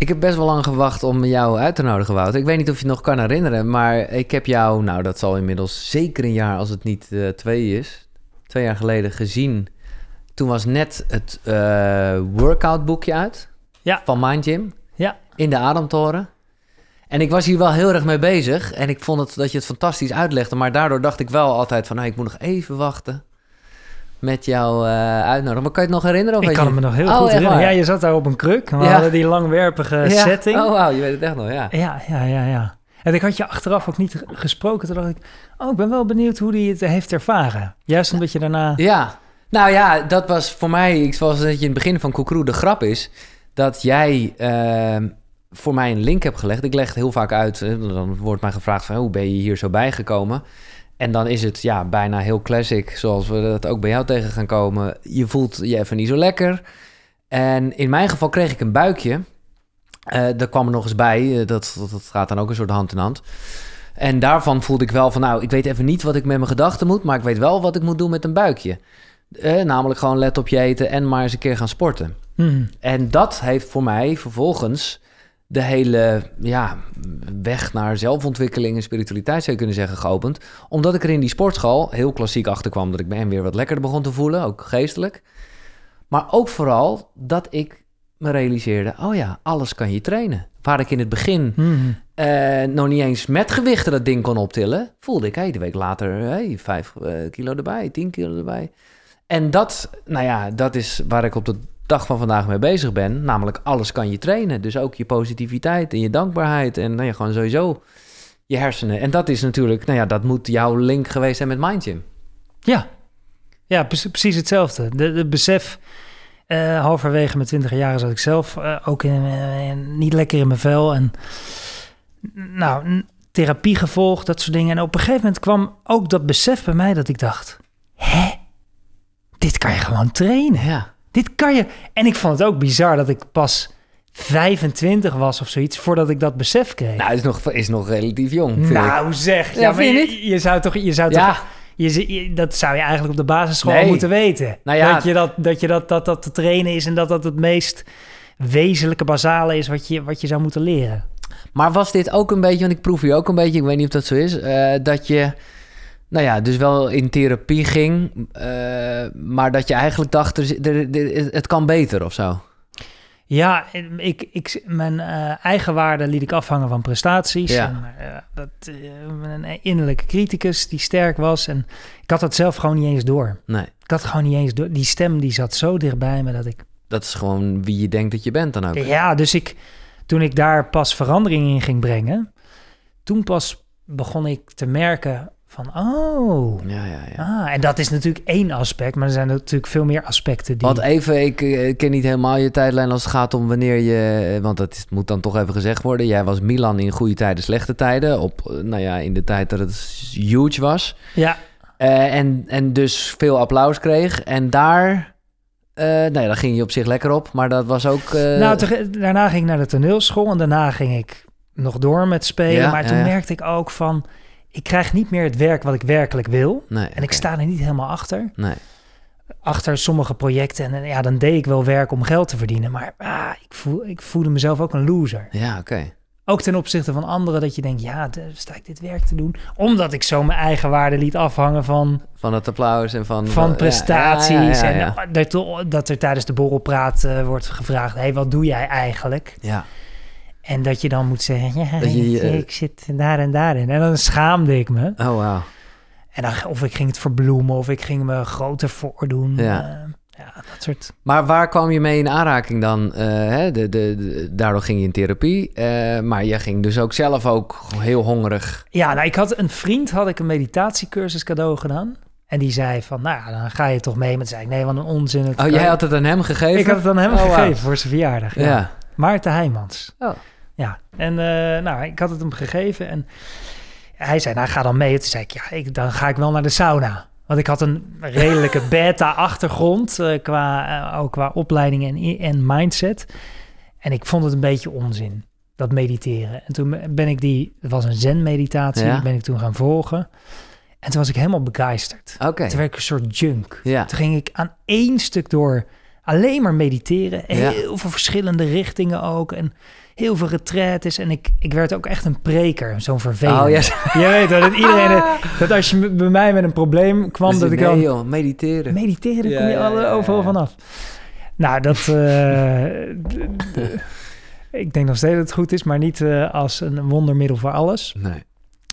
Ik heb best wel lang gewacht om jou uit te nodigen, Wouter. Ik weet niet of je het nog kan herinneren, maar ik heb jou, nou dat zal inmiddels zeker een jaar als het niet eh, twee is, twee jaar geleden gezien. Toen was net het uh, workout boekje uit ja. van Mind Gym ja. in de Ademtoren. En ik was hier wel heel erg mee bezig en ik vond het, dat je het fantastisch uitlegde, maar daardoor dacht ik wel altijd van, nou, ik moet nog even wachten met jou uh, uitnodigen. Maar kan je het nog herinneren? Of ik kan je... me nog heel oh, goed herinneren. Ja, je zat daar op een kruk. We hadden die langwerpige ja. setting. Oh, wauw, je weet het echt nog, ja. Ja, ja, ja, ja. En ik had je achteraf ook niet gesproken. Toen dacht ik, oh, ik ben wel benieuwd hoe die het heeft ervaren. Juist omdat je daarna... Ja, nou ja, dat was voor mij... Zoals dat je in het begin van Koekroe de grap is... dat jij... Ehm, voor mij een link hebt gelegd. Ik leg het heel vaak uit. Dan wordt mij gevraagd van hoe ben je hier zo bijgekomen? En dan is het ja, bijna heel classic, zoals we dat ook bij jou tegen gaan komen. Je voelt je even niet zo lekker. En in mijn geval kreeg ik een buikje. Uh, eh, daar kwam er nog eens bij. Eh, dat, dat, gaat dan ook een soort hand in hand. En daarvan voelde ik wel van, nou, ik weet even niet wat ik met mijn gedachten moet, maar ik weet wel wat ik moet doen met een buikje. Eh, namelijk gewoon let op je eten en maar eens een keer gaan sporten. Hmm. En dat heeft voor mij vervolgens de hele ja, weg naar zelfontwikkeling en spiritualiteit zou je kunnen zeggen geopend. Omdat ik er in die sportschool heel klassiek achter kwam dat ik me weer wat lekkerder begon te voelen, ook geestelijk. Maar ook vooral dat ik me realiseerde, oh ja, alles kan je trainen. Waar ik in het begin hmm. eh, nog niet eens met gewichten dat ding kon optillen, voelde ik hey, de week later hey, 5 eh, kilo erbij, tien kilo erbij. En dat, nou ja, dat is waar ik op de dag van vandaag mee bezig ben. Namelijk alles kan je trainen. Dus ook je positiviteit en je dankbaarheid en nou ja, gewoon sowieso je hersenen. En dat is natuurlijk, nou ja, dat moet jouw link geweest zijn met MindGym. Ja, ja precies hetzelfde. De, besef, uh, halverwege mijn twintig jaar zat ik zelf eh, ook eh, in, niet lekker in mijn vel. En nou, therapie gevolgd, dat soort dingen. En op een gegeven moment kwam ook dat besef bij mij dat ik dacht, hé, Dit kan je gewoon trainen. Ja. Dit kan je. En ik vond het ook bizar dat ik pas 25 was of zoiets voordat ik dat besef kreeg. Nou, is nog, is nog relatief jong. Nou, zeg. Ja, ja vind je, niet? je zou toch. Je zou ja. toch je, je, dat zou je eigenlijk op de basisschool moeten weten. Nou ja, dat je, dat, dat, je dat, dat dat te trainen is en dat dat het meest wezenlijke, basale is wat je, wat je zou moeten leren. Maar was dit ook een beetje, want ik proef je ook een beetje, ik weet niet of dat zo is, eh, dat je nou ja, dus wel in therapie ging, eh, maar dat je eigenlijk dacht, er, er, het kan beter of zo. Ja, ik, ik, mijn uh, eigen waarde liet ik afhangen van prestaties. Ja. En, eh, dat, een innerlijke criticus die sterk was. En ik had dat zelf gewoon niet eens door. Nee. Ik had gewoon niet eens door. Die stem die zat zo dichtbij me dat ik... Dat is gewoon wie je denkt dat je bent dan ook. Ja, dus ik, toen ik daar pas verandering in ging brengen... toen pas begon ik te merken van, oh. Ja, ja, ja. Ah, en dat is natuurlijk één aspect, maar er zijn natuurlijk veel meer aspecten die... Want even, ik, eh, ik ken niet helemaal je tijdlijn als het gaat om wanneer je... Eh, want dat moet dan toch even gezegd worden. Jij was Milan in goede tijden, slechte tijden. Op, eh, nou ja, in de tijd dat het huge was. Ja. en, en dus veel applaus kreeg. En daar... nee, dan ging je op zich lekker op, maar dat was ook... Nou, daarna ging ik naar de toneelschool en daarna ging ik nog door met spelen. maar toen merkte ik ook van ik krijg niet meer het werk wat ik werkelijk wil. en ik sta er niet helemaal achter. Nee. Achter sommige projecten. En ja, dan deed ik wel werk om geld te verdienen. Maar ah, ik, voel, ik voelde mezelf ook een loser. Ja, oké. Ook ten opzichte van anderen, dat je denkt, ja, sta ik dit werk te doen? Omdat ik zo mijn eigen waarde liet afhangen van... Van het applaus en van... Van prestaties. en dat, dat, er tijdens de borrelpraat uh, wordt gevraagd, hé, hey, wat doe jij eigenlijk? Ja. En dat je dan moet zeggen, ja, je, eh, ik zit daar en daarin. En dan schaamde ik me. Oh, wow. En dan, of ik ging het verbloemen, of ik ging me groter voordoen. Ja. Eh, dat soort... Maar waar kwam je mee in aanraking dan? Eh, hè? De, de, daardoor ging je in therapie. maar je ging dus ook zelf ook heel hongerig. Ja, nou, ik had een vriend, had ik een meditatiecursus cadeau gedaan. En die zei van, nou, dan ga je toch mee. met zei nee, wat een onzin. Het oh, jij had het aan hem gegeven? Ik had het aan hem oh, gegeven voor zijn verjaardag. Ja. ja. Maarten Heijmans. Oh. Ja, en eh, nou, ik had het hem gegeven en hij zei, nou ga dan mee. Toen zei ik, ja, ik, dan ga ik wel naar de sauna. Want ik had een redelijke beta-achtergrond eh, qua, eh, ook qua opleiding en, mindset. En ik vond het een beetje onzin, dat mediteren. En toen ben ik die, het was een zen-meditatie, ben ik toen gaan volgen. En toen was ik helemaal begeisterd. Okay. Toen werd ik een soort junk. Ja. Toen ging ik aan één stuk door alleen maar mediteren. Heel veel verschillende richtingen ook. En heel veel is En ik, ik werd ook echt een preker, zo'n vervelend. Oh, je weet dat iedereen... Ah. Dat als je bij mij met een probleem kwam, dus dat ik dan... mediteren. Mediteren, kom je alle, overal vanaf. Nou, dat... Eh, ik denk nog steeds dat het goed is, maar niet eh, als een wondermiddel voor alles. Nee.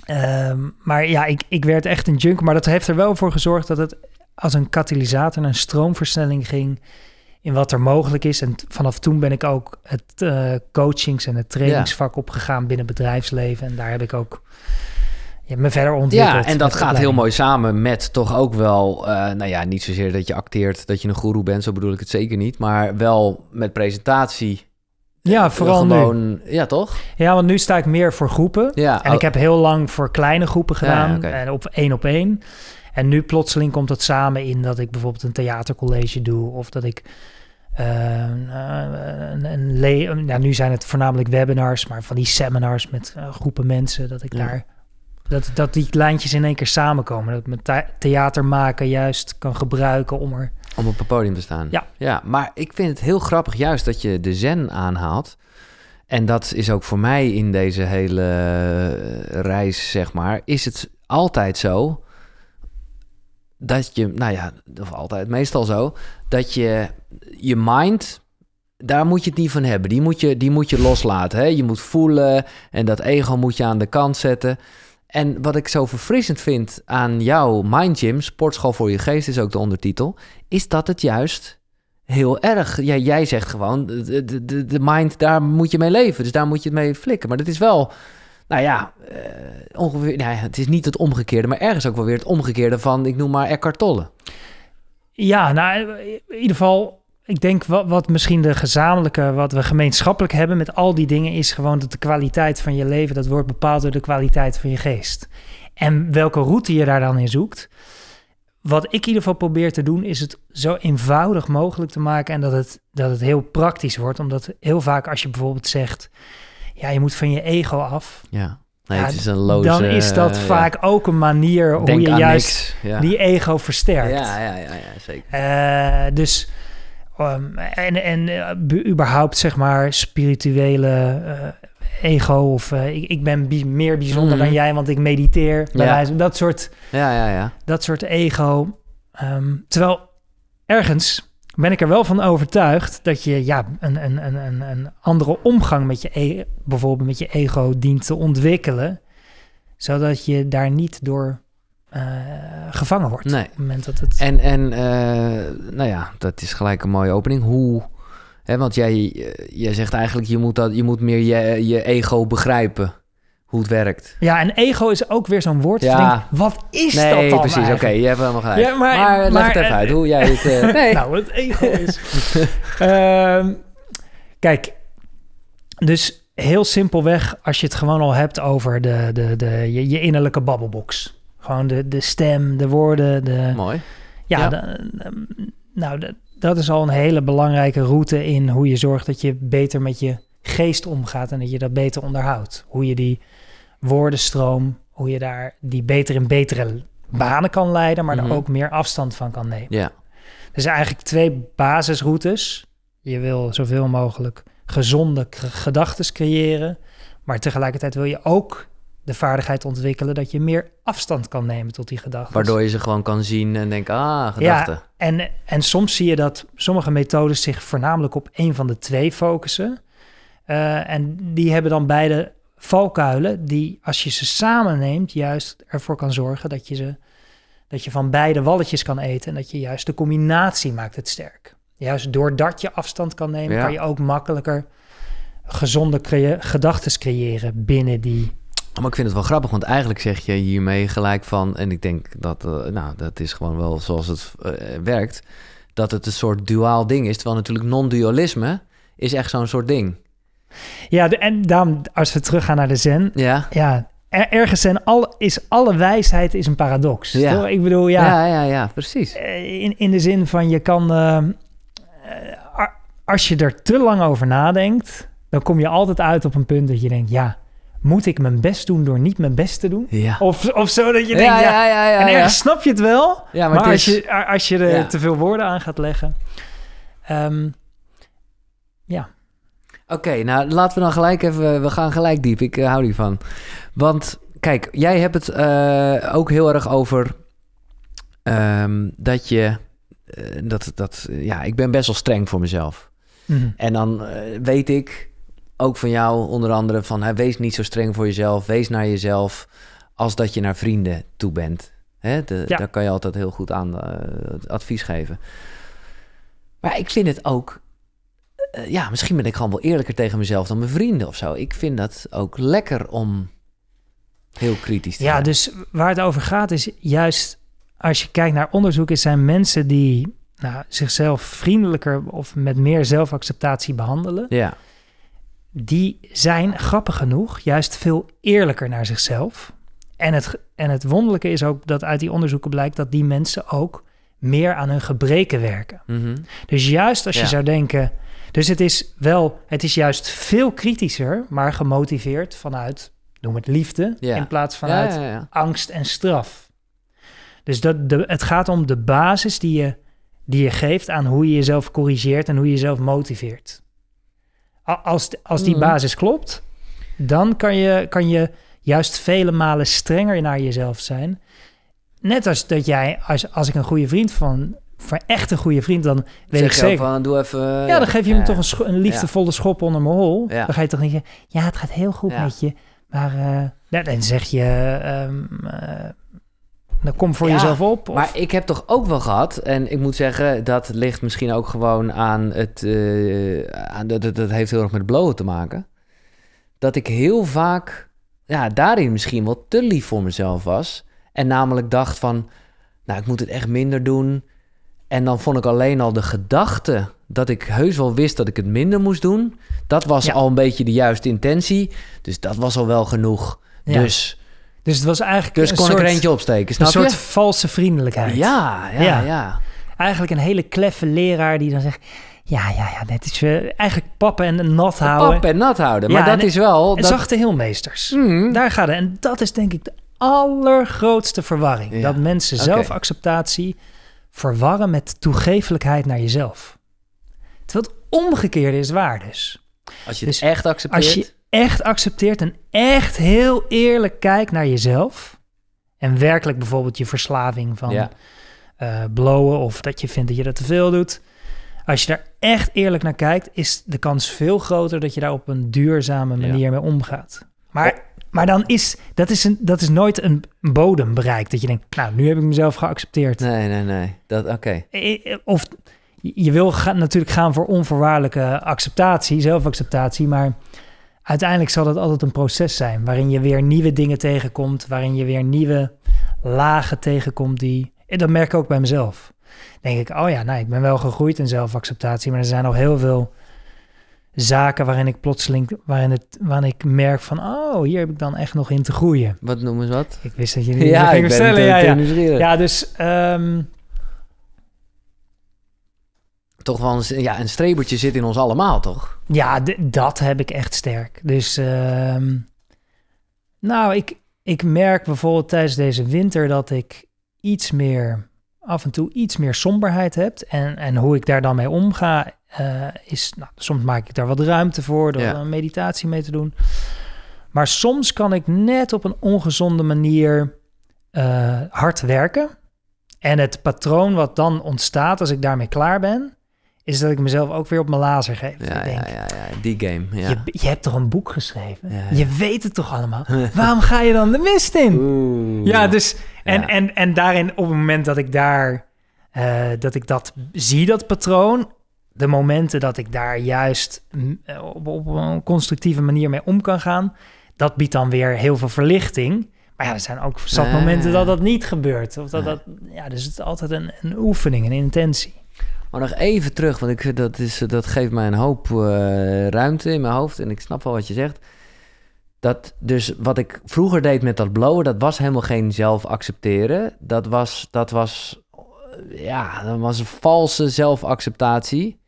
Ehm, maar ja, ik, ik werd echt een junk. Maar dat heeft er wel voor gezorgd dat het als een katalysator, een stroomversnelling ging in wat er mogelijk is. En vanaf toen ben ik ook het eh, coachings- en het trainingsvak opgegaan binnen bedrijfsleven. En daar heb ik ook je me verder ontwikkeld. Ja, en dat gaat heel mooi samen met toch ook wel, uh, nou ja, niet zozeer dat je acteert dat je een guru bent, zo bedoel ik het zeker niet, maar wel met presentatie. Eh, ja, vooral gewoon, nu. Ja, toch? Ja, want nu sta ik meer voor groepen. Ja, en ik oh. heb heel lang voor kleine groepen gedaan, en op één op één. En nu plotseling komt dat samen in dat ik bijvoorbeeld een theatercollege doe of dat ik Ehm, eh, een, een nu zijn het voornamelijk webinars, maar van die seminars met eh, groepen mensen, dat ik daar dat, dat die lijntjes in één keer samenkomen. Dat mijn theater maken juist kan gebruiken om er... Om op een podium te staan. Ja. ja. Maar ik vind het heel grappig juist dat je de zen aanhaalt. En dat is ook voor mij in deze hele eh, reis, zeg maar... is het altijd zo dat je, nou ja, of altijd, meestal zo, dat je je mind, daar moet je het niet van hebben. Die moet je, die moet je loslaten. Hè? Je moet voelen en dat ego moet je aan de kant zetten. En wat ik zo verfrissend vind aan jouw Mind Gym, Sportschool voor je geest is ook de ondertitel, is dat het juist heel erg. Ja, jij zegt gewoon, de, de, de mind, daar moet je mee leven. Dus daar moet je het mee flikken. Maar dat is wel nou ja, eh, ongeveer, nou het is niet het omgekeerde, maar ergens ook wel weer het omgekeerde van, ik noem maar Eckhart Tolle. Ja, nou in ieder geval, ik denk wat, wat misschien de gezamenlijke, wat we gemeenschappelijk hebben met al die dingen, is gewoon dat de kwaliteit van je leven, dat wordt bepaald door de kwaliteit van je geest. En welke route je daar dan in zoekt. Wat ik in ieder geval probeer te doen, is het zo eenvoudig mogelijk te maken en dat het, dat het heel praktisch wordt. Omdat heel vaak als je bijvoorbeeld zegt, ja, je moet van je ego af. Ja. Nee, het is een loze, dan is dat vaak ook een manier hoe je juist die ego versterkt. Ja, ja, ja, zeker. Eh, dus ehm, en, en eh, überhaupt zeg maar spirituele eh, ego of ik, ik, ben meer bijzonder dan mhm. jij, want ik mediteer. Wijze, dat soort, ja, ja, ja. dat soort ego. Ehm, terwijl ergens ben ik er wel van overtuigd dat je ja, een, een, een, een andere omgang met je, e, bijvoorbeeld met je ego dient te ontwikkelen. Zodat je daar niet door eh, gevangen wordt. Nee. Op het moment dat het... En, en eh, nou ja, dat is gelijk een mooie opening. Hoe... Hè, want jij, eh, jij zegt eigenlijk, je moet, dat, je moet meer je, je ego begrijpen hoe het werkt. Ja, en ego is ook weer zo'n woord. Ja. wat is dat dan precies. Oké, okay, je hebt helemaal gelijk. Ja, maar, maar, het even eh, uit hoe jij het... Eh, nou, wat het ego is... Ehm, kijk, dus heel simpelweg... als je het gewoon al hebt over de, de, de, je, innerlijke babbelbox. Gewoon de, de stem, de woorden. De, Mooi. Ja, ja. Ehm, nou, dat is al een hele belangrijke route in hoe je zorgt... dat je beter met je geest omgaat en dat je dat beter onderhoudt. Hoe je die woordenstroom, hoe je daar die beter in betere banen kan leiden, maar er mhm. ook meer afstand van kan nemen. Ja. Dus eigenlijk twee basisroutes. Je wil zoveel mogelijk gezonde gedachten creëren, maar tegelijkertijd wil je ook de vaardigheid ontwikkelen dat je meer afstand kan nemen tot die gedachten. Waardoor je ze gewoon kan zien en denken. ah, gedachten. Ja, en, en soms zie je dat sommige methodes zich voornamelijk op één van de twee focussen. Eh, en die hebben dan beide valkuilen die, als je ze samen neemt, juist ervoor kan zorgen dat je, ze, dat je van beide walletjes kan eten. En dat je juist de combinatie maakt het sterk. Juist doordat je afstand kan nemen, kan je ook makkelijker gezonde creë gedachten creëren binnen die maar ik vind het wel grappig, want eigenlijk zeg je hiermee gelijk van, en ik denk dat, eh, nou, dat is gewoon wel zoals het eh, werkt, dat het een soort duaal ding is. Terwijl natuurlijk non-dualisme is echt zo'n soort ding. Ja, en daarom, als we teruggaan naar de zen. Ja. ja ergens zijn al, is alle wijsheid is een paradox. Ja. Ik bedoel, ja. Ja, ja, ja precies. Eh, in, in de zin van je kan. Eh, eh, als je er te lang over nadenkt, dan kom je altijd uit op een punt dat je denkt: ja, moet ik mijn best doen door niet mijn best te doen? Ja. Of, of zo dat je denkt: ja, ja, ja, en ergens snap je het wel, maar, als, je, als je er te veel woorden aan gaat leggen. Um, ja, Oké, nou laten we dan gelijk even. We gaan gelijk diep. Ik uh, hou hiervan. Want kijk, jij hebt het eh, ook heel erg over ehm, dat je. Eh, dat, dat, ja, ik ben best wel streng voor mezelf. Mhm. En dan weet ik ook van jou onder andere van hè, wees niet zo streng voor jezelf, wees naar jezelf als dat je naar vrienden toe bent. Hè, Daar kan je altijd heel goed aan advies geven. Maar ik vind het ook eh, ja, misschien ben ik gewoon wel eerlijker tegen mezelf dan mijn vrienden of zo. Ik vind dat ook lekker om heel kritisch te zijn. Ja, dus waar het over gaat is juist als je kijkt naar onderzoek, is zijn mensen die nou, zichzelf vriendelijker of met meer zelfacceptatie behandelen. Ja. Die zijn grappig genoeg juist veel eerlijker naar zichzelf. En het, en het wonderlijke is ook dat uit die onderzoeken blijkt dat die mensen ook meer aan hun gebreken werken. Mhm. Dus juist als je zou denken, dus het is wel, het is juist veel kritischer, maar gemotiveerd vanuit, noem het liefde, in plaats vanuit angst en straf. Dus dat de, het gaat om de basis die je, die je geeft aan hoe je jezelf corrigeert en hoe je jezelf motiveert. Als, als die hmm. basis klopt, dan kan je, kan je juist vele malen strenger naar jezelf zijn. Net als dat jij, als, als ik een goede vriend van voor echt een goede vriend, dan weet ik zeker. Van, doe even, ja, dan eh, geef je hem toch een, liefdevolle schop onder mijn hol. Dan ga je toch niet zeggen, ja, het gaat heel goed met je. Maar uh, dan zeg je, ehm, eh, dan kom voor jezelf op. Maar ik heb toch ook wel gehad, en ik moet zeggen, dat ligt misschien ook gewoon aan het, aan, dat, dat heeft heel erg met blowen te maken. Dat ik heel vaak, ja, daarin misschien wel te lief voor mezelf was. En namelijk dacht van, nou, ik moet het echt minder doen. En dan vond ik alleen al de gedachte dat ik heus wel wist dat ik het minder moest doen. Dat was al een beetje de juiste intentie. Dus dat was al wel genoeg. Dus, dus het was eigenlijk. Dus kon soort, ik er eentje opsteken. een soort valse vriendelijkheid. Ja, ja, ja, Eigenlijk een hele kleffe leraar die dan zegt. Ja, ja, ja, dat is uh, eigenlijk pappen en nat houden. Pappen en nat houden, maar dat is wel... Dat... Zachte heelmeesters, mhm. daar gaat het. En dat is denk ik de allergrootste verwarring. Dat mensen zelfacceptatie verwarren met toegefelijkheid naar jezelf. Terwijl het omgekeerde is waar dus. Als je dus het echt accepteert. Als je echt accepteert en echt heel eerlijk kijkt naar jezelf. En werkelijk bijvoorbeeld je verslaving van eh, blowen of dat je vindt dat je dat te veel doet. Als je daar echt eerlijk naar kijkt, is de kans veel groter dat je daar op een duurzame manier mee omgaat. Maar maar dan is dat, is een, dat is nooit een bodem bereikt. Dat je denkt, nou, nu heb ik mezelf geaccepteerd. Nee, nee, nee. Dat, oké. Eh, eh, of je wil natuurlijk gaan voor onvoorwaardelijke acceptatie, zelfacceptatie. Maar uiteindelijk zal dat altijd een proces zijn. Waarin je weer nieuwe dingen tegenkomt. Waarin je weer nieuwe lagen tegenkomt. Die, en eh, dat merk ik ook bij mezelf. denk ik, oh ja, nou, ik ben wel gegroeid in zelfacceptatie. Maar er zijn nog heel veel zaken waarin ik plotseling, waarin, het, waarin ik merk van, oh, hier heb ik dan echt nog in te groeien. Wat noemen ze wat? Ik wist dat jullie ja, ik ben Te, ja, eh, ja. ja, dus... Um... toch wel een, ja, een strebertje zit in ons allemaal, toch? Ja, dat heb ik echt sterk. Dus, um... nou, ik, ik merk bijvoorbeeld tijdens deze winter dat ik iets meer, af en toe iets meer somberheid heb. En, en hoe ik daar dan mee omga, eh, is, nou, soms maak ik daar wat ruimte voor door een meditatie mee te doen. Maar soms kan ik net op een ongezonde manier eh, hard werken. En het patroon wat dan ontstaat als ik daarmee klaar ben, is dat ik mezelf ook weer op mijn laser geef. Ja, denk, ja, ja, ja, die game. Ja. Je, je, hebt toch een boek geschreven? je weet het toch allemaal? Waarom ga je dan de mist in? ja, dus en, En, en daarin op het moment dat ik daar, eh, dat ik dat zie, dat patroon, de momenten dat ik daar juist eh, op, een constructieve manier mee om kan gaan, dat biedt dan weer heel veel verlichting. Maar ja, er zijn ook zat ah. momenten dat dat niet gebeurt. Of dat, dat, ja, dus het is altijd een, een oefening, een intentie. Maar nog even terug, want ik, dat, is, dat geeft mij een hoop eh, ruimte in mijn hoofd. En ik snap wel wat je zegt. Dat dus wat ik vroeger deed met dat blowen, dat was helemaal geen zelf accepteren. Dat was, dat was, ja, dat was een valse zelfacceptatie.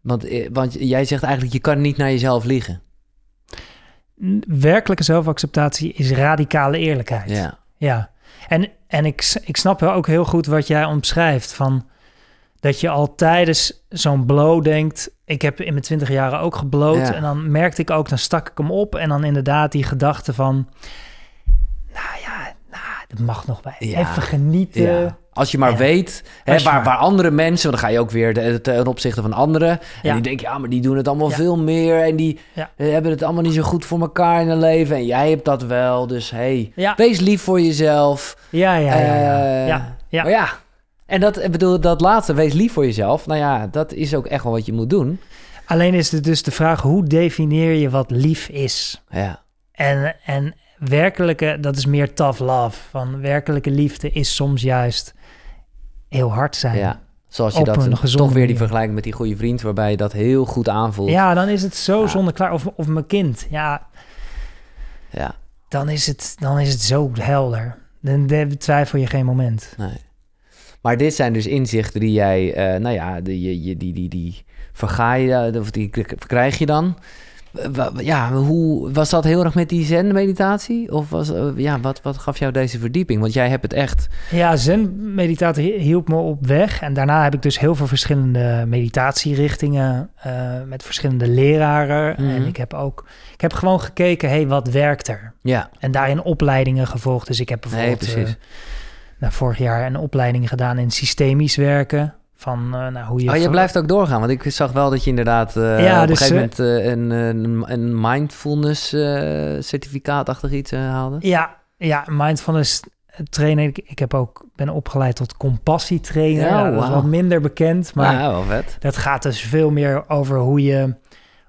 Want, eh, want jij zegt eigenlijk, je kan niet naar jezelf liegen. Werkelijke zelfacceptatie is radicale eerlijkheid. Ja. ja. En, en ik, ik snap ook heel goed wat jij omschrijft. Van dat je al tijdens zo'n blow denkt... Ik heb in mijn twintig jaren ook gebloot. En dan merkte ik ook, dan stak ik hem op. En dan inderdaad die gedachte van... Nou ja, dat mag nog bij. Even genieten. Als je maar weet hè, waar, waar andere mensen, dan ga je ook weer de, eh, ten opzichte van anderen. En die je, ja, maar die doen het allemaal veel meer. En die eh, hebben het allemaal niet zo goed voor elkaar in hun leven. En jij hebt dat wel. Dus hey, wees lief voor jezelf. Ja, ja, ja. ja. Eh, ja. En dat, ik bedoel, dat laatste, wees lief voor jezelf. Nou ja, dat is ook echt wel wat je moet doen. Alleen is het dus de vraag, hoe definieer je wat lief is? Ja. En, en, werkelijke, dat is meer tough love. Van werkelijke liefde is soms juist heel hard zijn. Ja. Zoals je dat toch weer die vergelijking met die goede vriend, waarbij je dat heel goed aanvoelt. Ja, dan is het zo ja. zonder klaar. Of, of mijn kind. Ja. ja. Dan, is het, dan is het zo helder. Dan twijfel je geen moment. Nee. Maar dit zijn dus inzichten die jij, eh, nou ja, die, die, die, die, die verga je, of die krijg je dan ja, hoe was dat heel erg met die zen-meditatie? Of was, eh, ja, wat, wat gaf jou deze verdieping? Want jij hebt het echt. Ja, zen-meditatie hielp me op weg. En daarna heb ik dus heel veel verschillende meditatierichtingen uh, met verschillende leraren. Mhm. En ik heb ook, ik heb gewoon gekeken, hé, hey, wat werkt er? Ja. En daarin opleidingen gevolgd. Dus ik heb bijvoorbeeld. Eh, nou, vorig jaar een opleiding gedaan in systemisch werken. Van eh, nou, hoe je. Oh, je blijft ook doorgaan, want ik zag wel dat je inderdaad eh, ja, op een dus, gegeven eh, moment een, een, mindfulness certificaat achter iets haalde. Ja, ja, mindfulness training. Ik, ik, heb ook ben opgeleid tot compassietrainer. Ja, wat minder bekend, maar ja, wel vet. dat gaat dus veel meer over hoe je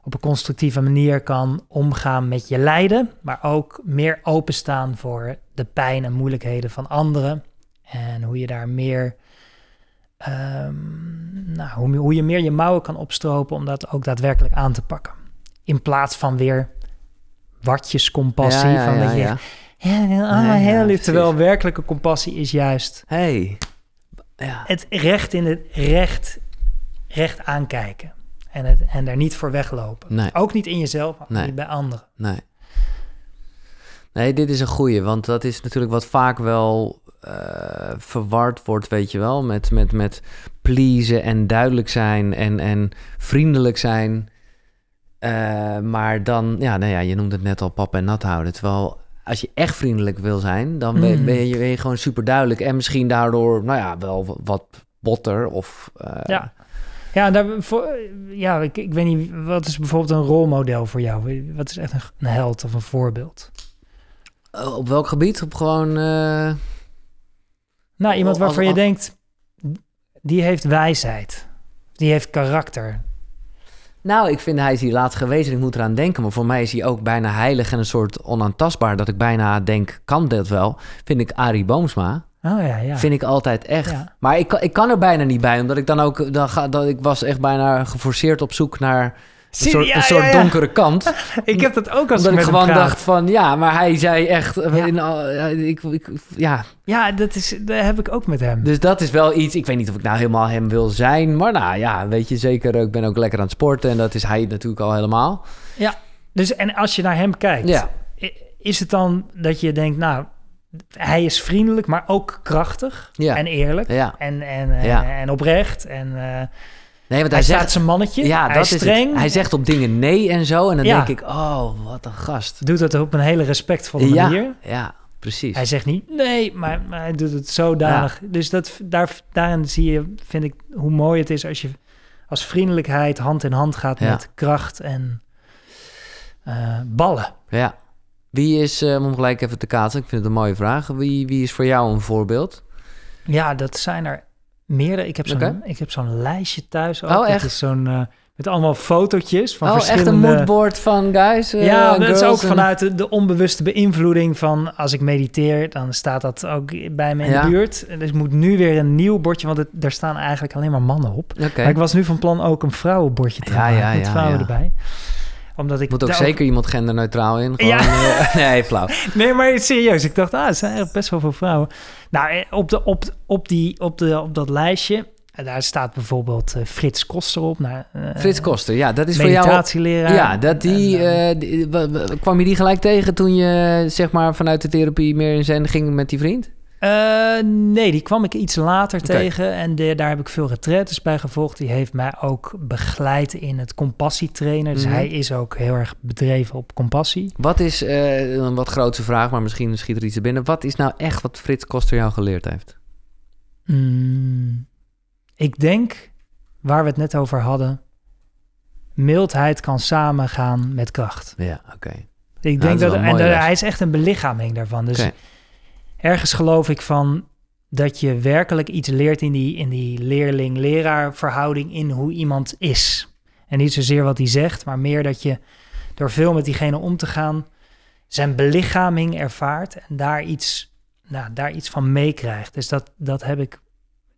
op een constructieve manier kan omgaan met je lijden, maar ook meer openstaan voor de pijn en moeilijkheden van anderen en hoe je daar meer Ehm, nou, hoe, je meer je mouwen kan opstropen om dat ook daadwerkelijk aan te pakken. In plaats van weer watjes compassie. Ja, ja, van dat je, ah, ja, heel lief. Terwijl werkelijke compassie is juist hey. het recht in het recht, recht aankijken. En, het, en daar niet voor weglopen. Ook niet in jezelf, maar niet bij anderen. Nee. Nee, dit is een goeie, want dat is natuurlijk wat vaak wel eh, verward wordt, weet je wel, met, met, met pleasen en duidelijk zijn en, en vriendelijk zijn. Eh, maar dan, ja, nou ja, je noemde het net al pap en nat houden. Terwijl als je echt vriendelijk wil zijn, dan ben, mm. ben, je, gewoon super duidelijk. En misschien daardoor, nou ja, wel wat botter of... Eh, ja. Ja, daar, voor, ja ik, ik weet niet, wat is bijvoorbeeld een rolmodel voor jou? Wat is echt een, held of een voorbeeld? Op welk gebied? Op gewoon... Nou, iemand waarvan je denkt, die heeft wijsheid. Die heeft karakter. Nou, ik vind hij is hier laat geweest en ik moet eraan denken. Maar voor mij is hij ook bijna heilig en een soort onaantastbaar. Dat ik bijna denk, kan dit wel? Vind ik Arie Boomsma. Oh ja, ja. Vind ik altijd echt. Maar ik, ik kan er bijna niet bij, omdat ik dan ook... Dan ga, dat, ik was echt bijna geforceerd op zoek naar een soort, donkere kant. ik heb dat ook als dat ik gewoon dacht van ja, maar hij zei echt. Eh, in al, ik, ik, ja. ja, dat, is, dat heb ik ook met hem. Dus dat is wel iets. Ik weet niet of ik nou helemaal hem wil zijn. Maar nou ja, weet je zeker. Eh, ik ben ook lekker aan het sporten. En dat is hij natuurlijk al helemaal. Ja, dus en als je naar hem kijkt, is het dan dat je denkt, nou, hij is vriendelijk, maar ook krachtig ja. en eerlijk ja. en, en, eh, en, oprecht. En, Nee, want hij, hij zegt, staat zijn mannetje. Ja, hij dat is streng. Hij zegt op dingen nee en zo. En dan denk ik, oh, wat een gast. Doet dat op een hele respectvolle manier. Ja, precies. Hij zegt niet nee, maar, maar hij doet het zodanig. Ja. Dus dat, daar, daarin zie je, vind ik, hoe mooi het is als je als vriendelijkheid hand in hand gaat met kracht en eh, ballen. Ja. Wie is, um, om gelijk even te kaatsen, ik vind het een mooie vraag. Wie, wie is voor jou een voorbeeld? Ja, dat zijn er Meerdere. Ik heb zo'n ik heb lijstje thuis ook. Oh, Dat is zo'n... Eh, met allemaal fotootjes van oh, verschillende... echt een moodboard van guys eh, Ja, dat is ook vanuit de, onbewuste beïnvloeding van... als ik mediteer, dan staat dat ook bij me in ja. de buurt. Dus ik moet nu weer een nieuw bordje... want het, daar staan eigenlijk alleen maar mannen op. Okay. Maar ik was nu van plan ook een vrouwenbordje te ja, maken ja, met vrouwen erbij omdat ik Moet ook zeker iemand genderneutraal in. Gewoon, eh, nee, flauw. Nee, maar serieus. Ik dacht, ah, er zijn echt best wel veel vrouwen. Nou, eh, op, de, op, op, die, op, de, op dat lijstje eh, daar staat bijvoorbeeld Frits Koster op. Nou, Frits Koster, ja, dat is voor jou... Ja, dat die, kwam je die gelijk tegen toen je zeg maar, vanuit de therapie meer in zijn ging met die vriend? Eh, nee, die kwam ik iets later tegen en daar heb ik veel retretes bij gevolgd. Die heeft mij ook begeleid in het compassietrainen. Dus mhm. hij is ook heel erg bedreven op compassie. Wat is, eh, een wat grootste vraag, maar misschien schiet er iets er binnen. Wat is nou echt wat Frits Koster jou geleerd heeft? Mm, ik denk, waar we het net over hadden, mildheid kan samengaan met kracht. Ja, oké. Ik nou, denk dat, en hij is echt een belichaming daarvan. Dus ergens geloof ik van dat je werkelijk iets leert in die, in die leerling-leraar verhouding in hoe iemand is. En niet zozeer wat hij zegt, maar meer dat je door veel met diegene om te gaan, zijn belichaming ervaart en daar iets, nou, daar iets van meekrijgt. Dus dat, dat heb ik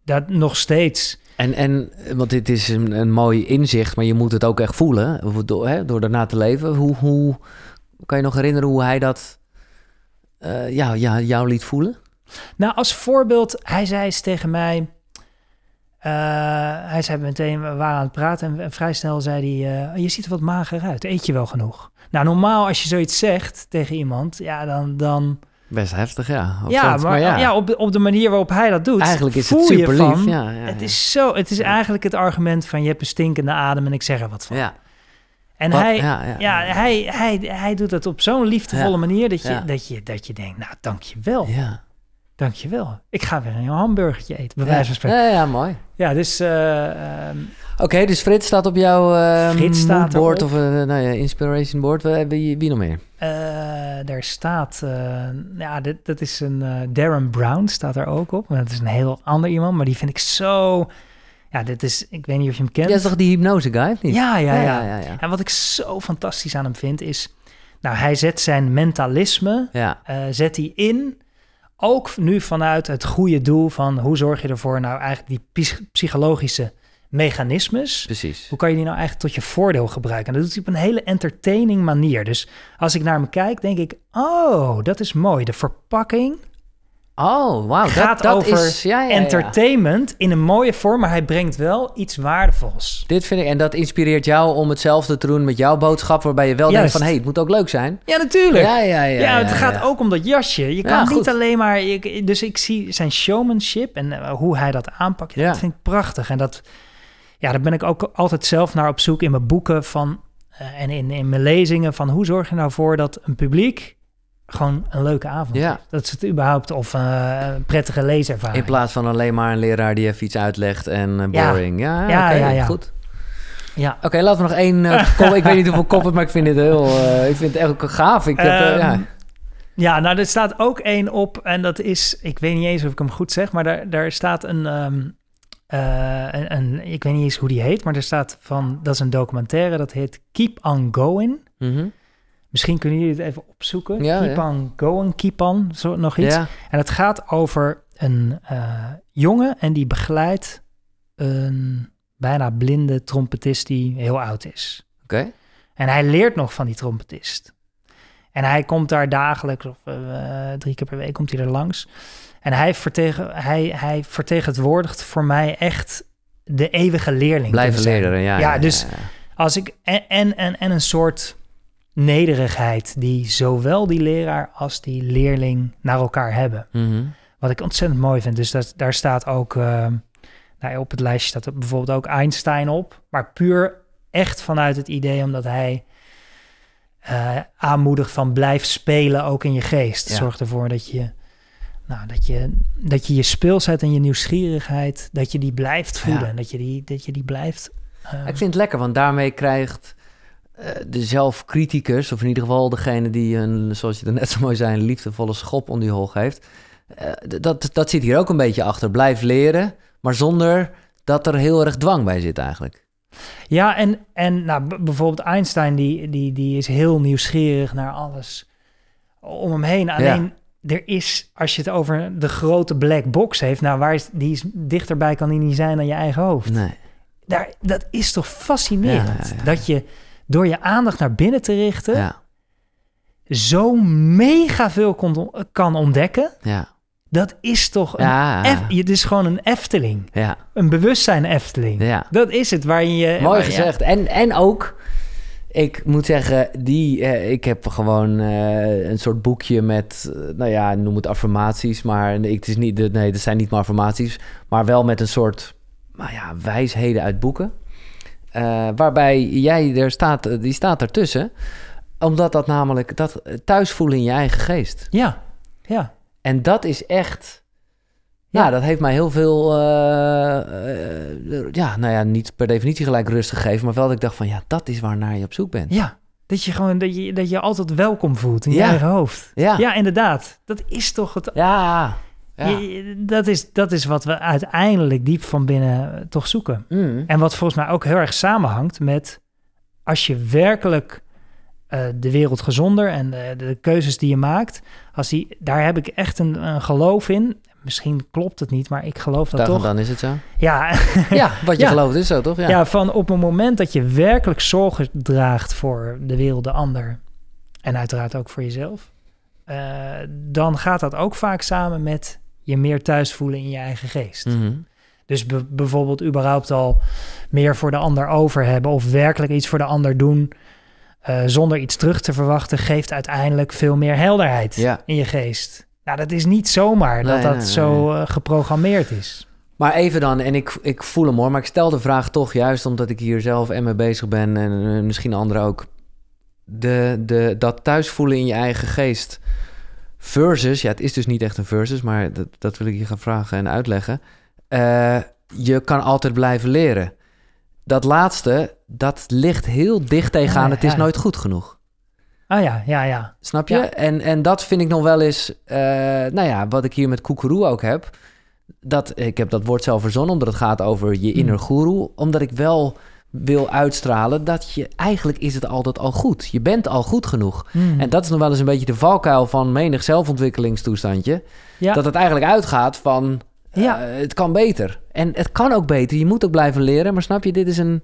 dat nog steeds. En, en want dit is een, een mooi inzicht, maar je moet het ook echt voelen door, hè, door daarna te leven. Hoe, hoe kan je nog herinneren hoe hij dat uh, jou, jou, jou liet voelen? Nou, als voorbeeld, hij zei eens tegen mij. Eh, hij zei meteen, we waren aan het praten en, vrij snel zei hij, eh, oh, je ziet er wat mager uit, eet je wel genoeg? Nou, normaal als je zoiets zegt tegen iemand, ja, dan... dan Best heftig, ja. ja, maar, ja, ja op, de, op de manier waarop hij dat doet, Eigenlijk is het super lief. Ja, ja, het, Is zo, het is eigenlijk het argument van, je hebt een stinkende adem en ik zeg er wat van. Ja. En hij, ja, hij, hij, hij doet het op zo'n liefdevolle manier dat je, dat, je, dat je denkt, nou, dankjewel. Ja. Dankjewel. Ik ga weer een hamburgertje eten, bij Ja, mooi. Ja, dus... Uh, Oké, dus Frits staat op jouw uh, of een eh, nou ja, inspiration board. Eh, wie, wie nog meer? daar staat, ja, dit, dat is een Darren Brown staat daar ook op. dat is een heel ander iemand, maar die vind ik zo ja, dit is, ik weet niet of je hem kent. Dat is toch die hypnose guy, niet? Ja ja ja, En wat ik zo fantastisch aan hem vind is... Nou, hij zet zijn mentalisme, eh, zet hij in... Ook nu vanuit het goede doel van hoe zorg je ervoor nou eigenlijk die psychologische mechanismes. Precies. Hoe kan je die nou eigenlijk tot je voordeel gebruiken? En dat doet hij op een hele entertaining manier. Dus als ik naar hem kijk, denk ik, oh, dat is mooi. De verpakking Oh, wauw. Gaat dat, over is, ja, ja, entertainment in een mooie vorm, maar hij brengt wel iets waardevols. Dit vind ik, en dat inspireert jou om hetzelfde te doen met jouw boodschap, waarbij je wel denkt van, hé, hey, het moet ook leuk zijn. Ja, natuurlijk. Ja, ja, ja. ja het gaat ook om dat jasje. Je kan niet alleen maar, dus ik zie zijn showmanship en eh, hoe hij dat aanpakt, dat vind ik prachtig. En dat, ja, daar ben ik ook altijd zelf naar op zoek in mijn boeken van, eh, en in, in mijn lezingen van, hoe zorg je nou voor dat een publiek gewoon een leuke avond. Ja. Dat is het überhaupt of een eh, prettige leeservaring. In plaats van alleen maar een leraar die even iets uitlegt en eh, boring. Ja, ja, ja, goed. Ja. Oké, laten we nog één uh, ik weet niet hoeveel kop het, maar ik vind het heel. ik vind het echt gaaf. Ik heb, ehm, ja. ja, nou, er staat ook één op en dat is. Ik weet niet eens of ik hem goed zeg, maar daar, daar staat een. Um, een, een, ik weet niet eens hoe die heet, maar er staat van. Dat is een documentaire dat heet Keep on Going. Mm -hmm. Misschien kunnen jullie het even opzoeken. Ja, Kipan ja. Goan Kipan, zo, nog iets. En het gaat over een eh, jongen en die begeleidt een bijna blinde trompetist die heel oud is. Oké. En hij leert nog van die trompetist. En hij komt daar dagelijks, of eh, drie keer per week komt hij er langs. En hij, vertegen, hij, hij vertegenwoordigt voor mij echt de eeuwige leerling. Blijven leren, ja, ja. dus als ik... en, en, en een soort nederigheid die zowel die leraar als die leerling naar elkaar hebben. Mhm. Wat ik ontzettend mooi vind. Dus dat, daar staat ook, eh, nou, op het lijstje staat er bijvoorbeeld ook Einstein op. Maar puur echt vanuit het idee omdat hij eh, aanmoedigt van blijf spelen ook in je geest. Zorg ervoor dat je, nou, dat, je, dat je je speelsheid en je nieuwsgierigheid, dat je die blijft voelen, Dat, je die, dat je die blijft... Eh, ik vind het lekker, want daarmee krijgt eh, de zelfcriticus, of in ieder geval degene die een, zoals je er net zo mooi zei, een liefdevolle schop om die hol heeft eh, dat, dat zit hier ook een beetje achter. Blijf leren, maar zonder dat er heel erg dwang bij zit eigenlijk. Ja, en, en nou, bijvoorbeeld Einstein, die, die, die is heel nieuwsgierig naar alles om hem heen. Alleen, er is, als je het over de grote black box heeft, nou, waar is, die is dichterbij kan die niet zijn dan je eigen hoofd. Nee. Daar, dat is toch fascinerend dat je door je aandacht naar binnen te richten, ja. zo mega veel kan ontdekken. Ja. Dat is toch een ja. het is gewoon een Efteling. Ja. Een bewustzijn Efteling. Ja. Dat is het waar je. Mooi gezegd. En, en ook, ik moet zeggen, die, eh, ik heb gewoon eh, een soort boekje met, eh, nou ja, noem het affirmaties, maar het is niet, nee, dat zijn niet maar affirmaties, maar wel met een soort, nou ja, wijsheden uit boeken. Eh, waarbij jij er staat, eh, die staat ertussen. Omdat dat namelijk, dat eh, thuis voelen in je eigen geest. Ja, ja. En dat is echt, ja, nou, dat heeft mij heel veel, ja, nou ja, niet per definitie gelijk rust gegeven. Maar wel dat ik dacht van, ja, dat is waar naar je op zoek bent. Ja, dat je gewoon dat je, dat je altijd welkom voelt in je eigen hoofd. Ja. ja, inderdaad. Dat is toch het. Ja dat, is, dat is wat we uiteindelijk diep van binnen eh, toch zoeken. Mm. En wat volgens mij ook heel erg samenhangt met als je werkelijk eh, de wereld gezonder en de, keuzes die je maakt, als die, daar heb ik echt een, geloof in. Misschien klopt het niet, maar ik geloof dat toch. Dan is het zo. Ja, ja wat je gelooft is zo, toch? Ja. ja, van op het moment dat je werkelijk zorgen draagt voor de wereld, de ander en uiteraard ook voor jezelf, eh, dan gaat dat ook vaak samen met je meer thuis voelen in je eigen geest. Mhm. Dus bijvoorbeeld überhaupt al meer voor de ander over hebben of werkelijk iets voor de ander doen eh, zonder iets terug te verwachten, geeft uiteindelijk veel meer helderheid in je geest. Nou, dat is niet zomaar dat dat zo eh, geprogrammeerd is. Maar even dan, en ik, ik voel hem hoor, maar ik stel de vraag toch juist omdat ik hier zelf en mee bezig ben en eh, misschien anderen ook. De, de, dat voelen in je eigen geest. Versus, ja, het is dus niet echt een versus, maar dat, dat wil ik je gaan vragen en uitleggen. Eh, je kan altijd blijven leren. Dat laatste, dat ligt heel dicht tegenaan. het is nooit goed genoeg. Ah ja, ja, ja. Snap je? En, en dat vind ik nog wel eens, eh, nou ja, wat ik hier met koekeroe ook heb. Dat, ik heb dat woord zelf verzonnen, omdat het gaat over je hmm. inner guru. Omdat ik wel wil uitstralen dat je eigenlijk is het altijd al goed. Je bent al goed genoeg. Hmm. En dat is nog wel eens een beetje de valkuil van menig zelfontwikkelingstoestandje. Ja. Dat het eigenlijk uitgaat van ja. Eh, het kan beter. En het kan ook beter. Je moet ook blijven leren. Maar snap je, dit is een,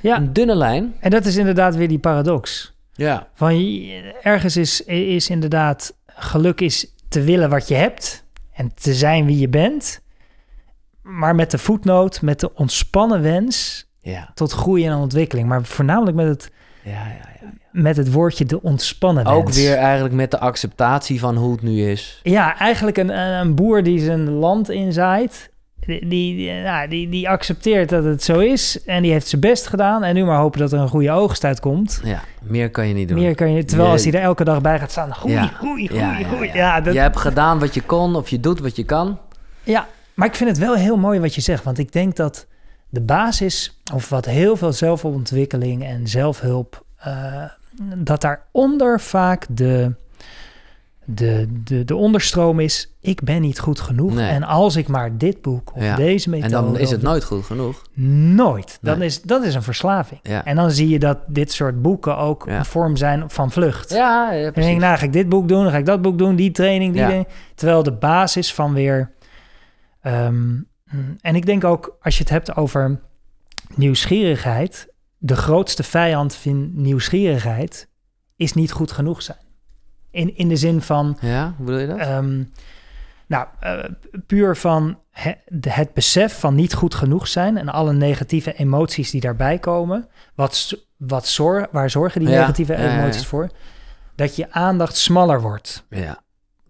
ja. een dunne lijn. En dat is inderdaad weer die paradox. Ja. Van ergens is, is inderdaad geluk is te willen wat je hebt en te zijn wie je bent. Maar met de voetnoot, met de ontspannen wens ja. Tot groei en ontwikkeling. Maar voornamelijk met het, ja, ja, ja, met het woordje de ontspannen Ook weer eigenlijk met de acceptatie van hoe het nu is. Ja, eigenlijk een, een boer die zijn land inzaait. Die, die, die, die, accepteert dat het zo is en die heeft zijn best gedaan. En nu maar hopen dat er een goede oogst uitkomt. Ja, meer kan je niet doen. Meer kan je, terwijl als hij er elke dag bij gaat staan, Goeie, ja. groei, groei, groei. Ja, Je hebt gedaan wat je kon of je doet wat je kan. Ja, maar ik vind het wel heel mooi wat je zegt. Want ik denk dat de basis of wat heel veel zelfontwikkeling en zelfhulp, uh, dat daaronder vaak de, de, de, de onderstroom is: ik ben niet goed genoeg. En als ik maar dit boek of deze methode. En dan is het nooit goed genoeg. Nooit. Dan is, dat is een verslaving. En dan zie je dat dit soort boeken ook een vorm zijn van vlucht. Ja, precies. dan denk ik, nou ga ik dit boek doen, dan ga ik dat boek doen, die training, die Terwijl de basis van weer. Ehm, en ik denk ook als je het hebt over nieuwsgierigheid, de grootste vijand van nieuwsgierigheid, is niet goed genoeg zijn. In, in de zin van. Ja, hoe bedoel je dat? Ehm, nou, eh, puur van het besef van niet goed genoeg zijn en alle negatieve emoties die daarbij komen. Wat, wat zor, waar zorgen die negatieve emoties voor? Dat je aandacht smaller wordt. Ja.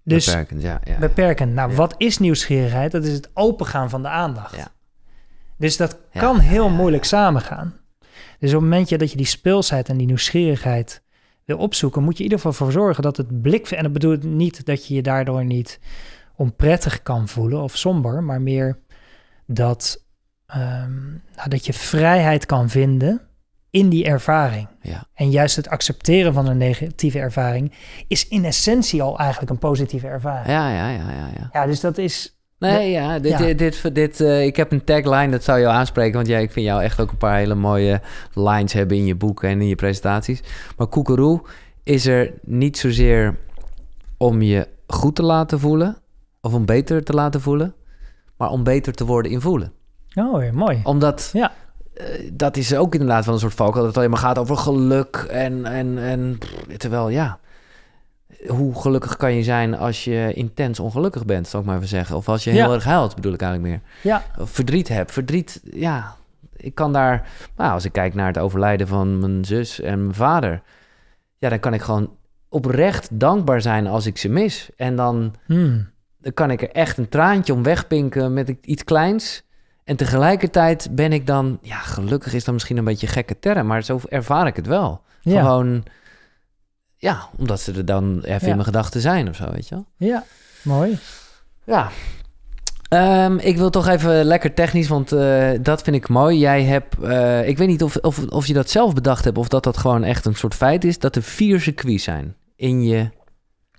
Dus beperkend, ja. beperkend. Nou, wat is nieuwsgierigheid? Dat is het opengaan van de aandacht. Dus dat kan heel ja, moeilijk samengaan. Dus op het moment dat je die speelsheid en die nieuwsgierigheid wil opzoeken, moet je in ieder geval voor zorgen dat het blik. En dat bedoelt niet dat je je daardoor niet onprettig kan voelen of somber, maar meer dat, ehm, nou, dat je vrijheid kan vinden in die ervaring. Ja. En juist het accepteren van een negatieve ervaring is in essentie al eigenlijk een positieve ervaring. Ja, ja, ja, ja. Ja, ja dus dat is. Nee, ja, dit, dit, dit, eh, ik heb een tagline, dat zou jou aanspreken. Want jij, ik vind jou echt ook een paar hele mooie lines hebben in je boeken en in je presentaties. Maar koekeroe is er niet zozeer om je goed te laten voelen of om beter te laten voelen, maar om beter te worden in voelen. Oh, mooi. Omdat ja. Eh, dat is ook inderdaad wel een soort valkuil dat het alleen maar gaat over geluk en, en, en terwijl ja, hoe gelukkig kan je zijn als je intens ongelukkig bent, zal ik maar even zeggen. Of als je heel erg huilt, bedoel ik eigenlijk meer. Ja. Of verdriet hebt. Verdriet, ja. Ik kan daar, nou, als ik kijk naar het overlijden van mijn zus en mijn vader, ja, dan kan ik gewoon oprecht dankbaar zijn als ik ze mis. En dan, hmm. dan kan ik er echt een traantje om wegpinken met iets kleins. En tegelijkertijd ben ik dan, ja, gelukkig is dat misschien een beetje een gekke term, maar zo ervaar ik het wel. Gewoon ja, omdat ze er dan even in mijn gedachten zijn of zo, weet je wel. Ja, mooi. Ja. Ehm, ik wil toch even lekker technisch, want eh, dat vind ik mooi. Jij hebt, eh, ik weet niet of, of, of je dat zelf bedacht hebt of dat dat gewoon echt een soort feit is, dat er vier circuits zijn in je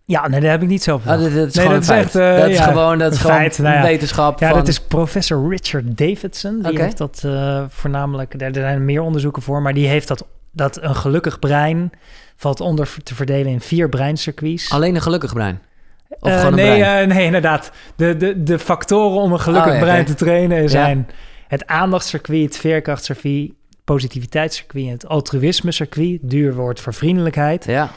ja, nee, dat heb ik niet zelf oh, bedacht. dat, is nee, gewoon dat, feit. Eh, dat is gewoon dat is gewoon nou wetenschap. Ja, dat is professor Richard Davidson. Die heeft dat voornamelijk... Er zijn meer onderzoeken voor, maar die heeft dat, dat een gelukkig brein valt onder te verdelen in vier breincircuits. Alleen een gelukkig brein? Of eh, gewoon nee, brein? Eh, nee, inderdaad. De, de, de factoren om een gelukkig oh, brein te trainen zijn het aandachtscircuit, het veerkrachtcircuit, positiviteitscircuit en het altruïsmecircuit. Duur woord voor vriendelijkheid. Ja.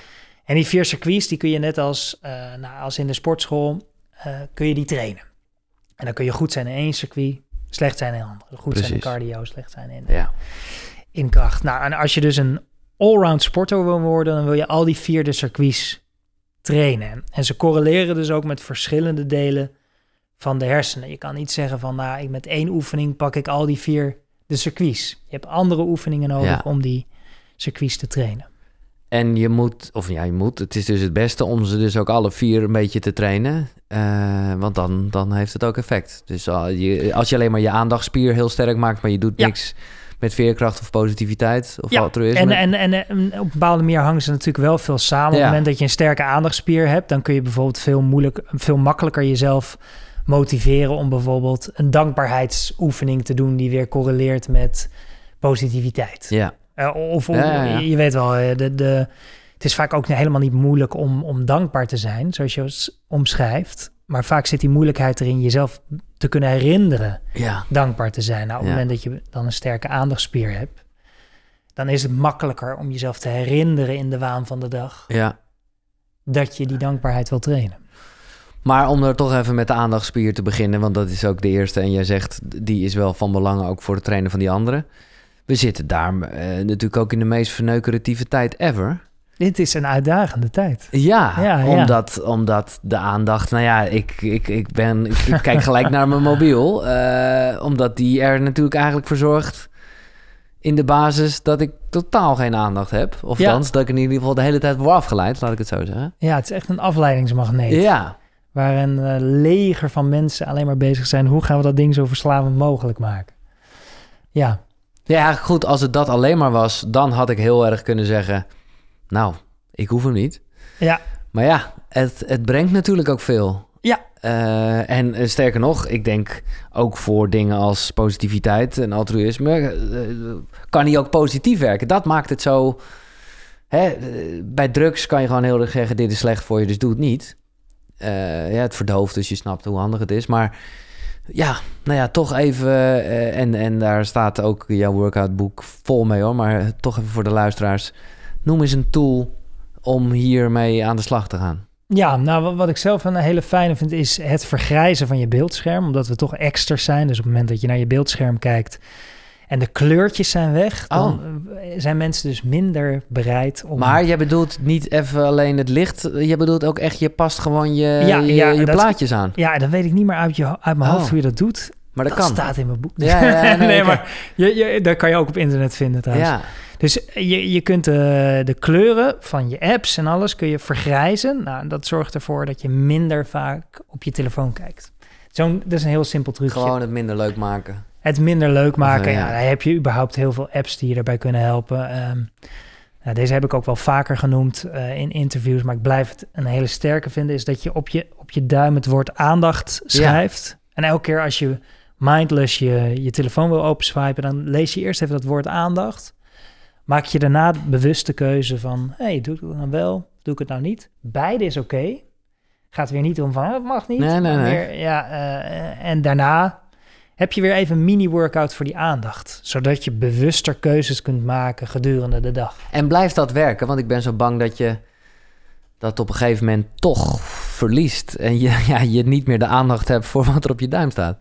En die vier circuits, die kun je net als, eh, nou, als in de sportschool, kun je die trainen. En dan kun je goed zijn in één circuit, slecht zijn in een andere. Goed zijn in cardio, slecht zijn in, ja. in kracht. Nou, en als je dus een allround sporter wil worden, dan wil je al die vierde circuits trainen. En ze correleren dus ook met verschillende delen van de hersenen. Je kan niet zeggen van, nou, ik met één oefening pak ik al die vier de circuits. Je hebt andere oefeningen nodig om die circuits te trainen. En je moet, of ja, je moet, het is dus het beste om ze dus ook alle vier een beetje te trainen. Eh, want dan, dan heeft het ook effect. Dus ah, als je alleen maar je aandachtspier heel sterk maakt, maar je doet niks met veerkracht of positiviteit of ja, altruïsme. En, en, en, en, op een bepaalde manier hangen ze natuurlijk wel veel samen. Ja. Op het moment dat je een sterke aandachtspier hebt, dan kun je bijvoorbeeld veel, moeilijk, veel makkelijker jezelf motiveren om bijvoorbeeld een dankbaarheidsoefening te doen die weer correleert met positiviteit. Ja. Eh, of, of je weet wel, eh, de, de, het is vaak ook helemaal niet moeilijk om, om dankbaar te zijn, zoals je omschrijft. Maar vaak zit die moeilijkheid erin jezelf te kunnen herinneren ja. dankbaar te zijn. Nou, op het moment dat je dan een sterke aandachtspier hebt, dan is het makkelijker om jezelf te herinneren in de waan van de dag. Ja. Dat je die dankbaarheid wil trainen. Maar om er toch even met de aandachtspier te beginnen, want dat is ook de eerste. En jij zegt, die is wel van belang ook voor het trainen van die anderen. We zitten daar eh, natuurlijk ook in de meest verneukeratieve tijd ever. Dit is een uitdagende tijd. Ja, ja omdat, omdat de aandacht... Nou ja, ik, ik, ik, ben, ik, kijk gelijk naar mijn mobiel. Eh, omdat die er natuurlijk eigenlijk voor zorgt... in de basis dat ik totaal geen aandacht heb. Of ja. dat ik in ieder geval de hele tijd word afgeleid, laat ik het zo zeggen. Ja, het is echt een afleidingsmagneet. Ja. Waar een eh, leger van mensen alleen maar bezig zijn... hoe gaan we dat ding zo verslavend mogelijk maken? Ja. Ja, goed, als het dat alleen maar was... dan had ik heel erg kunnen zeggen nou, ik hoef hem niet. Ja. Maar ja, het, het brengt natuurlijk ook veel. Ja. Eh, en eh, sterker nog, ik denk ook voor dingen als positiviteit en altruïsme eh, kan hij ook positief werken. Dat maakt het zo. Hè, bij drugs kan je gewoon heel erg zeggen: dit is slecht voor je, dus doe het niet. ja, het verdooft, dus je snapt hoe handig het is. Maar ja, nou ja, toch even. en, en daar staat ook jouw workoutboek vol mee hoor. Maar toch even voor de luisteraars Noem eens een tool om hiermee aan de slag te gaan. Ja, nou wat ik zelf een hele fijne vind is het vergrijzen van je beeldscherm. Omdat we toch exters zijn. Dus op het moment dat je naar je beeldscherm kijkt en de kleurtjes zijn weg, oh. dan eh, zijn mensen dus minder bereid om... Maar je bedoelt niet even alleen het licht, je bedoelt ook echt, je past gewoon je, ja, je, ja, je plaatjes aan. Ja, dan weet ik niet meer uit, je, uit mijn hoofd oh. hoe je dat doet. Maar dat, dat kan. staat in mijn boek. Ja, nee, maar je, je, dat kan je ook op internet vinden trouwens. Ja. Dus je, je kunt eh, de, kleuren van je apps en alles kun je vergrijzen. Nou, dat zorgt ervoor dat je minder vaak op je telefoon kijkt. Zo'n, dat is een heel simpel trucje. Gewoon het minder leuk maken. Het minder leuk eh, maken. Ja, ja. heb je überhaupt heel veel apps die je daarbij kunnen helpen. Ehm, nou, deze heb ik ook wel vaker genoemd eh, in interviews, maar ik blijf het een hele sterke vinden, is dat je op je, op je duim het woord aandacht schrijft. En elke keer als je mindless je, je telefoon wil openswipen, dan lees je eerst even dat woord aandacht maak je daarna bewuste keuze van: hé, doe ik het dan wel? Doe ik het nou niet? Beide is oké. Okay. Gaat weer niet om van: het ah, mag niet. Nee, nee, nee. ja, eh, en daarna heb je weer even een mini-workout voor die aandacht. Zodat je bewuster keuzes kunt maken gedurende de dag. En blijft dat werken? Want ik ben zo bang dat je dat op een gegeven moment toch verliest. En je, ja, je niet meer de aandacht hebt voor wat er op je duim staat.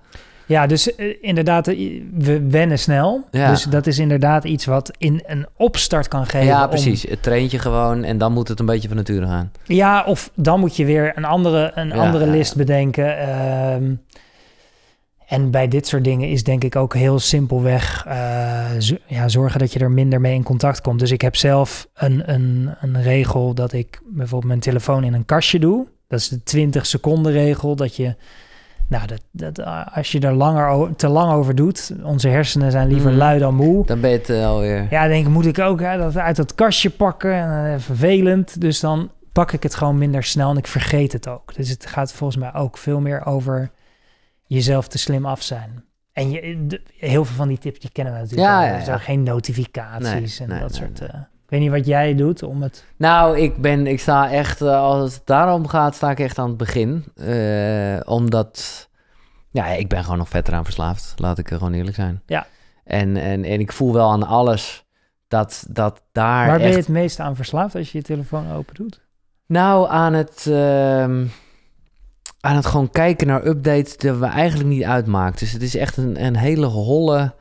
Ja, dus eh, inderdaad, eh, we wennen snel. Ja. Dus dat is inderdaad iets wat in een opstart kan geven. Ja, precies. Het Het je gewoon en dan moet het een beetje van nature gaan. Ja, of dan moet je weer een andere, een andere ja, list bedenken. Ehm, en bij dit soort dingen is denk ik ook heel simpelweg eh, ja, zorgen dat je er minder mee in contact komt. Dus ik heb zelf een, een, een regel dat ik bijvoorbeeld mijn telefoon in een kastje doe. Dat is de 20 seconden regel. Dat je nou, dat, dat, eh, als je er langer, te lang over doet, onze hersenen zijn liever mm. lui dan moe. Dan ben je het eh, alweer. Ja, denk ik, moet ik ook hè, dat uit dat kastje pakken. En, eh, vervelend. Dus dan pak ik het gewoon minder snel en ik vergeet het ook. Dus het gaat volgens mij ook veel meer over jezelf te slim af zijn. En je, heel veel van die tips die kennen we natuurlijk ja, al. Ja, geen notificaties en dat soort... Uh, weet niet wat jij doet om het. Nou, ik, ben, ik sta echt, eh, als het daarom gaat, sta ik echt aan het begin. Eh, omdat, ja, ik ben gewoon nog vet eraan verslaafd. Laat ik er gewoon eerlijk zijn. Ja. En, en, en ik voel wel aan alles dat, dat daar. Waar ben je het meest aan verslaafd als je je telefoon open doet? Nou, aan het. Ehm, aan het gewoon kijken naar updates die we eigenlijk niet uitmaakt. Dus het is echt een, een hele holle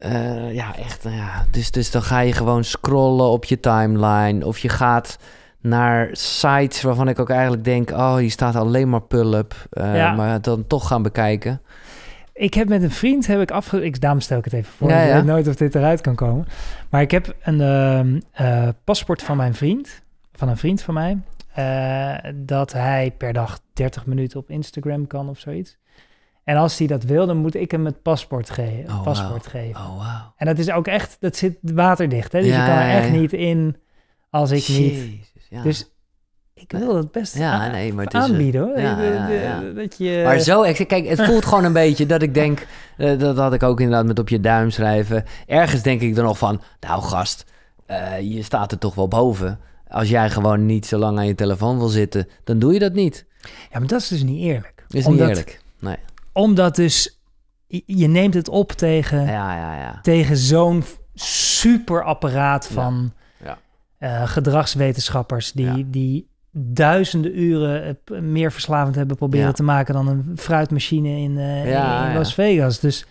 eh, ja, echt. Eh, ja. Dus, dus dan ga je gewoon scrollen op je timeline. Of je gaat naar sites waarvan ik ook eigenlijk denk: oh, hier staat alleen maar pull-up. Eh, maar dan toch gaan bekijken. Ik heb met een vriend, heb ik afge... Ik, daarom stel ik het even voor. Ja, ik weet nooit of dit eruit kan komen. Maar ik heb een ehm, paspoort van mijn vriend. Van een vriend van mij. dat hij per dag 30 minuten op Instagram kan of zoiets. En als hij dat wil, dan moet ik hem het paspoort, ge oh, paspoort oh, geven. Oh, wow. En dat is ook echt, dat zit waterdicht. Hè? Dus je kan er echt niet in als ik Jezus, niet. Dus ik wil het best ja, nee, maar het aanbieden. Eh, hoor. Dat je... Maar zo, kijk, het voelt gewoon een beetje dat ik denk, eh, dat had ik ook inderdaad met op je duim schrijven. Ergens denk ik er nog van, nou gast, eh, je staat er toch wel boven. Als jij gewoon niet zo lang aan je telefoon wil zitten, dan doe je dat niet. Ja, maar dat is dus niet eerlijk. Is niet eerlijk. Nee omdat dus je neemt het op tegen, ja, ja, ja. tegen zo'n superapparaat van eh, gedragswetenschappers die, die duizenden uren eh, meer verslavend hebben proberen te maken dan een fruitmachine in, eh, in Las Vegas. Dus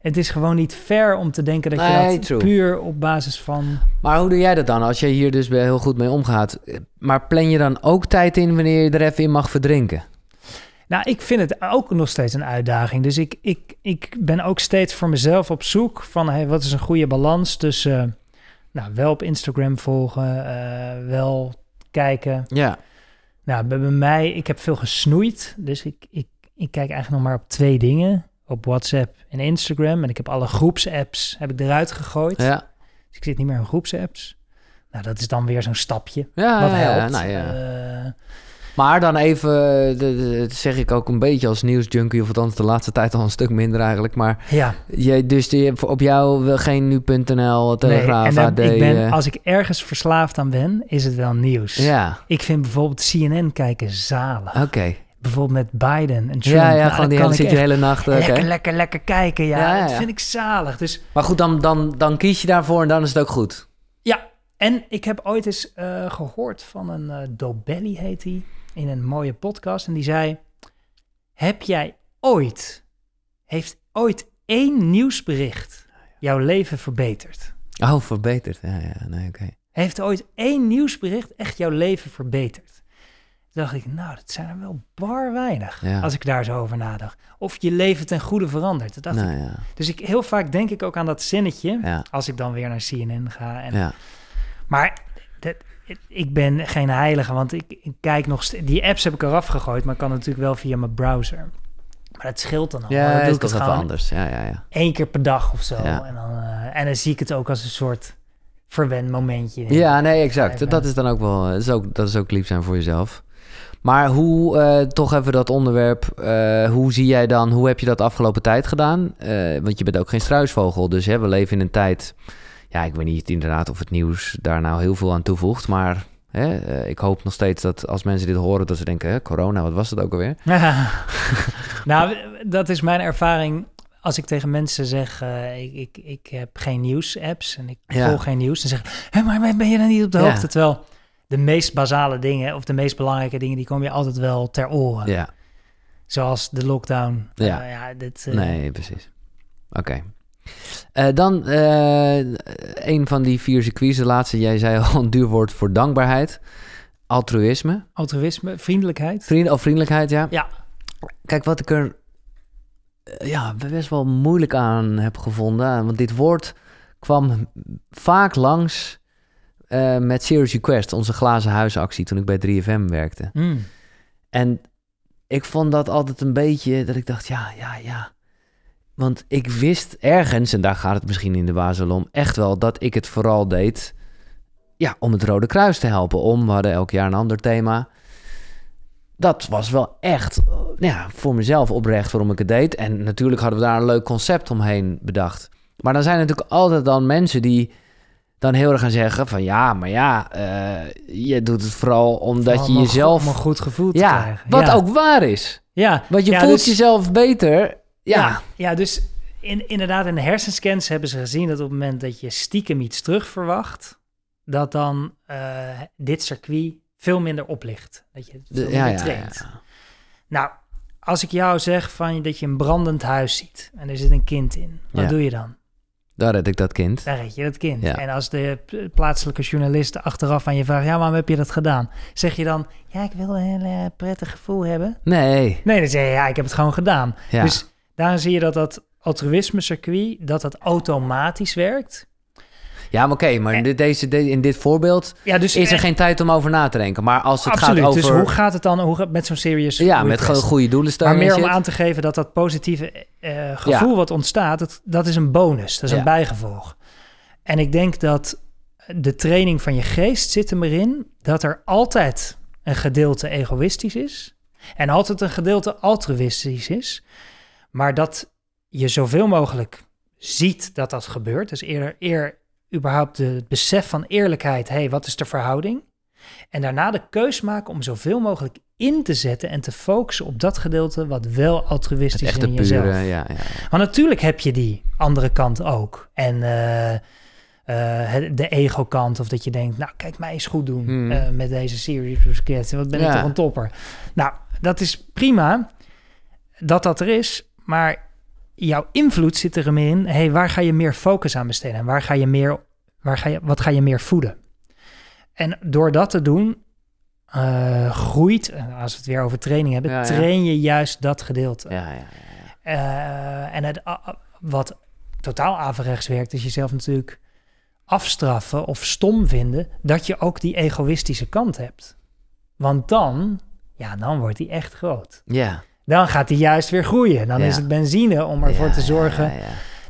het is gewoon niet fair om te denken dat je dat puur op basis van. Maar hoe doe jij dat dan als je hier dus heel goed mee omgaat? Maar plan je dan ook tijd in wanneer je er even in mag verdrinken? Nou, ik vind het ook nog steeds een uitdaging. Dus ik, ik, ik ben ook steeds voor mezelf op zoek van hey, wat is een goede balans tussen eh, nou, wel op Instagram volgen, eh, wel kijken. Ja. Nou, bij, mij, ik heb veel gesnoeid. Dus ik, ik, ik kijk eigenlijk nog maar op twee dingen. Op WhatsApp en Instagram. En ik heb alle groepsapps heb ik eruit gegooid. Ja. Dus ik zit niet meer in groepsapps. Nou, dat is dan weer zo'n stapje. Ja, wat helpt. Ja, nou ja. Eh, maar dan even, eh, dat zeg ik ook een beetje als nieuwsjunkie, of althans de laatste tijd al een stuk minder eigenlijk. Maar ja. je, dus die op jou geen nu.nl, eh, Telegraaf, nee, Ik ben, eh. als ik ergens verslaafd aan ben, is het wel nieuws. Ja. Ik vind bijvoorbeeld CNN kijken zalig. Oké. bijvoorbeeld met Biden en Trump. Ja, ja, nou, die hele, zit je hele nacht... Lekker, lekker, lekker kijken, ja. dat vind ik zalig. Dus, maar goed, dan, dan, dan kies je daarvoor en dan is het ook goed. Ja, en ik heb ooit eens gehoord van een... Uh, Dobelli heet hij in een mooie podcast en die zei: Heb jij ooit, heeft ooit één nieuwsbericht jouw leven verbeterd? Oh, verbeterd. Ja, ja, nee, oké. Heeft ooit één nieuwsbericht echt jouw leven verbeterd? dacht ik, nou, dat zijn er wel bar weinig als ik daar zo over nadacht. Of je leven ten goede verandert. dacht nou ik. Dus ik, heel vaak denk ik ook aan dat zinnetje, als ik dan weer naar CNN ga. En, Maar dat, ik ben geen heilige, want ik, kijk nog... Die apps heb ik eraf gegooid, maar kan natuurlijk wel via mijn browser. Maar dat scheelt dan al. Ja, dat is wel anders. Ja, ja, ja. Eén keer per dag of zo. En, dan, eh, en dan zie ik het ook als een soort verwend momentje. Ja, nee, exact. Dat is dan ook wel... Dat eh, is ook, dat is ook lief zijn voor jezelf. Maar hoe, eh, toch even dat onderwerp, hoe zie jij dan, hoe heb je dat afgelopen tijd gedaan? want je bent ook geen struisvogel, dus hè, we leven in een tijd ja, ik weet niet inderdaad of het nieuws daar nou heel veel aan toevoegt, maar Hè? Eh, ik hoop nog steeds dat als mensen dit horen, dat ze denken: hè, corona, wat was dat ook alweer? nou, dat is mijn ervaring. Als ik tegen mensen zeg, eh, ik, ik, ik, heb geen nieuws-apps en ik ja. volg geen nieuws, dan zeggen hé, maar ben je dan niet op de hoogte? Terwijl de meest basale dingen of de meest belangrijke dingen, die kom je altijd wel ter oren. Ja. Zoals de lockdown. Ja, eh, ja dit, nee, precies. Oké. Eh, dan eh, een van die vier circuits, de laatste, jij zei al een duur woord voor dankbaarheid. Altruïsme. Altruïsme, vriendelijkheid. Vriend, of oh, vriendelijkheid, ja. Ja. Kijk, wat ik er eh, ja, best wel moeilijk aan heb gevonden, want dit woord kwam vaak langs met Serious Request, onze glazen huisactie, toen ik bij 3FM werkte. Hmm. En ik vond dat altijd een beetje, dat ik dacht, ja, ja, ja want ik wist ergens, en daar gaat het misschien in de om echt wel dat ik het vooral deed ja, om het Rode Kruis te helpen. Om, we hadden elk jaar een ander thema. Dat was wel echt nou ja, voor mezelf oprecht waarom ik het deed. En natuurlijk hadden we daar een leuk concept omheen bedacht. Maar dan zijn er natuurlijk altijd dan mensen die dan heel erg gaan zeggen van ja, maar ja, eh, je doet het vooral omdat je jezelf... een goed gevoel te ja, krijgen. Wat ook waar is. Ja. Want je voelt dus- jezelf beter ja. ja, dus in, inderdaad, in de hersenscans hebben ze gezien dat op het moment dat je stiekem iets terug verwacht, dat dan eh, dit circuit veel minder oplicht. Dat je het veel minder ja, traint. Ja, nou, als ik jou zeg van, dat je een brandend huis ziet en er zit een kind in, wat doe je dan? Daar red ik dat kind. Daar red je dat kind. En als de plaatselijke journalisten achteraf aan je vragen... ja, waarom heb je dat gedaan? Zeg je dan, ja, ik wil een hele eh, prettig gevoel hebben? Nee. Nee, dan zeg je, ja, ik heb het gewoon gedaan. Dus daar zie je dat dat altruïsme-circuit, dat dat automatisch werkt. Ja, maar oké, maar deze, in dit voorbeeld ja, dus, is er geen tijd om over na te denken. Maar als het gaat dus over... dus hoe gaat het dan hoe, met zo'n serieus Ja, met gewoon goede doelen Maar meer om aan te geven dat dat positieve eh, gevoel wat ontstaat... Dat, dat is een bonus, dat is een bijgevolg. En ik denk dat de training van je geest zit hem erin... dat er altijd een gedeelte egoïstisch is... en altijd een gedeelte altruïstisch is... Maar dat je zoveel mogelijk ziet dat dat gebeurt. Dus eerder, eer überhaupt het besef van eerlijkheid. hey, wat is de verhouding? En daarna de keus maken om zoveel mogelijk in te zetten en te focussen op dat gedeelte wat wel altruïstisch is in jezelf. Ja, ja, Maar natuurlijk heb je die andere kant ook. En eh, eh, de ego-kant, of dat je denkt, nou kijk mij eens goed doen hmm. eh, met deze series Wat ben ik toch een topper. Nou, dat is prima dat dat er is. Maar jouw invloed zit er in, hey, waar ga je meer focus aan besteden? En waar ga je meer, waar ga je, wat ga je meer voeden? En door dat te doen, uh, groeit, als we het weer over training hebben, train je juist dat gedeelte. Ja, eh, en het, wat totaal averechts werkt, is jezelf natuurlijk afstraffen of stom vinden dat je ook die egoïstische kant hebt. Want dan, ja, dan wordt die echt groot. Ja dan gaat die juist weer groeien. Dan is het benzine om ervoor te zorgen ja,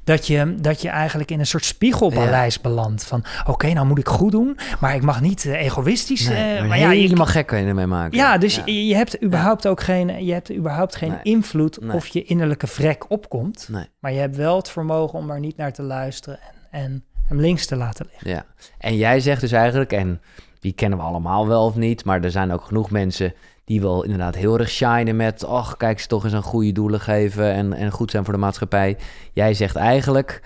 dat, je, dat je eigenlijk in een soort spiegelbalans belandt. Van oké, nou moet ik goed doen, maar ik mag niet eh, egoïstisch. Nee, eh, maar, ja, je mag gek kun mee ermee maken. Ja, dus je, hebt überhaupt ook geen, je hebt überhaupt geen invloed of je innerlijke vrek opkomt. Maar je hebt wel het vermogen om er niet naar te luisteren en, en hem links te laten liggen. Ja, en jij zegt dus eigenlijk, en die kennen we allemaal wel of niet, maar er zijn ook genoeg mensen die wil inderdaad heel erg shine met... ach, kijk ze toch eens aan goede doelen geven en, en goed zijn voor de maatschappij. Jij zegt eigenlijk,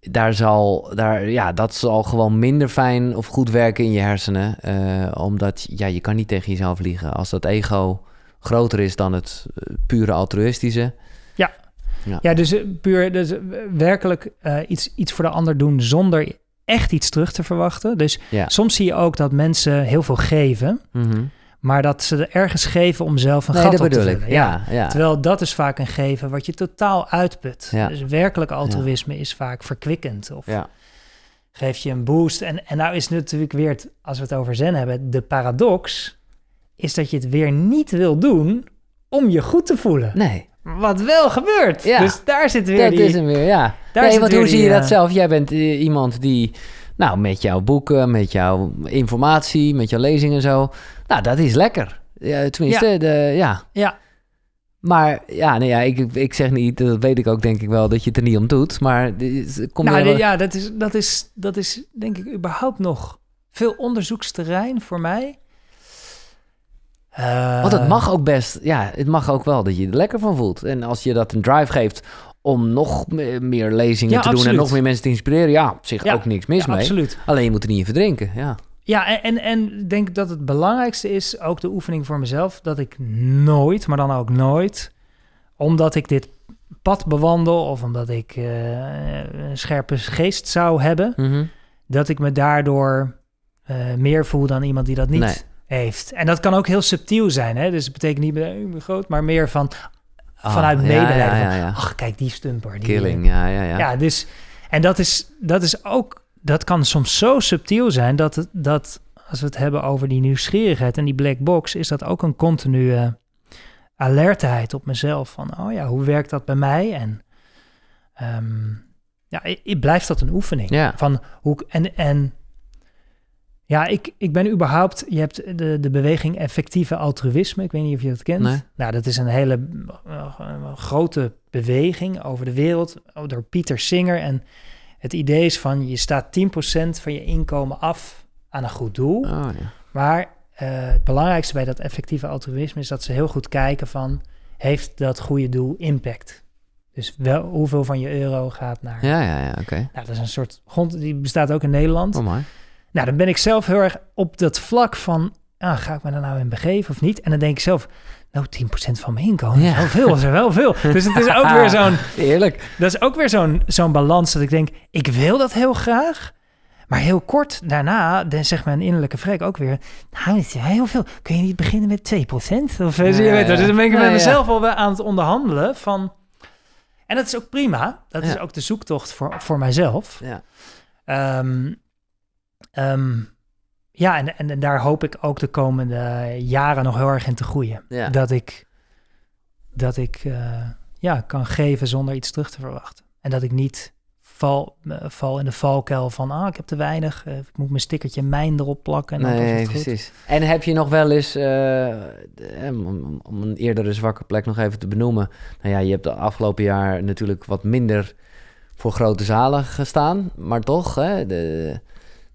daar zal, daar, ja, dat zal gewoon minder fijn of goed werken in je hersenen. Eh, omdat ja, je kan niet tegen jezelf liegen. Als dat ego groter is dan het eh, pure altruïstische... Ja, ja. ja. dus eh, puur dus werkelijk iets, iets voor de ander doen zonder echt iets terug te verwachten. Dus ja. soms zie je ook dat mensen heel veel geven. Mhm. Maar dat ze er ergens geven om zelf een gat op te vullen. Ja, ja. Terwijl dat is vaak een geven wat je totaal uitput. Dus werkelijk altruïsme is vaak verkwikkend. Of geeft je een boost. En, en nou is natuurlijk weer, als we het over zen hebben, de paradox is dat je het weer niet wil doen om je goed te voelen. Nee. Wat wel gebeurt. Dus daar zit weer dat die... is hem weer, ja. Daar nee, want hoe zie je dat eh, zelf? Jij bent eh, iemand die nou, met jouw boeken, met jouw informatie, met jouw lezingen en zo. Nou, dat is lekker. Ja, tenminste, ja. De, ja. ja. Maar ja, nou ja ik, ik zeg niet, dat weet ik ook denk ik wel, dat je het er niet om doet. Maar komt nou, wel... ja, dat is, dat, is, dat is denk ik überhaupt nog veel onderzoeksterrein voor mij. Want het eh. mag ook best, ja, het mag ook wel dat je er lekker van voelt. En als je dat een drive geeft om nog meer lezingen te doen en nog meer mensen te inspireren. Ja, op zich ook niks mis mee. Absoluut. Alleen je moet er niet in verdrinken. Ja, ja en, en denk dat het belangrijkste is, ook de oefening voor mezelf, dat ik nooit, maar dan ook nooit, omdat ik dit pad bewandel of omdat ik eh, een scherpe geest zou hebben, mhm. dat ik me daardoor eh, meer voel dan iemand die dat niet heeft. En dat kan ook heel subtiel zijn. Hè? Dus het betekent niet meer eh, groot, maar meer van, Ah, vanuit medelijden. Ja, ach, kijk die stumper. Die Killing, ja, ja, ja. Ja, dus... En dat is, dat is ook... Dat kan soms zo subtiel zijn dat, dat... Als we het hebben over die nieuwsgierigheid en die black box... is dat ook een continue alertheid op mezelf. Van, oh ja, hoe werkt dat bij mij? En... Um, ja, blijft dat een oefening. Ja. Van hoe, en, en ja, ik, ik ben überhaupt... Je hebt de, de beweging effectieve altruïsme. Ik weet niet of je dat kent. Nee. Nou, dat is een hele eh, grote beweging over de wereld oh, door Pieter Singer. En het idee is van je staat 10% van je inkomen af aan een goed doel. Oh, ja. Maar eh, het belangrijkste bij dat effectieve altruïsme is dat ze heel goed kijken van... heeft dat goede doel impact? Dus wel, hoeveel van je euro gaat naar... Ja, ja, ja, oké. Nou, dat is een soort grond... Die bestaat ook in Nederland. Oh, nou, dan ben ik zelf heel erg op dat vlak van, ah, ga ik me daar nou in begeven of niet? En dan denk ik zelf, nou, 10% van mijn inkomen ja. wel veel, is er wel veel. Dus het is ook weer zo'n... Eerlijk. Dat is ook weer zo'n zo'n balans dat ik denk, ik wil dat heel graag... Maar heel kort daarna, dan zegt mijn innerlijke vrek ook weer... Nou, is heel veel. Kun je niet beginnen met 2%? Of, je weet, Dus dan ben ik met mezelf al aan het onderhandelen van... En dat is ook prima. Dat is ook de zoektocht voor, voor mijzelf. Ja. Ehm, Ehm, ja, en, en, daar hoop ik ook de komende jaren nog heel erg in te groeien. Dat ik, dat ik eh, ja, kan geven zonder iets terug te verwachten. En dat ik niet val, eh, val in de valkuil van, ah, ik heb te weinig, eh, ik moet mijn stickertje mijn erop plakken. En dan het precies. En heb je nog wel eens, om, om, een eerdere zwakke plek nog even te benoemen, nou ja, je hebt de afgelopen jaar natuurlijk wat minder voor grote zalen gestaan, maar toch, hè, de,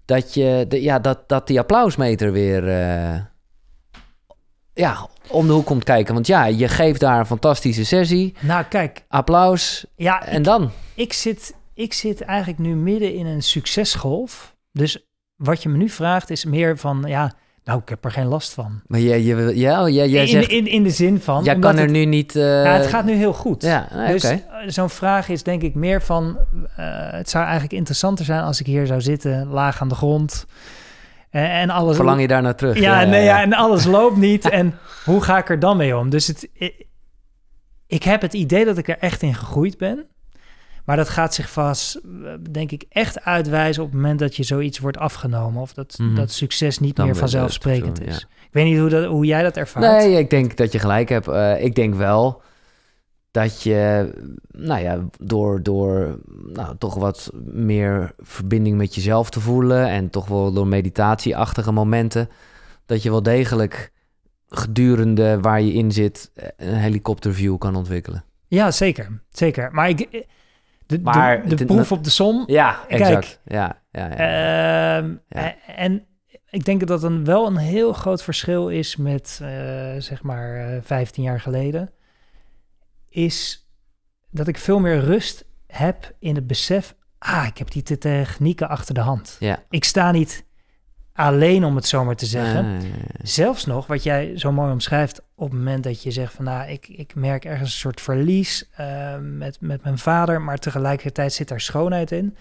dat, je, de, ja, dat, dat die applausmeter weer eh, ja, om de hoek komt kijken. Want ja, je geeft daar een fantastische sessie. Nou, kijk. Applaus. Ja, en dan? Ik zit, ik zit eigenlijk nu midden in een succesgolf. Dus wat je me nu vraagt is meer van, ja, nou, ik heb er geen last van. Maar jij, je, ja, oh, jij, jij in, In, in de zin van... Jij kan er nu niet... Uh... Ja, het gaat nu heel goed. Ja, ah, dus eh, zo'n vraag is denk ik meer van... Eh, het zou eigenlijk interessanter zijn als ik hier zou zitten, laag aan de grond... en alles... Verlang je daar naar terug? Ja, nee, ja, en alles loopt niet. en hoe ga ik er dan mee om? Dus het, ik heb het idee dat ik er echt in gegroeid ben. Maar dat gaat zich vast, eh, denk ik, echt uitwijzen op het moment dat je zoiets wordt afgenomen. Of dat, mhm. dat succes niet meer vanzelfsprekend is. Ik weet niet hoe, dat, hoe jij dat ervaart. Nee, ik denk dat je gelijk hebt. Eh, ik denk wel dat je, nou ja, door, door nou, toch wat meer verbinding met jezelf te voelen en toch wel door meditatieachtige momenten, dat je wel degelijk gedurende waar je in zit eh, een helikopterview kan ontwikkelen. Ja, zeker. Zeker. Maar ik, de, maar, de, proef op de som. Ja, exact. Kijk, ja, ja, ja, ehm, eh, En ik denk dat dan wel een heel groot verschil is met, eh, zeg maar, 15 eh, jaar geleden. Is dat ik veel meer rust heb in het besef, ah, ik heb die technieken achter de hand. Ja. Ik sta niet alleen om het zomaar te zeggen. Zelfs nog, wat jij zo mooi omschrijft, op het moment dat je zegt van nou, ik, ik merk ergens een soort verlies eh, met, met mijn vader, maar tegelijkertijd zit daar schoonheid in.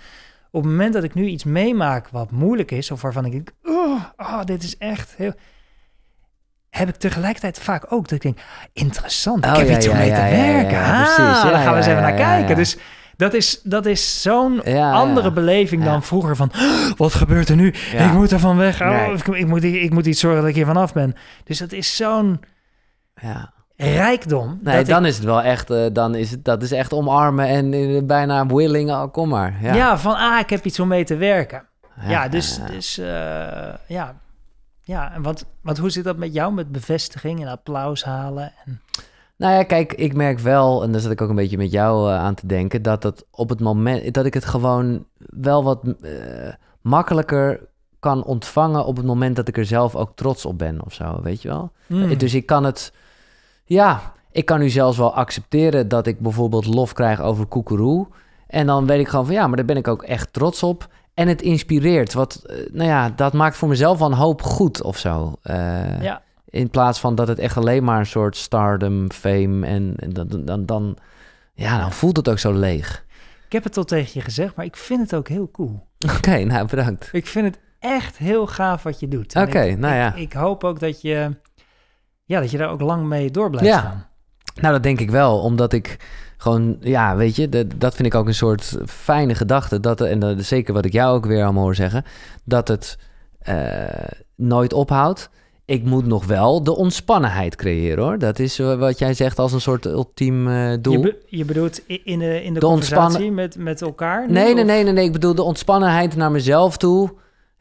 Op het moment dat ik nu iets meemaak wat moeilijk is, of waarvan ik denk, oh, ah, dit is echt heel heb ik tegelijkertijd vaak ook dat ik denk, interessant, ik oh, heb ja, iets om ja, mee ja, te werken. ah, daar gaan we eens even naar kijken. Dus dat is, dat is zo'n andere beleving dan vroeger van... wat gebeurt er nu? Ik moet er van weg. Oh, ik, moet, ik moet iets zorgen dat ik hier vanaf ben. Dus dat is zo'n... Ja rijkdom. Nee, dan is het wel echt, eh, dan is het, dat is echt omarmen en eh, bijna willing, oh, kom maar. Ja. ja. van ah, ik heb iets om mee te werken. Ja, dus, dus ja. Dus, eh, ja, want, wat hoe zit dat met jou, met bevestiging en applaus halen? En... Nou ja, kijk, ik merk wel, en daar zat ik ook een beetje met jou eh, aan te denken, dat dat op het moment dat ik het gewoon wel wat eh, makkelijker kan ontvangen op het moment dat ik er zelf ook trots op ben of zo, weet je wel? Hmm. Dus ik kan het, ja, ik kan nu zelfs wel accepteren dat ik bijvoorbeeld lof krijg over koekeroe. En dan weet ik gewoon van ja, maar daar ben ik ook echt trots op. En het inspireert, wat, eh, nou ja, dat maakt voor mezelf wel een hoop goed of zo. ja. In plaats van dat het echt alleen maar een soort stardom, fame en, dan, dan, dan, ja, dan voelt het ook zo leeg. Ik heb het al tegen je gezegd, maar ik vind het ook heel cool. Oké, nou bedankt. Ik vind het echt heel gaaf wat je doet. Oké, nou ja. Ik, hoop ook dat je, ja, dat je daar ook lang mee door blijft ja. gaan. Nou, dat denk ik wel, omdat ik gewoon, ja, weet je, dat, dat vind ik ook een soort fijne gedachte. Dat, en zeker wat ik jou ook weer allemaal hoor zeggen, dat het eh, nooit ophoudt ik moet nog wel de ontspannenheid creëren hoor. Dat is wat jij zegt als een soort ultiem eh, doel. Je, je, bedoelt in de, in de, conversatie met, met elkaar? Nee, nee, nee, nee, nee, Ik bedoel de ontspannenheid naar mezelf toe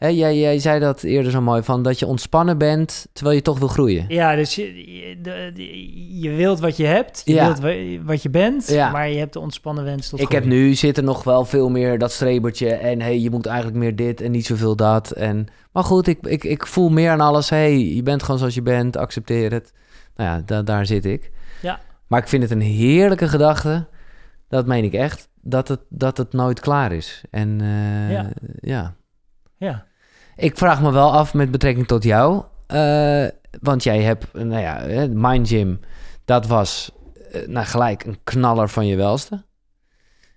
jij, jij zei dat eerder zo mooi, van dat je ontspannen bent terwijl je toch wil groeien. Ja, dus je, je, je wilt wat je hebt, je wilt wat je bent, maar je hebt de ontspannen wens tot Ik heb nu, zit er nog wel veel meer dat strebertje en hey, je moet eigenlijk meer dit en niet zoveel dat. En, maar goed, ik, ik, ik voel meer aan alles, hey, je bent gewoon zoals je bent, accepteer het. Nou ja, da- daar zit ik. Ja. Maar ik vind het een heerlijke gedachte, dat meen ik echt, dat het, dat het nooit klaar is. En eh, ja. ja. Ik vraag me wel af met betrekking tot jou. Eh, want jij hebt, nou ja, eh, Mind Gym, dat was eh, nou gelijk een knaller van je welste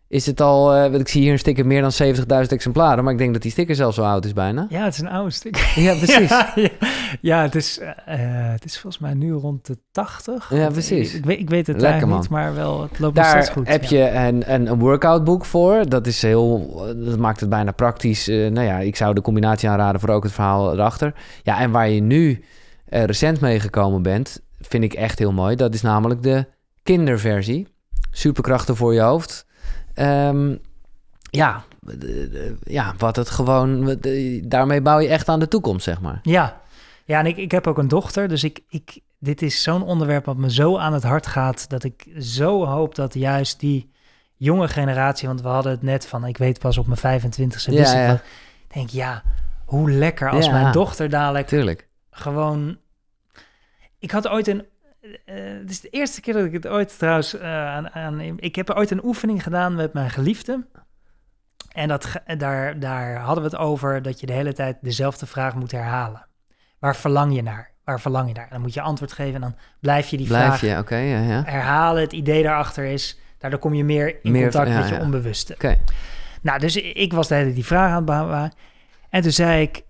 is het al, uh, ik zie hier een sticker meer dan 70.000 exemplaren, maar ik denk dat die sticker zelfs zo oud is bijna. Ja, het is een oude sticker. Ja, precies. ja, het, is, eh, het is volgens mij nu rond de 80. Ja, precies. Ik, weet, ik weet het eigenlijk niet, maar wel, het loopt best goed. Daar heb je een, een, een workoutboek voor. Dat, is heel, dat maakt het bijna praktisch. Eh, nou ja, ik zou de combinatie aanraden voor ook het verhaal erachter. Ja, en waar je nu recent mee gekomen bent, vind ik echt heel mooi. Dat is namelijk de kinderversie. Superkrachten voor je hoofd Ehm, ja, ja, wat het gewoon. Daarmee bouw je echt aan de toekomst, zeg maar. Ja, ja en ik, ik heb ook een dochter, dus ik, ik, dit is zo'n onderwerp wat me zo aan het hart gaat. Dat ik zo hoop dat juist die jonge generatie, want we hadden het net van, ik weet pas op mijn 25e. Dus ja, ik denk, ja, hoe lekker als mijn dochter dadelijk. Tuurlijk. Gewoon. Ik had ooit een eh, het is de eerste keer dat ik het ooit trouwens eh, aan, aan... Ik heb ooit een oefening gedaan met mijn geliefde. En dat, daar, daar hadden we het over dat je de hele tijd dezelfde vraag moet herhalen. Waar verlang je naar? Waar verlang je naar? En dan moet je antwoord geven en dan blijf je die blijf vraag je, okay, ja, ja. herhalen. Het idee daarachter is, daardoor kom je meer in contact met je onbewuste. Okay. Nou, dus ik was de hele die vraag aan het En toen zei ik,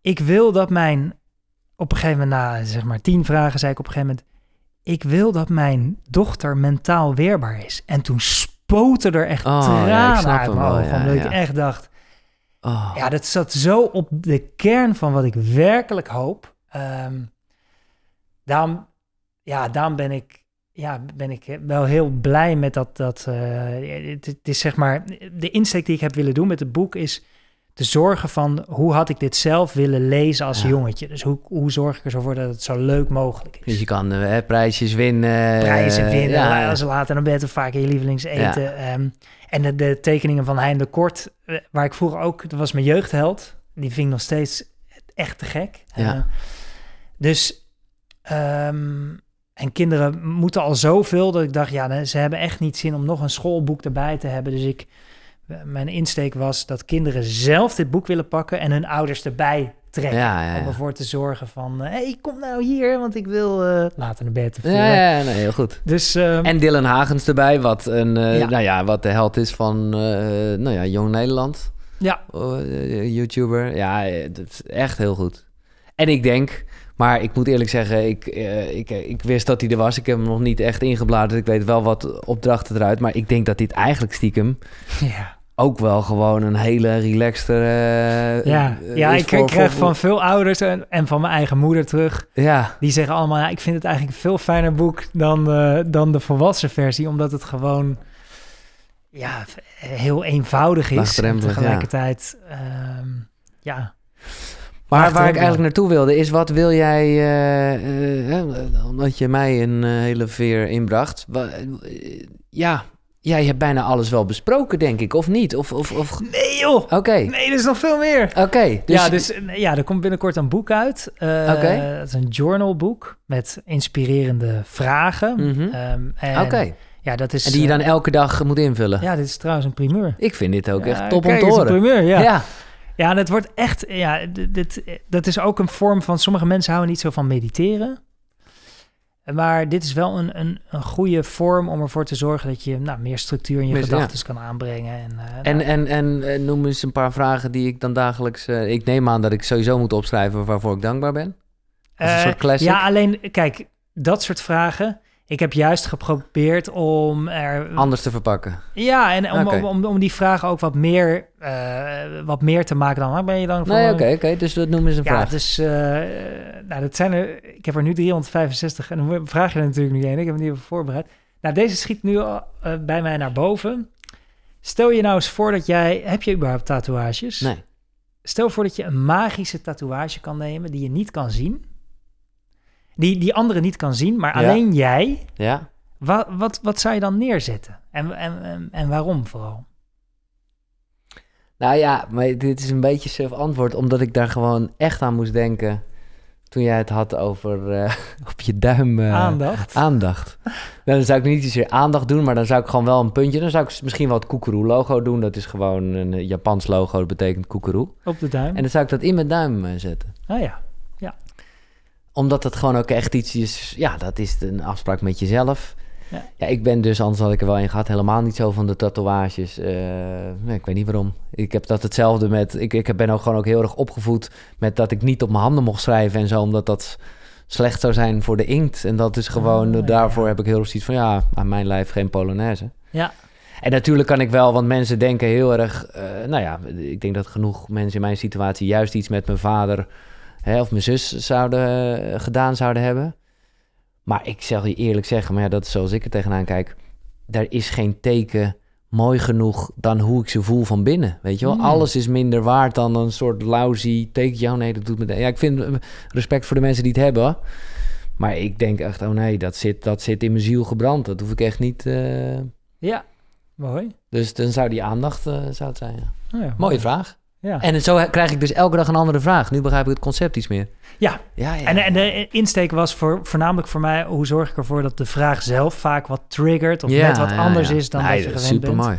ik wil dat mijn... Op een gegeven moment, na zeg maar tien vragen, zei ik op een gegeven moment ik wil dat mijn dochter mentaal weerbaar is. En toen spoten er echt oh, tranen uit mijn ogen. omdat ik echt dacht, oh. ja, dat zat zo op de kern van wat ik werkelijk hoop. Um, daarom, ja, daarom ben ik ja, ben ik wel heel blij met dat. dat eh, het, het, is zeg maar. De insteek die ik heb willen doen met het boek is de zorgen van hoe had ik dit zelf willen lezen als jongetje. Dus hoe, hoe zorg ik zo voor dat het zo leuk mogelijk is. Dus je kan eh, prijsjes winnen. Prijzen eh, winnen, ja. als later naar bed of vaak je lievelingseten. Ja. Ehm, en de, tekeningen van Hein de Kort, eh, waar ik vroeger ook, dat was mijn jeugdheld. Die ving nog steeds echt te gek. Ja. Eh, dus, ehm, en kinderen moeten al zoveel dat ik dacht, ja, ze hebben echt niet zin om nog een schoolboek erbij te hebben. Dus ik eh, mijn insteek was dat kinderen zelf dit boek willen pakken en hun ouders erbij trekken. Om ervoor te zorgen van, hé, eh, hey, kom nou hier, want ik wil uh, later naar bed. Of, ja, ja, nee, heel goed. Dus, ehm, en Dylan Hagens erbij, wat, een, Nou ja, wat de held is van nou ja, Jong Nederland. Ja. Oh, YouTuber. Ja, dat is echt heel goed. En ik denk, maar ik moet eerlijk zeggen, ik, ik, ik wist dat hij er was. Ik heb hem nog niet echt ingebladerd. Ik weet wel wat opdrachten eruit. Maar ik denk dat dit eigenlijk stiekem ja ook wel gewoon een hele relaxtere eh, ja, eh, ja ik krijg van veel ouders en, en, van mijn eigen moeder terug. Ja. Die zeggen allemaal, ja, ik vind het eigenlijk een veel fijner boek dan, eh, dan de volwassen versie. Omdat het gewoon ja, heel eenvoudig is. tegelijkertijd, ja. Ehm, ja. Maar waar ik eigenlijk naartoe wilde is, wat wil jij, uh, omdat je mij een hele veer inbracht. ja, ja, je hebt bijna alles wel besproken, denk ik, of niet? Of, of, of... Nee, joh. Oké. Nee, er is nog veel meer. Oké. dus... Ja, dus ja, er komt binnenkort een boek uit. Eh, Oké. Het is een journalboek met inspirerende vragen. Mhm. Ehm, en... Oké. Ja, dat is, en die je eh, dan elke dag moet invullen. Ja, dit is trouwens een primeur. Ik vind dit ook echt top om te horen. Een primeur, ja. ja. Ja, en het wordt echt. Ja, dit, dat is ook een vorm van. Sommige mensen houden niet zo van mediteren. Maar dit is wel een, een, een goede vorm om ervoor te zorgen dat je nou, meer structuur in je gedachten kan aanbrengen. En, eh, nou en, en, en, eh, noem eens een paar vragen die ik dan dagelijks. Eh, ik neem aan dat ik sowieso moet opschrijven waarvoor ik dankbaar ben. Ja, alleen kijk, dat soort vragen ik heb juist geprobeerd om er... Anders te verpakken. Ja, en om, om, om, die vraag ook wat meer, eh, wat meer te maken dan... Waar ben je dan voor? Nee, oké, Dus dat noemen ze een ja, vraag. dus... Eh, nou, dat zijn er... Ik heb er nu 365 en dan vraag je er natuurlijk nu één. Ik heb hem niet even voorbereid. Nou, deze schiet nu al, eh, bij mij naar boven. Stel je nou eens voor dat jij... Heb je überhaupt tatoeages? Nee. Stel voor dat je een magische tatoeage kan nemen die je niet kan zien die, die anderen niet kan zien, maar alleen jij. Ja. Wat, wat, wat zou je dan neerzetten? En, en, en waarom vooral? Nou ja, maar dit is een beetje zelf antwoord, omdat ik daar gewoon echt aan moest denken toen jij het had over eh, op je duim eh, aandacht. aandacht. Nou, dan zou ik niet zozeer aandacht doen, maar dan zou ik gewoon wel een puntje. Dan zou ik misschien wel het koekeroe logo doen. Dat is gewoon een Japans logo, dat betekent koekeroe. Op de duim. En dan zou ik dat in mijn duim eh, zetten. Ah ja omdat dat gewoon ook echt iets is... Ja, dat is een afspraak met jezelf. Ja. ja. ik ben dus, anders had ik er wel in gehad, helemaal niet zo van de tatoeages. Eh, nee, ik weet niet waarom. Ik heb dat hetzelfde met. Ik, ik ben ook gewoon ook heel erg opgevoed met dat ik niet op mijn handen mocht schrijven en zo, omdat dat slecht zou zijn voor de inkt. En dat is gewoon, oh, daarvoor heb ik heel erg zoiets van ja, aan mijn lijf geen Polonaise. Ja. En natuurlijk kan ik wel, want mensen denken heel erg. Eh, nou ja, ik denk dat genoeg mensen in mijn situatie juist iets met mijn vader hè, of mijn zus zouden, eh, gedaan zouden hebben. Maar ik zal je eerlijk zeggen, maar ja, dat is zoals ik er tegenaan kijk. Er is geen teken mooi genoeg dan hoe ik ze voel van binnen. Weet je wel, hmm. alles is minder waard dan een soort lousy teken. Ja, oh nee, dat doet me. Ja, ik vind eh, respect voor de mensen die het hebben. Maar ik denk echt, oh nee, dat zit, dat zit in mijn ziel gebrand. Dat hoef ik echt niet. Eh, ja, mooi. Dus dan zou die aandacht zou het zijn. Ja. Oh ja, Mooie vraag. Ja. En zo krijg ik dus elke dag een andere vraag. Nu begrijp ik het concept iets meer. Ja, ja, ja. En, en, de insteek was voor, voornamelijk voor mij... hoe zorg ik ervoor dat de vraag zelf vaak wat triggert... of net wat anders is dan nee, dat je gewend super bent. Mooi.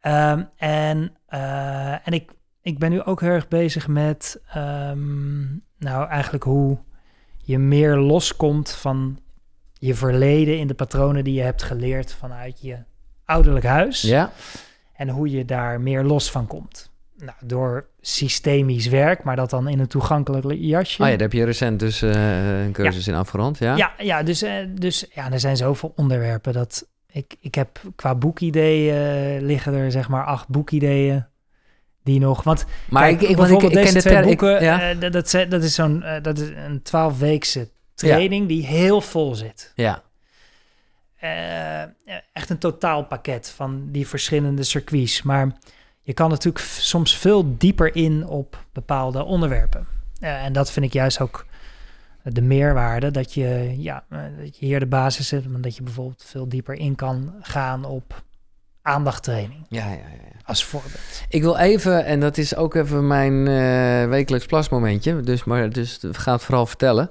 Ehm, en eh, en ik, ik ben nu ook heel erg bezig met... Ehm, nou, eigenlijk hoe je meer loskomt van je verleden... in de patronen die je hebt geleerd vanuit je ouderlijk huis. Ja. En hoe je daar meer los van komt nou, door systemisch werk, maar dat dan in een toegankelijk jasje. Ah ja, daar heb je recent dus uh, een cursus in afgerond, ja? Ja, ja dus, uh, dus ja, er zijn zoveel onderwerpen dat ik, ik heb qua boekideeën eh, liggen er zeg maar acht boekideeën die nog. Want maar kijk, ik, ik, ik, deze ken twee boeken, ja. dat, dat, dat is zo'n dat is een twaalfweekse training die heel vol zit. Ja. echt een totaalpakket van die verschillende circuits, maar je kan natuurlijk soms veel dieper in op bepaalde onderwerpen. Eh, en dat vind ik juist ook de meerwaarde, dat je, ja, eh, dat je hier de basis zit, maar dat je bijvoorbeeld veel dieper in kan gaan op aandachttraining. Ja, ja, ja. Als voorbeeld. Ik wil even, en dat is ook even mijn eh, wekelijks plasmomentje, dus, maar, dus ga het vooral vertellen.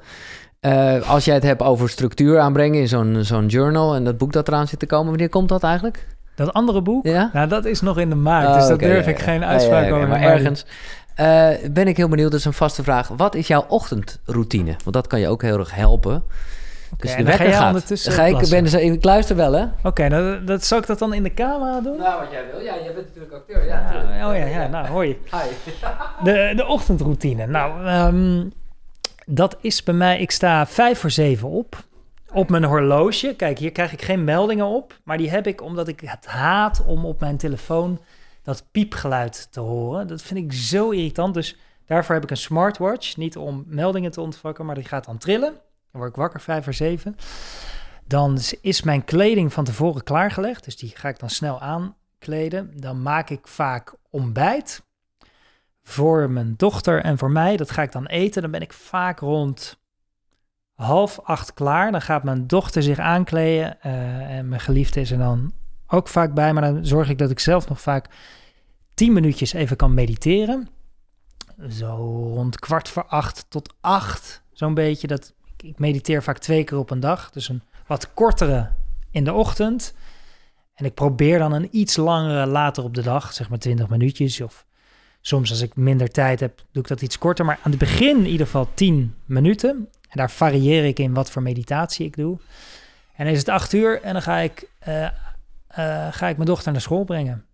als jij het hebt over structuur aanbrengen in zo'n zo'n journal en dat boek dat eraan zit te komen, wanneer komt dat eigenlijk? Dat andere boek, ja? nou, dat is nog in de maak. dus oh, dat durf ik geen uitspraak over. maar ergens eh, ben ik heel benieuwd. Dat is een vaste vraag. Wat is jouw ochtendroutine? Want dat kan je ook heel erg helpen. Dus de wekker ga gaat. Ga ik, ben, dus ik luister wel, hè? Oké, okay, nou, dat, zou ik dat dan in de camera doen? Nou, wat jij wil. Ja, jij bent natuurlijk acteur. Ja, oh ja, ja, nou, hoi. Hi. De, de ochtendroutine. Nou, ehm, dat is bij mij... Ik sta vijf voor zeven op op mijn horloge. Kijk, hier krijg ik geen meldingen op. Maar die heb ik omdat ik het haat om op mijn telefoon dat piepgeluid te horen. Dat vind ik zo irritant. Dus daarvoor heb ik een smartwatch. Niet om meldingen te ontvangen, maar die gaat dan trillen. Dan word ik wakker vijf voor zeven. Dan is mijn kleding van tevoren klaargelegd. Dus die ga ik dan snel aankleden. Dan maak ik vaak ontbijt voor mijn dochter en voor mij. Dat ga ik dan eten. Dan ben ik vaak rond half acht klaar. Dan gaat mijn dochter zich aankleden. Eh, en mijn geliefde is er dan ook vaak bij. Maar dan zorg ik dat ik zelf nog vaak tien minuutjes even kan mediteren. Zo rond kwart voor acht tot acht, zo'n beetje. Dat, ik mediteer vaak twee keer op een dag. Dus een wat kortere in de ochtend. En ik probeer dan een iets langere later op de dag, zeg maar 20 minuutjes. Of soms als ik minder tijd heb, doe ik dat iets korter. Maar aan het begin in ieder geval 10 minuten. En daar varieer ik in wat voor meditatie ik doe. En is het acht uur en dan ga ik, eh, eh, ga ik mijn dochter naar school brengen.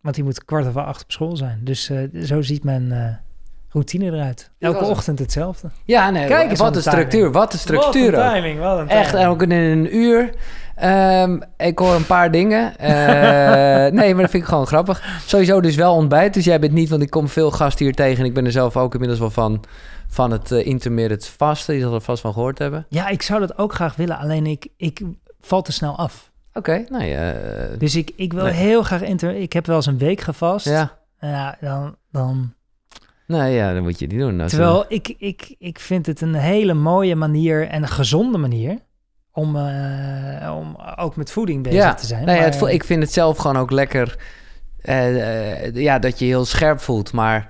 Want die moet kwart over acht op school zijn. Dus eh, zo ziet mijn routine eruit. Elke ochtend hetzelfde. Ja, nee, Kijk eens wat de structuur. Wat de structuur. Wat timing. Wat een Echt, en in een uur. Ehm, ik hoor een paar dingen. nee, maar dat vind ik gewoon grappig. Sowieso dus wel ontbijt. Dus jij bent niet, want ik kom veel gasten hier tegen. En ik ben er zelf ook inmiddels wel van van het uh, intermittent vasten. Je zal er vast van gehoord hebben. Ja, ik zou dat ook graag willen, alleen ik, ik val te snel af. Oké, nou ja. Eh, dus ik, ik wil heel graag inter... Ik heb wel eens een week gevast. Ja. Ja, dan... dan... Nou ja, dan moet je die doen. Nou, Terwijl eh, ik, ik, ik vind het een hele mooie manier en een gezonde manier om, om ook met voeding bezig te zijn. Ja. maar... ja, het, ik vind het zelf gewoon ook lekker uh, ja, dat je heel scherp voelt. Maar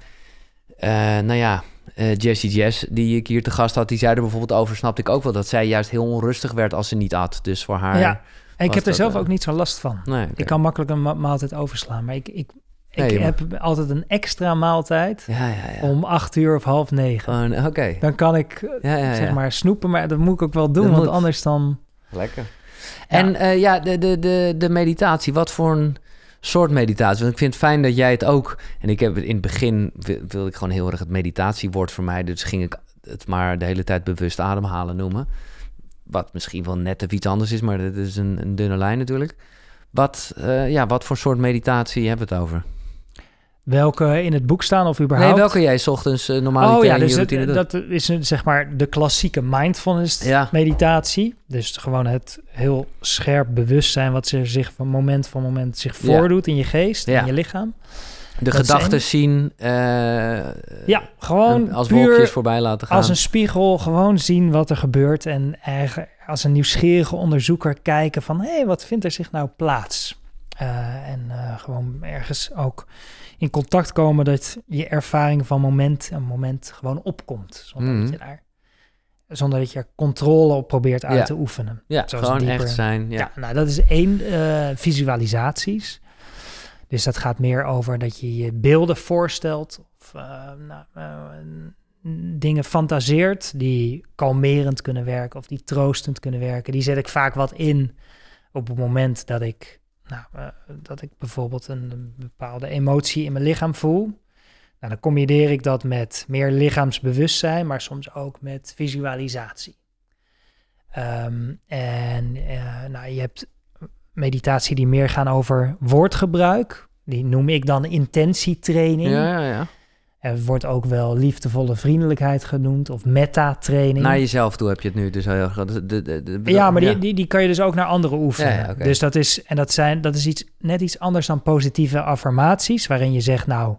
nou ja, eh, Jesse Jessie Jess, die ik hier te gast had, die zei er bijvoorbeeld over, snapte ik ook wel, dat zij juist heel onrustig werd als ze niet at. Dus voor haar... Ja, en ik heb er zelf eh, ook niet zo last van. Nee, Ik kan makkelijk een maaltijd overslaan, maar ik, ik, ik heb altijd een extra maaltijd om acht uur of half negen. Oh, oké. Dan kan ik zeg maar snoepen, maar dat moet ik ook wel doen, want anders dan... Lekker. En eh, ja, de, de, de, de meditatie, wat voor een soort meditatie. Want ik vind het fijn dat jij het ook. En ik heb in het begin wilde ik gewoon heel erg het meditatiewoord voor mij. Dus ging ik het maar de hele tijd bewust ademhalen noemen. Wat misschien wel net of iets anders is, maar dat is een, dunne lijn natuurlijk. Wat, eh, ja, wat voor soort meditatie hebben we het over? Welke in het boek staan of überhaupt? Nee, welke jij ochtends uh, eh, normaal oh, ja, dus eh, dat is een, zeg maar de klassieke mindfulness meditatie. Dus gewoon het heel scherp bewustzijn wat zich van moment van moment zich voordoet in je geest, en in je lichaam. De gedachten zien. Eh, ja, gewoon als puur wolkjes voorbij laten gaan. Als een spiegel, gewoon zien wat er gebeurt. En als een nieuwsgierige onderzoeker kijken van hé, hey, wat vindt er zich nou plaats? en gewoon ergens ook in contact komen dat je ervaring van moment en moment gewoon opkomt. Zonder mhm. dat je daar zonder dat je er controle op probeert uit te oefenen. Ja, gewoon echt zijn. Ja. nou dat is één, uh, visualisaties. Dus dat gaat meer over dat je je beelden voorstelt of eh, nou, eh, dingen fantaseert die kalmerend kunnen werken of die troostend kunnen werken. Die zet ik vaak wat in op het moment dat ik nou, eh, dat ik bijvoorbeeld een, bepaalde emotie in mijn lichaam voel. Nou, dan combineer ik dat met meer lichaamsbewustzijn, maar soms ook met visualisatie. Ehm, en eh, nou, je hebt meditatie die meer gaan over woordgebruik. Die noem ik dan intentietraining. Ja, ja, ja. Er wordt ook wel liefdevolle vriendelijkheid genoemd of meta-training. Naar jezelf toe heb je het nu dus heel ja, maar Die, die, kan je dus ook naar anderen oefenen. Dus dat is, en dat, zijn, dat is iets, net iets anders dan positieve affirmaties, waarin je zegt, nou,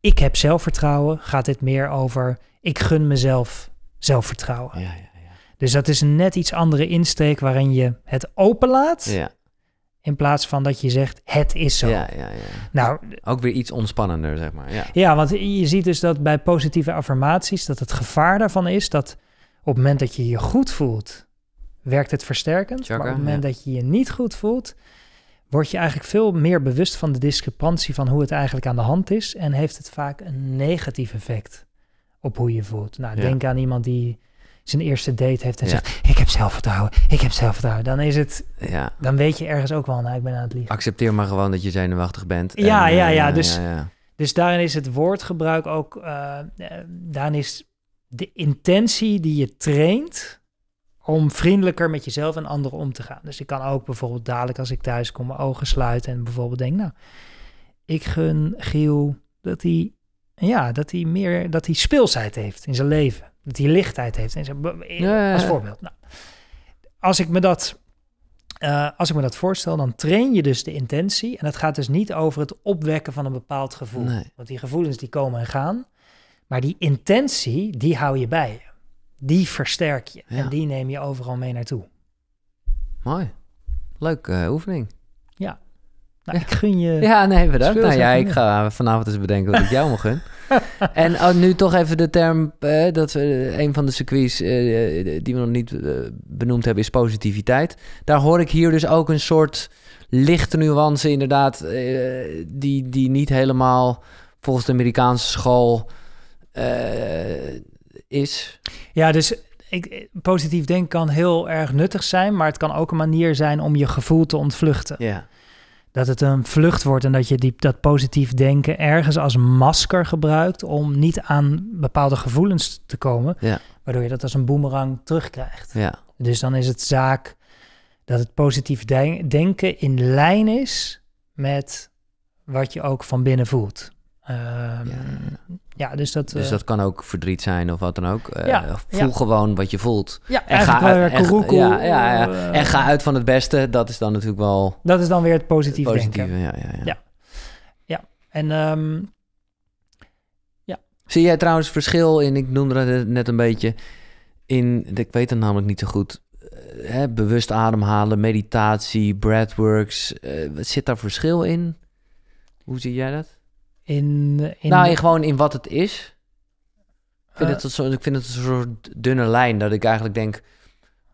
ik heb zelfvertrouwen. Gaat dit meer over, ik gun mezelf zelfvertrouwen. Dus dat is een net iets andere insteek waarin je het openlaat. Ja in plaats van dat je zegt, het is zo. Ja, ja, ja. Nou, ook weer iets ontspannender, zeg maar. Ja. ja, want je ziet dus dat bij positieve affirmaties... dat het gevaar daarvan is dat op het moment dat je je goed voelt... werkt het versterkend. maar op het moment dat je je niet goed voelt... word je eigenlijk veel meer bewust van de discrepantie... van hoe het eigenlijk aan de hand is... en heeft het vaak een negatief effect op hoe je voelt. Nou, denk aan iemand die zijn eerste date heeft en zegt: Ik heb zelfvertrouwen, ik heb zelfvertrouwen. Dan is het, ja. dan weet je ergens ook wel, nou, ik ben aan het liegen. Accepteer maar gewoon dat je zenuwachtig bent. Ja, eh, ja, ja. dus, dus daarin is het woordgebruik ook, uh, daarin is de intentie die je traint om vriendelijker met jezelf en anderen om te gaan. Dus ik kan ook bijvoorbeeld dadelijk als ik thuis kom mijn ogen sluiten en bijvoorbeeld denk, nou, ik gun Giel dat hij, ja, dat hij meer, dat hij speelsheid heeft in zijn leven die lichtheid heeft. En als voorbeeld. Nou, als ik me dat eh, als ik me dat voorstel, dan train je dus de intentie. En dat gaat dus niet over het opwekken van een bepaald gevoel. Want die gevoelens die komen en gaan. Maar die intentie, die hou je bij je. Die versterk je. En die neem je overal mee naartoe. Mooi. Leuke eh, oefening. Nou, ja. ik gun je. Ja, nee, bedankt. Nou ja, ik ga vanavond eens bedenken wat ik jou mag gun. En oh, nu toch even de term, eh, dat we, eh, een van de circuits eh, die we nog niet eh, benoemd hebben, is positiviteit. Daar hoor ik hier dus ook een soort lichte nuance inderdaad, die, die niet helemaal volgens de Amerikaanse school is. Ja, dus ik, positief denken kan heel erg nuttig zijn, maar het kan ook een manier zijn om je gevoel te ontvluchten. Ja dat het een vlucht wordt en dat je die, dat positief denken ergens als masker gebruikt om niet aan bepaalde gevoelens te komen, waardoor je dat als een boemerang terugkrijgt. Ja. Dus dan is het zaak dat het positief denken in lijn is met wat je ook van binnen voelt. Ehm, ja. dus dat... Dus eh, dat kan ook verdriet zijn of wat dan ook. Eh, voel gewoon wat je voelt. Ja, en ga, uit, eh, en, ja, ja, en ga uit van het beste. Dat is dan natuurlijk wel... Dat is dan weer het positief positieve, denken. Ja, ja, ja. ja. en... Ehm, ja. Zie jij trouwens verschil in... Ik noemde dat net een beetje... In, ik weet het namelijk niet zo goed... Hè, bewust ademhalen, meditatie, breathworks. wat zit daar verschil in? Hoe zie jij dat? In, in... Nou, in, gewoon in wat het is. Ik vind, eh? het zo, ik vind het een soort dunne lijn dat ik eigenlijk denk...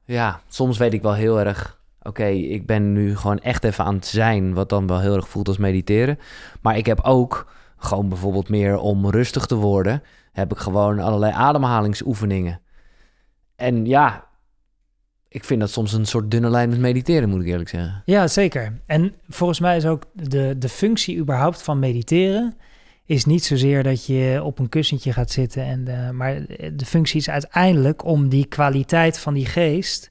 Ja, soms weet ik wel heel erg... Oké, ik ben nu gewoon echt even aan het zijn... wat dan wel heel erg voelt als mediteren. Maar ik heb ook gewoon bijvoorbeeld meer om rustig te worden... heb ik gewoon allerlei ademhalingsoefeningen. En ja, ik vind dat soms een soort dunne lijn met mediteren, moet ik eerlijk zeggen. Ja, zeker. En volgens mij is ook de, de functie überhaupt van mediteren... is niet zozeer dat je op een kussentje gaat zitten. En de, eh, maar de functie is uiteindelijk om die kwaliteit van die geest...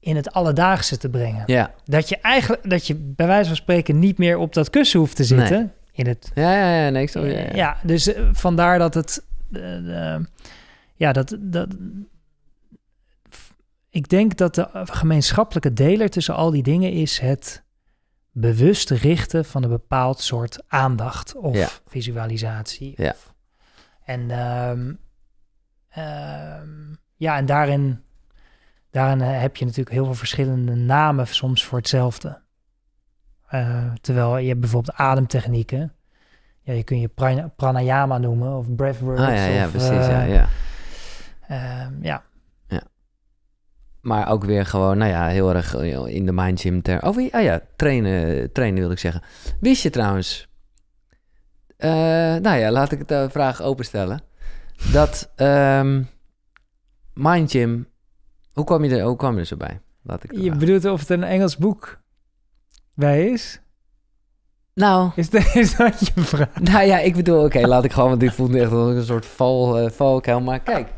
in het alledaagse te brengen. Ja. Dat je eigenlijk, dat je bij wijze van spreken niet meer op dat kussen hoeft te zitten... In het, ja, ja, ja, nee, sorry, ja, ja. dus eh, vandaar dat het... Eh, ja, dat, dat, ik denk dat de gemeenschappelijke deler tussen al die dingen is het bewust richten van een bepaald soort aandacht of visualisatie. Ja. en, ehm, ehm, ja, en daarin, daarin eh, heb je natuurlijk heel veel verschillende namen soms voor hetzelfde. Eh, terwijl je bijvoorbeeld ademtechnieken. Ja, je kun je pranayama noemen of breathwork. Ah, ja, of, precies. ja, eh, ja. Ehm, ja. Maar ook weer gewoon, nou ja, heel erg eh, in de mind gym. Ter... Oh, ah ja, trainen, trainen wilde ik zeggen. Wist je trouwens, eh, nou ja, laat ik de eh, vraag openstellen. Dat um, mind gym, hoe kwam je er, hoe kwam je er zo bij? Laat ik je bedoelt of het een Engels boek bij is? Nou. Is, dat je vraag? Nou ja, ik bedoel, oké, laat ik gewoon, want dit voelt echt een soort val, Maar kijk.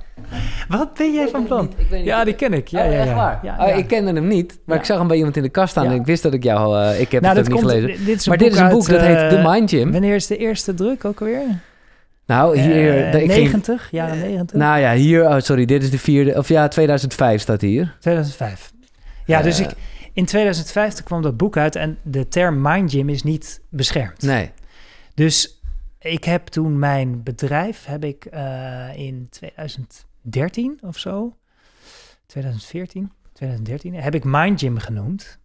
Wat ben jij van plan? ja, die ken ik. Ja, oh, ja, echt waar? Oh, ja, ik kende hem niet, maar ik zag hem bij iemand in de kast staan en ik wist dat ik jou... Uh, ik heb nou, het niet gelezen. maar dit is een boek, dat heet eh, The Mind Gym. Wanneer is de eerste druk ook alweer? Nou, eh, hier... Uh, de, ik 90, ging, jaren 90. Nou ja, hier... Oh, sorry, dit is de vierde... Of ja, 2005 staat hier. 2005. Ja, dus ik... In 2005 kwam dat boek uit en de term mind gym is niet beschermd. Nee. Dus ik heb toen mijn bedrijf, heb ik uh, in 2013 of zo, 2014, 2013, heb ik Mind Gym genoemd.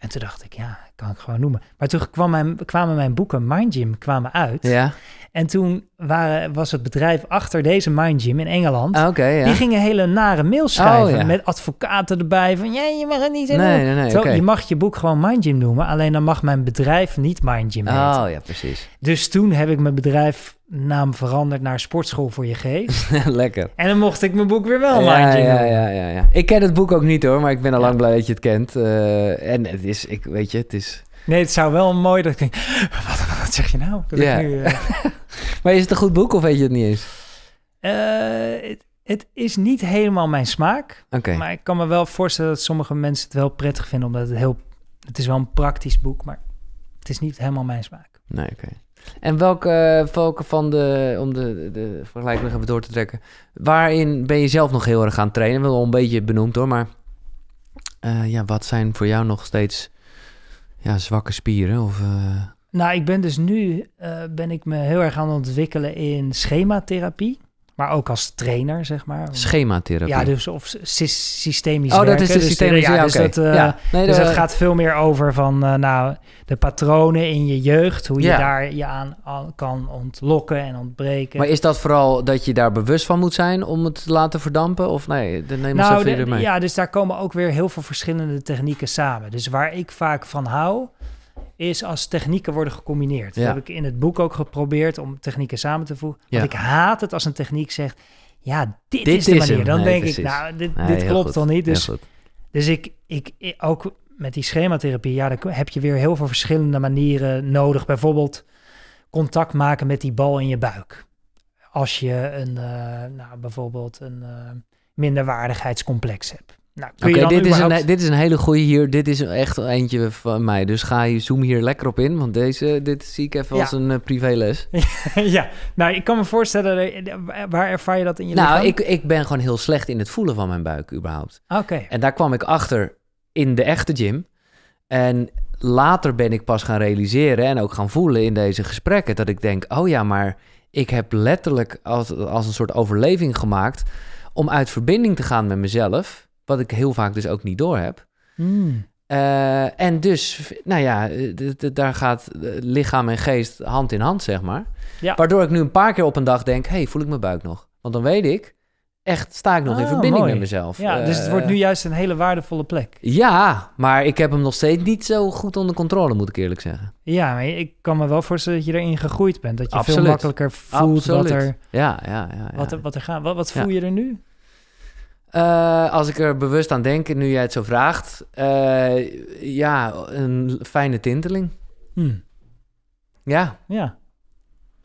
En toen dacht ik, ja, kan ik gewoon noemen. Maar toen kwam mijn, kwamen mijn boeken Mind Gym kwamen uit. Ja. En toen waren, was het bedrijf achter deze Mind Gym in Engeland. Ah, Die gingen hele nare mails oh, schrijven. Met advocaten erbij. Van ja, je mag het niet. Nee, nee, nee, Zo, Je mag je boek gewoon Mind Gym noemen. Alleen dan mag mijn bedrijf niet Mind Gym oh, heten. Oh ja, precies. Dus toen heb ik mijn bedrijf naam veranderd naar Sportschool voor je geest. Lekker. En dan mocht ik mijn boek weer wel ja, ja, ja, ja, ja. Ik ken het boek ook niet hoor, maar ik ben al lang blij dat je het kent. Eh, en het is, ik weet je, het is... Nee, het zou wel mooi dat ik wat, zeg je nou? Dat ja. Nu, eh, maar is het een goed boek of weet je het niet eens? Eh, het, is niet helemaal mijn smaak. Oké. Maar ik kan me wel voorstellen dat sommige mensen het wel prettig vinden, omdat het heel... Het is wel een praktisch boek, maar het is niet helemaal mijn smaak. Nee, oké. En welke, welke van de, om de, de vergelijking nog even door te trekken, waarin ben je zelf nog heel erg gaan trainen? Wel een beetje benoemd hoor, maar eh, ja, wat zijn voor jou nog steeds ja, zwakke spieren? Of, eh? Nou, ik ben dus nu eh, ben ik me heel erg aan het ontwikkelen in schematherapie maar ook als trainer, zeg maar. Schematherapie. Ja, dus of sy systemisch Oh, dus, eh, dus werken. dat is de systemische ja, dus, dat, ja. Nee, dus dat gaat veel meer over van, eh, nou, de patronen in je jeugd, hoe je daar je aan, kan ontlokken en ontbreken. Maar is dat vooral dat je daar bewust van moet zijn om het te laten verdampen? Of nee, dan neem nou, je mee. Ja, dus daar komen ook weer heel veel verschillende technieken samen. Dus waar ik vaak van hou, is als technieken worden gecombineerd. Dat heb ik in het boek ook geprobeerd om technieken samen te voegen. Ja. Want ik haat het als een techniek zegt, ja, dit, is de manier. Dan denk ik, nou, dit, klopt toch niet. Dus, dus ik, ik, ook met die schematherapie, ja, dan heb je weer heel veel verschillende manieren nodig. Bijvoorbeeld contact maken met die bal in je buik. Als je een, eh, nou, bijvoorbeeld een eh, minderwaardigheidscomplex hebt. Nou, Oké, dit, is een, dit is een hele goede hier. Dit is echt eentje van mij. Dus ga je zoom hier lekker op in. Want deze, dit zie ik even als een eh, privéles. ja, nou ik kan me voorstellen, eh, eh, waar ervaar je dat in je nou, ik, ik ben gewoon heel slecht in het voelen van mijn buik überhaupt. Oké. En daar kwam ik achter in de echte gym. En later ben ik pas gaan realiseren en ook gaan voelen in deze gesprekken... dat ik denk, oh ja, maar ik heb letterlijk als, als een soort overleving gemaakt... om uit verbinding te gaan met mezelf wat ik heel vaak dus ook niet door heb. Hmm. Eh, en dus, nou ja, eh, daar gaat eh, lichaam en geest hand in hand, zeg maar. Waardoor ik nu een paar keer op een dag denk: hey, voel ik mijn buik nog? Want dan weet ik, echt sta ik nog in oh, verbinding met mezelf. Ja, dus het wordt nu juist een hele waardevolle plek. Ja, maar ik heb hem nog steeds niet zo goed onder controle, moet ik eerlijk zeggen. Ja, maar ik kan me wel voorstellen dat je erin gegroeid bent. Dat je veel makkelijker voelt wat er, ja, ja, ja, Wat, er, wat er gaat. Wat, voel je er nu? Eh, als ik er bewust aan denk, nu jij het zo vraagt, eh, ja, een fijne tinteling. Hmm. Ja. Ja.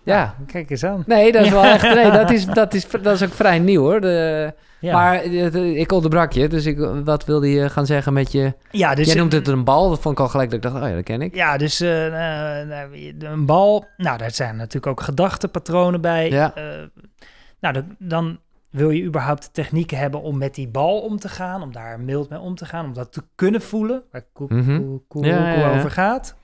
Ja. Ah, kijk eens aan. Nee, dat is wel echt. Nee, dat is, dat is, dat is ook vrij nieuw hoor. De, Maar ik onderbrak je, dus ik, wat wilde je gaan zeggen met je. Ja, dus, jij noemt het een bal, dat vond ik al gelijk dat ik dacht, oh ja, dat ken ik. Ja, dus eh, een bal, nou daar zijn natuurlijk ook gedachtenpatronen bij. Ja. nou, dan wil je überhaupt technieken hebben om met die bal om te gaan, om daar mild mee om te gaan, om dat te kunnen voelen, waar koe, mm over gaat.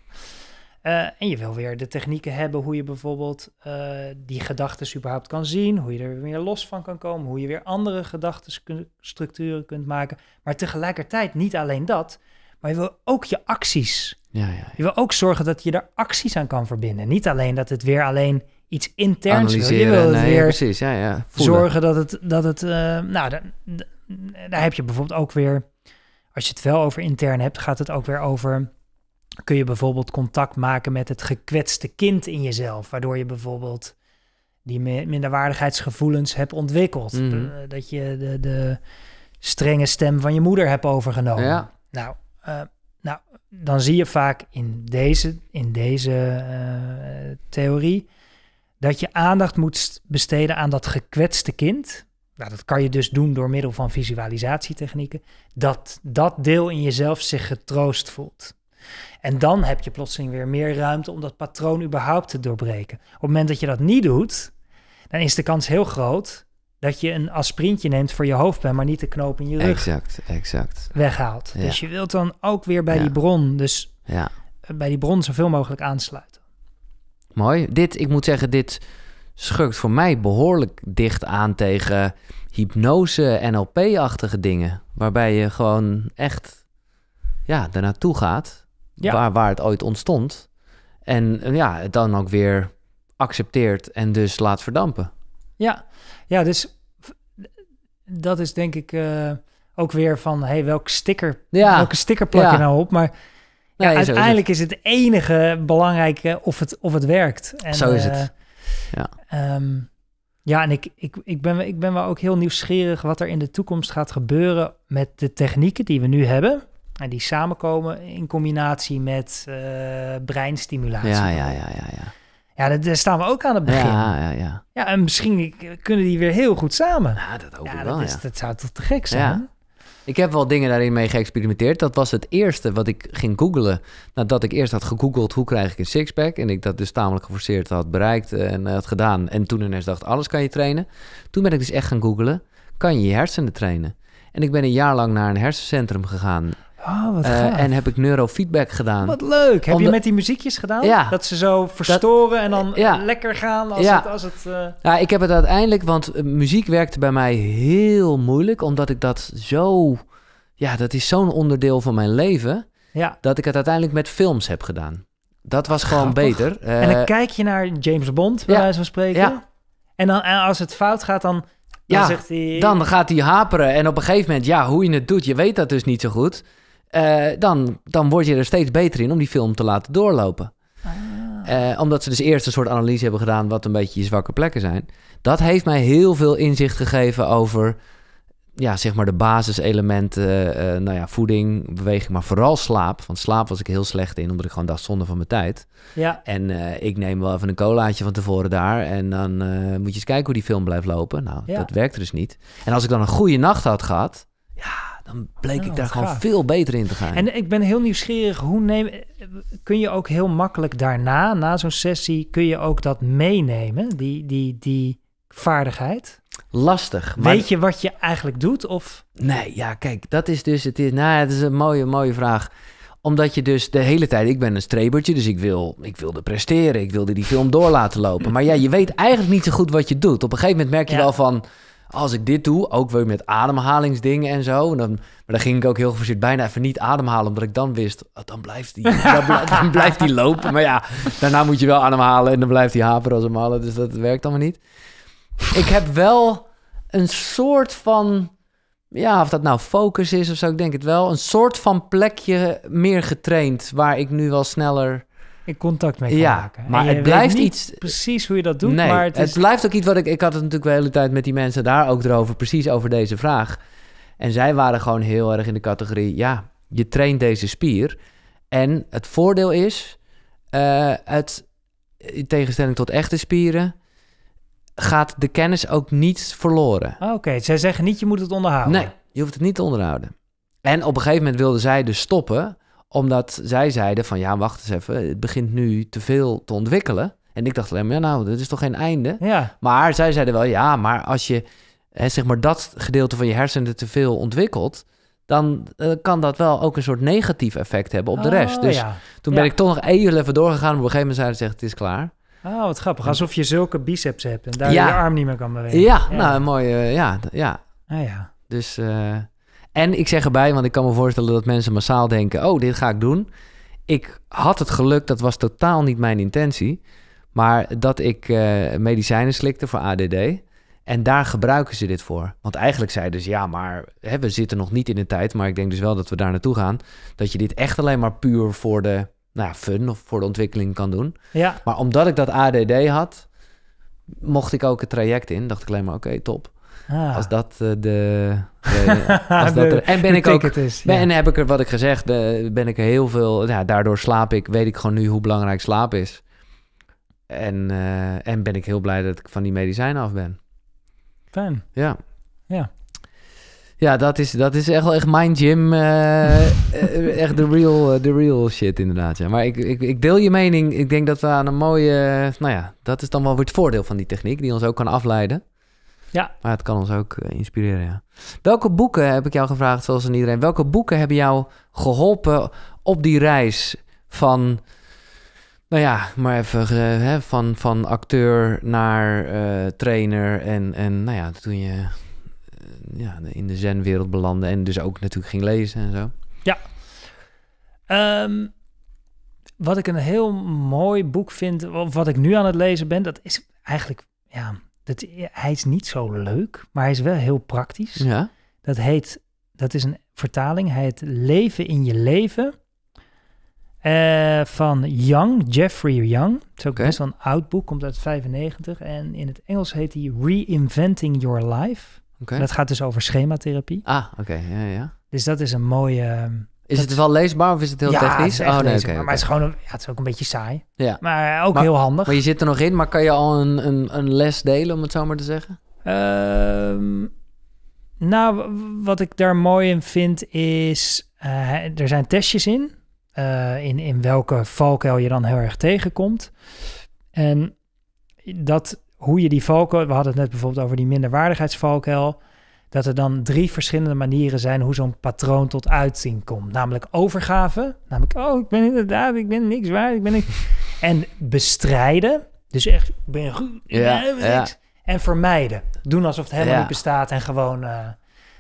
Eh, en je wil weer de technieken hebben hoe je bijvoorbeeld eh, die gedachten überhaupt kan zien, hoe je er weer los van kan komen, hoe je weer andere gedachtenstructuren kunt maken. Maar tegelijkertijd niet alleen dat, maar je wil ook je acties. Ja, ja, ja. Je wil ook zorgen dat je er acties aan kan verbinden. Niet alleen dat het weer alleen iets interns wil. Je wil weer precies, ja, ja. zorgen dat het... Dat het eh, nou, daar, daar heb je bijvoorbeeld ook weer... Als je het wel over intern hebt, gaat het ook weer over... Kun je bijvoorbeeld contact maken met het gekwetste kind in jezelf? Waardoor je bijvoorbeeld die minderwaardigheidsgevoelens hebt ontwikkeld. Mhm. Eh, dat je de, de, strenge stem van je moeder hebt overgenomen. Ja. Nou, eh, nou, dan zie je vaak in deze, in deze theorie dat je aandacht moet besteden aan dat gekwetste kind. Nou, dat kan je dus doen door middel van visualisatietechnieken. Dat dat deel in jezelf zich getroost voelt. En dan heb je plotseling weer meer ruimte om dat patroon überhaupt te doorbreken. Op het moment dat je dat niet doet, dan is de kans heel groot dat je een aspirintje neemt voor je hoofdpijn, maar niet de knoop in je rug exact, exact. weghaalt. Dus je wilt dan ook weer bij die bron, dus ja. bij die bron zoveel mogelijk aansluiten. Mooi. Dit, ik moet zeggen, dit schurkt voor mij behoorlijk dicht aan tegen hypnose, NLP-achtige dingen. Waarbij je gewoon echt ja, naartoe gaat, ja. waar, waar het ooit ontstond. En eh, ja, het dan ook weer accepteert en dus laat verdampen. Ja, ja dus dat is denk ik eh, ook weer van... Hey, welke sticker, ja. welke sticker plak je nou op? Maar ja, uiteindelijk is het. enige belangrijke of het, of het werkt. En, zo is het. Eh, ja. Ehm, ja, en ik, ik, ik, ben, ik ben wel ook heel nieuwsgierig wat er in de toekomst gaat gebeuren met de technieken die we nu hebben. En die samenkomen in combinatie met uh, breinstimulatie. Ja, ja, ja, ja. ja. Ja, daar staan we ook aan het begin. Ja, ja, ja. ja en misschien kunnen die weer heel goed samen. Ja, dat hoop ja, wel, is, ja. dat zou toch te gek zijn? Ja. Ik heb wel dingen daarin mee geëxperimenteerd. Dat was het eerste wat ik ging googlen. Nadat ik eerst had gegoogeld hoe krijg ik een sixpack. En ik dat dus tamelijk geforceerd had bereikt eh, en eh, had gedaan. En toen ineens dacht, alles kan je trainen. Toen ben ik dus echt gaan googlen, kan je je hersenen trainen? En ik ben een jaar lang naar een hersencentrum gegaan. Ah, eh, en heb ik neurofeedback gedaan. Wat leuk. Heb je met die muziekjes gedaan? Dat ze zo verstoren en dan lekker gaan als ja. het... Als het eh, Ja, ik heb het uiteindelijk... Want eh, muziek werkte bij mij heel moeilijk. Omdat ik dat zo... Ja, dat is zo'n onderdeel van mijn leven. Ja. Dat ik het uiteindelijk met films heb gedaan. Dat was gewoon beter. en dan kijk je naar James Bond, bij wijze van spreken. En dan, en als het fout gaat, dan... Dan, ja, zegt hij... dan gaat hij haperen. En op een gegeven moment, ja, hoe je het doet, je weet dat dus niet zo goed. Eh, dan, dan word je er steeds beter in om die film te laten doorlopen. Ah. Eh, omdat ze dus eerst een soort analyse hebben gedaan wat een beetje je zwakke plekken zijn. Dat heeft mij heel veel inzicht gegeven over ja, zeg maar de basiselementen. Eh, nou ja, voeding, beweging, maar vooral slaap. Want slaap was ik heel slecht in, omdat ik gewoon dacht zonde van mijn tijd. Ja. En ik neem wel even een colaatje van tevoren daar. En dan moet je eens kijken hoe die film blijft lopen. Nou, dat werkte dus niet. En als ik dan een goede nacht had gehad, ja, dan bleek oh, ik daar gewoon veel beter in te gaan. En ik ben heel nieuwsgierig, hoe neem, kun je ook heel makkelijk daarna, na zo'n sessie, kun je ook dat meenemen, die, die, die vaardigheid? Lastig. Weet je wat je eigenlijk doet? Of? Nee, ja, kijk, dat is dus, het is, nou, het is een mooie, mooie vraag omdat je dus de hele tijd, ik ben een strebertje, dus ik, wil, ik wilde presteren, ik wilde die film door laten lopen. Maar ja, je weet eigenlijk niet zo goed wat je doet. Op een gegeven moment merk je wel van, als ik dit doe, ook weer met ademhalingsdingen en zo. dan, maar dan ging ik ook heel voorzichtig bijna even niet ademhalen, omdat ik dan wist, oh, dan, blijft die, dan, blijft die lopen. Maar ja, daarna moet je wel ademhalen en dan blijft die haperen als een malle. Dus dat werkt allemaal niet. Ik heb wel een soort van, ja, of dat nou focus is of zo, ik denk het wel, een soort van plekje meer getraind waar ik nu wel sneller in contact mee kan ja, maken. Maar het blijft iets. Precies hoe je dat doet. maar het, het, blijft ook iets wat ik. Ik had het natuurlijk de hele tijd met die mensen daar ook erover, precies over deze vraag. En zij waren gewoon heel erg in de categorie: ja, je traint deze spier. En het voordeel is, eh, het, in tegenstelling tot echte spieren, gaat de kennis ook niet verloren. Oh, oké, zij zeggen niet je moet het onderhouden. Nee, je hoeft het niet te onderhouden. En op een gegeven moment wilden zij dus stoppen omdat zij zeiden van ja, wacht eens even, het begint nu te veel te ontwikkelen. En ik dacht alleen maar, ja, nou, dat is toch geen einde? Maar zij zeiden wel, ja, maar als je hè, zeg maar dat gedeelte van je hersenen te veel ontwikkelt, dan eh, kan dat wel ook een soort negatief effect hebben op de rest. Oh, dus toen ben ik toch nog even doorgegaan. Op een gegeven moment zeiden ze, het is klaar. Oh, wat grappig. Alsof je zulke biceps hebt en daar je arm niet meer kan bewegen. Ja, nou, mooi. ja, ja. Ah, ja. Dus... Eh, en ik zeg erbij, want ik kan me voorstellen dat mensen massaal denken: oh, dit ga ik doen. Ik had het geluk, dat was totaal niet mijn intentie. Maar dat ik eh, medicijnen slikte voor ADD. En daar gebruiken ze dit voor. Want eigenlijk zeiden ze, ja, maar hè, we zitten nog niet in de tijd. Maar ik denk dus wel dat we daar naartoe gaan. Dat je dit echt alleen maar puur voor de nou ja, fun of voor de ontwikkeling kan doen. Ja. Maar omdat ik dat ADD had, mocht ik ook het traject in. Dacht ik alleen maar, oké, top. Ah. Eh, als dat de... als dat er, en ben ik ook... Is, ben, En heb ik er, wat ik gezegd, eh, ben ik er heel veel... Ja, daardoor slaap ik, weet ik gewoon nu hoe belangrijk slaap is. En, eh, en ben ik heel blij dat ik van die medicijnen af ben. Fijn. Ja. Ja. Ja, dat is, dat is echt wel echt mijn gym. echt de real, de real shit inderdaad. Ja. Maar ik, ik, ik deel je mening. Ik denk dat we aan een mooie... Nou ja, dat is dan wel weer het voordeel van die techniek. Die ons ook kan afleiden. Ja. Maar het kan ons ook eh, inspireren, ja. Welke boeken, heb ik jou gevraagd, zoals aan iedereen... welke boeken hebben jou geholpen op die reis van... Nou ja, maar even eh, hè, van, van acteur naar eh, trainer. En, en nou ja, toen je ja, in de zenwereld belandde en dus ook natuurlijk ging lezen en zo. Ja. Ehm, wat ik een heel mooi boek vind, of wat ik nu aan het lezen ben, dat is eigenlijk, ja, dat, hij is niet zo leuk, maar hij is wel heel praktisch. Ja. Dat heet, dat is een vertaling, hij heet Leven in je leven eh, van Young, Jeffrey Young. Het is ook best wel een oud boek, komt uit 95. En in het Engels heet hij Reinventing Your Life. Okay. Dat gaat dus over schematherapie. Ah, oké, ja, ja. Dus dat is een mooie, is het wel leesbaar of is het heel technisch? Het oh, nee, leesbaar, Maar het is gewoon ja, het is ook een beetje saai. Ja. Maar eh, ook heel handig. Maar je zit er nog in, maar kan je al een, een, een les delen, om het zo maar te zeggen? Ehm, nou, wat ik daar mooi in vind is... Eh, er zijn testjes in. Eh, in, in welke valkuil je dan heel erg tegenkomt. En dat, hoe je die valkuil... We hadden het net bijvoorbeeld over die minderwaardigheidsvalkuil dat er dan drie verschillende manieren zijn hoe zo'n patroon tot uitzien komt. Namelijk overgave, namelijk oh, ik ben inderdaad, ik ben niks waar, ik ben niks. En bestrijden, dus echt, ik ben goed, ja, niks. En vermijden, doen alsof het helemaal niet bestaat en gewoon... Eh,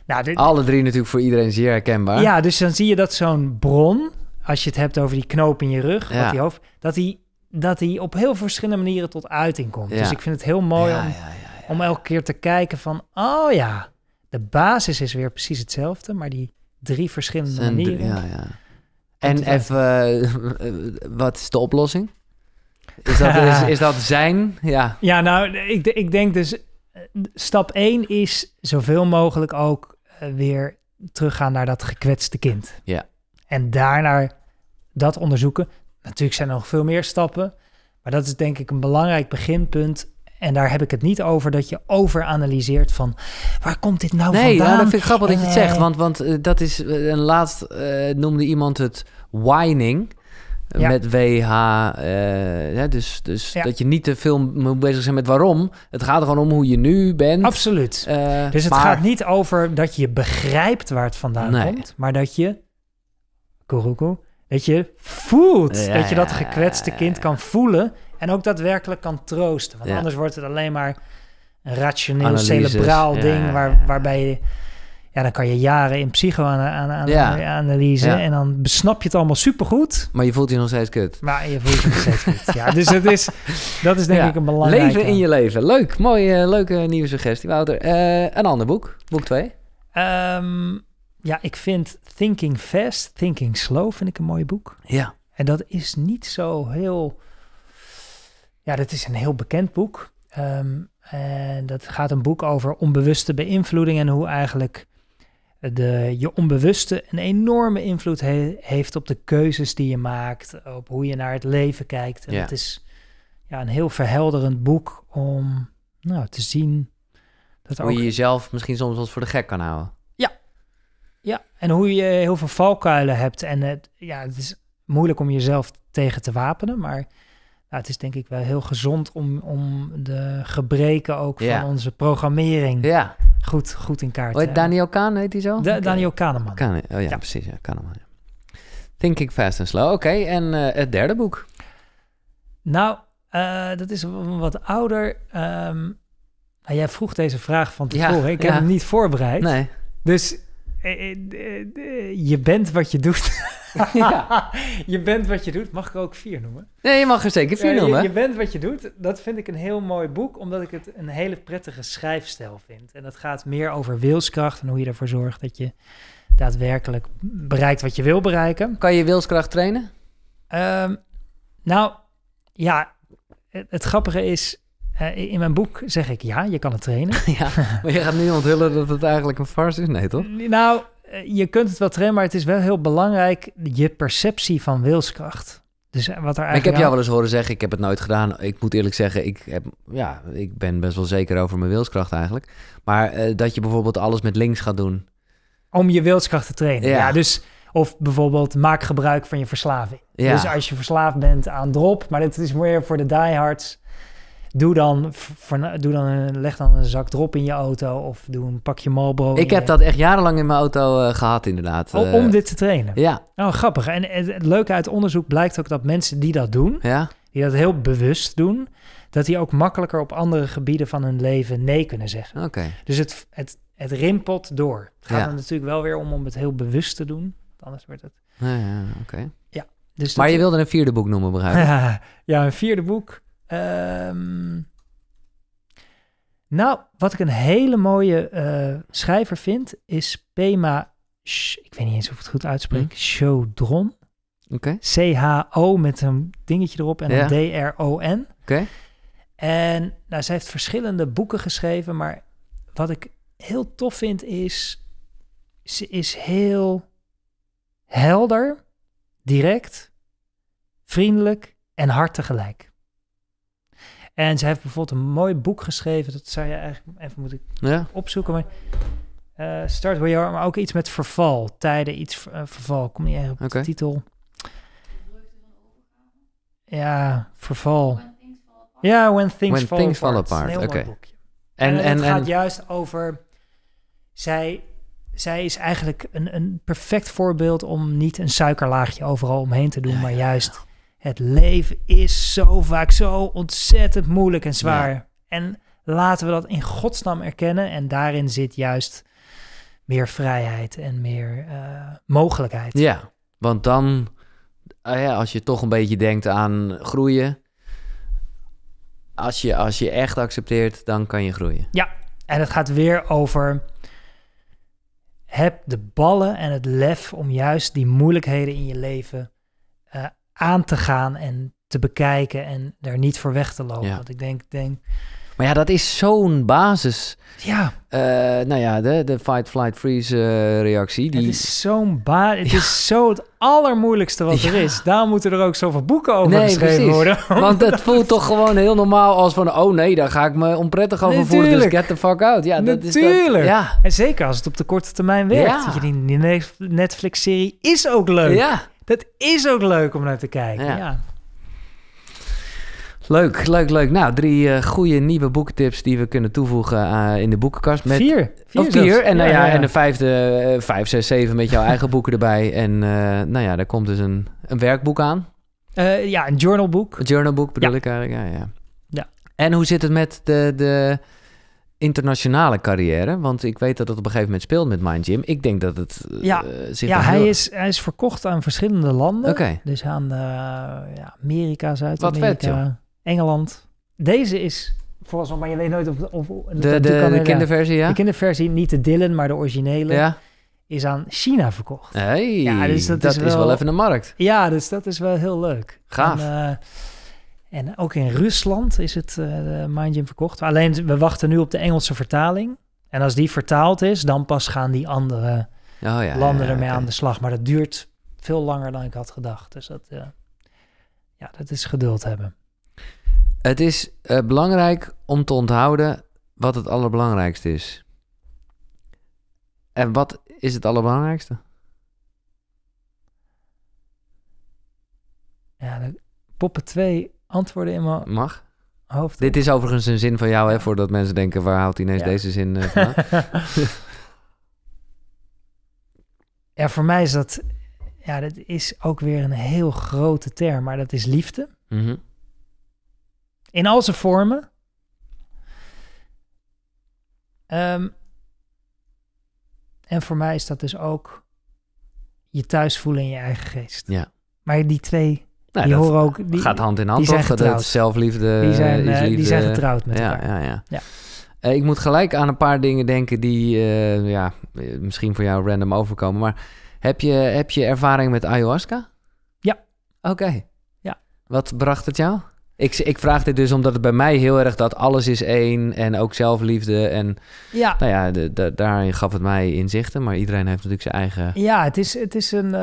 nou, Alle drie natuurlijk voor iedereen zeer herkenbaar. Ja, dus dan zie je dat zo'n bron, als je het hebt over die knoop in je rug, ja. die hoofd, dat die, dat die op heel verschillende manieren tot uiting komt. Dus ik vind het heel mooi om, om elke keer te kijken van, oh ja, de basis is weer precies hetzelfde, maar die drie verschillende manieren. ja, ja. En even, eh, wat is de oplossing? Is dat, is, is dat zijn? Ja, ja nou, ik, ik denk dus, eh, stap 1 is zoveel mogelijk ook eh, weer teruggaan naar dat gekwetste kind. Ja. En daarna dat onderzoeken. Natuurlijk zijn er nog veel meer stappen, maar dat is denk ik een belangrijk beginpunt en daar heb ik het niet over dat je overanalyseert van waar komt dit nou, nou vandaan? Nee, dat vind ik grappig dat je het zegt. Eh. Want, want eh, dat is, eh, een laatst noemde iemand het whining. Met WH. Uh, dus dus dat je niet te veel bezig zijn met waarom. Het gaat er gewoon om hoe je nu bent. Absoluut. dus het gaat niet over dat je begrijpt waar het vandaan komt. Maar dat je. Kuruku, dat je voelt. dat je dat gekwetste kind kan voelen en ook daadwerkelijk kan troosten. Want anders wordt het alleen maar een rationeel, celebraal ding... Waar, waarbij je, ja, dan kan je jaren in psychoanalyse... Ja. en dan besnap je het allemaal supergoed. Maar je voelt je nog steeds kut. Maar je voelt je nog steeds kut, ja. Dus het is, dat is denk ik een belangrijke... Leven in je leven. Leuk, mooie, eh, leuke nieuwe suggestie, Wouter. Eh, een ander boek, boek 2. Ehm, ja, ik vind Thinking Fast, Thinking Slow vind ik een mooi boek. Ja. En dat is niet zo heel ja, dat is een heel bekend boek. Ehm, en dat gaat een boek over onbewuste beïnvloeding en hoe eigenlijk de, je onbewuste een enorme invloed heeft op de keuzes die je maakt, op hoe je naar het leven kijkt. En het is ja, een heel verhelderend boek om nou, te zien dat hoe ook... je jezelf misschien soms wat voor de gek kan houden. Ja, ja. en hoe je heel veel valkuilen hebt. En het, ja, het is moeilijk om jezelf tegen te wapenen, maar het is denk ik wel heel gezond om, om de gebreken ook van onze programmering ja. goed, goed in kaart te hebben. Daniel Kahn heet hij zo? Daniel Kahneman. Kahn, oh ja, precies. Ja, Kahneman, Thinking Fast and Slow. Oké, en eh, het derde boek? Nou, eh, dat is wat ouder. Ehm, nou, jij vroeg deze vraag van tevoren. ik heb hem niet voorbereid. Nee. Dus eh, je bent wat je doet. Je bent wat je doet. Mag ik ook vier noemen? Nee, je mag er zeker vier noemen. Je, bent wat je doet. Dat vind ik een heel mooi boek, omdat ik het een hele prettige schrijfstijl vind. En dat gaat meer over wilskracht en hoe je ervoor zorgt dat je daadwerkelijk bereikt wat je wil bereiken. Kan je wilskracht trainen? Ehm, nou, ja. Het, grappige is, eh, in mijn boek zeg ik ja, je kan het trainen. ja, maar je gaat nu onthullen dat het eigenlijk een farce is, nee toch? Nou, eh, je kunt het wel trainen, maar het is wel heel belangrijk je perceptie van wilskracht. Dus eh, wat er eigenlijk ik heb jou wel eens horen zeggen, ik heb het nooit gedaan. Ik moet eerlijk zeggen, ik, heb, ja, ik ben best wel zeker over mijn wilskracht eigenlijk. Maar eh, dat je bijvoorbeeld alles met links gaat doen. Om je wilskracht te trainen. Ja. dus, of bijvoorbeeld maak gebruik van je verslaving. Ja. Dus als je verslaafd bent aan drop, maar dit is meer voor de diehards. Doe dan, doe dan een, leg dan een zak drop in je auto of doe een pakje Marlboro. Ik heb dat echt jarenlang in mijn auto eh, gehad inderdaad. Oh, om dit te trainen? Ja. Oh, grappig. En het, leuke uit onderzoek blijkt ook dat mensen die dat doen, ja. die dat heel bewust doen, dat die ook makkelijker op andere gebieden van hun leven nee kunnen zeggen. Oké. Dus het, het, het rimpelt door. Het gaat ja. er natuurlijk wel weer om om het heel bewust te doen. Anders wordt het... Ja, ja oké. Ja, dus maar je wilde een vierde boek noemen, begrijp ja, een vierde boek. Ehm, nou, wat ik een hele mooie eh, schrijver vind, is Pema, ik weet niet eens of ik het goed uitspreek, Chodron. Hm? Okay. C-H-O met een dingetje erop en ja. een D-R-O-N. Oké. En nou, zij heeft verschillende boeken geschreven, maar wat ik heel tof vind is, ze is heel helder, direct, vriendelijk en hard tegelijk. En ze heeft bijvoorbeeld een mooi boek geschreven. Dat zou je eigenlijk even moeten opzoeken. Maar eh, Start Where You Are, maar ook iets met verval. Tijden, iets eh, verval. Kom niet echt op de titel. Ja, verval. ja, When Things, When fall, things Apart. Oké. En, en, en, het gaat juist over... Zij zij is eigenlijk een, een perfect voorbeeld om niet een suikerlaagje overal omheen te doen, maar juist het leven is zo vaak zo ontzettend moeilijk en zwaar. En laten we dat in godsnaam erkennen. En daarin zit juist meer vrijheid en meer eh, mogelijkheid. Ja, want dan, ah ja, als je toch een beetje denkt aan groeien. Als je, als je echt accepteert, dan kan je groeien. Ja, en het gaat weer over. Heb de ballen en het lef om juist die moeilijkheden in je leven uh, aan te gaan en te bekijken en daar niet voor weg te lopen. Want ik denk, denk... Maar ja, dat is zo'n basis. Ja. Uh, nou ja, de, de fight, flight, freeze eh, reactie. Die... Het is zo'n basis. Het is zo het allermoeilijkste wat er is. Daar moeten er ook zoveel boeken over geschreven worden. Want het voelt toch gewoon heel normaal als van... oh nee, daar ga ik me onprettig over voelen, dus get the fuck out. Ja, dat Is dat, ja. En zeker als het op de korte termijn werkt. je die Netflix-serie is ook leuk. Ja. Dat is ook leuk om naar te kijken. Ja. Leuk, leuk, leuk. Nou, drie uh, goede nieuwe boektips die we kunnen toevoegen eh, in de boekenkast. Met, vier. vier, En, nou ja, en de vijfde, eh, vijf, zes, zeven met jouw eigen boeken erbij. En nou ja, daar komt dus een, een werkboek aan. ja, een journalboek. Een journalboek bedoel ik eigenlijk, ja, ja. ja. En hoe zit het met de, de internationale carrière? Want ik weet dat het op een gegeven moment speelt met Mind Gym. Ik denk dat het eh, ja, zich Ja, hij, is, hij is verkocht aan verschillende landen. Okay. Dus aan eh, ja, Amerika, Zuid-Amerika, Engeland. Deze is volgens mij, maar je weet nooit of... de, de, de, de kinderversie, ja? De kinderversie, niet de Dylan, maar de originele. Ja. Is aan China verkocht. Hey, ja, dus dat, is, wel, even de markt. Ja, dus dat is wel heel leuk. Gaaf. Eh, en ook in Rusland is het uh, eh, MindGym verkocht. Alleen we wachten nu op de Engelse vertaling. En als die vertaald is, dan pas gaan die andere oh, ja, landen ermee aan de slag. Maar dat duurt veel langer dan ik had gedacht. Dus dat, eh, ja, dat is geduld hebben. Het is eh, belangrijk om te onthouden wat het allerbelangrijkste is. En wat is het allerbelangrijkste? Ja, de, Poppen twee antwoorden in mijn Mag? hoofd. Dit is overigens een zin van jou, hè, voordat mensen denken, waar houdt hij ineens deze zin uh, eh, van? ja, voor mij is dat, ja, dat is ook weer een heel grote term, maar dat is liefde. Mhm. In al zijn vormen. Ehm, en voor mij is dat dus ook je thuis voelen in je eigen geest. Ja. Maar die twee nou, die horen ook. Die, gaat hand in hand. zijn Dat zelfliefde. Die eh, zijn, eh, liefde. die zijn getrouwd met elkaar. Ja, ja. ja. Eh, ik moet gelijk aan een paar dingen denken die ja, misschien voor jou random overkomen. Maar heb je, heb je ervaring met ayahuasca? Ja. Oké. Ja. Wat bracht het jou? Ik, ik vraag dit dus omdat het bij mij heel erg dat alles is één en ook zelfliefde. En ja. Nou ja, de, daarin gaf het mij inzichten, maar iedereen heeft natuurlijk zijn eigen. Ja, het is, het is een.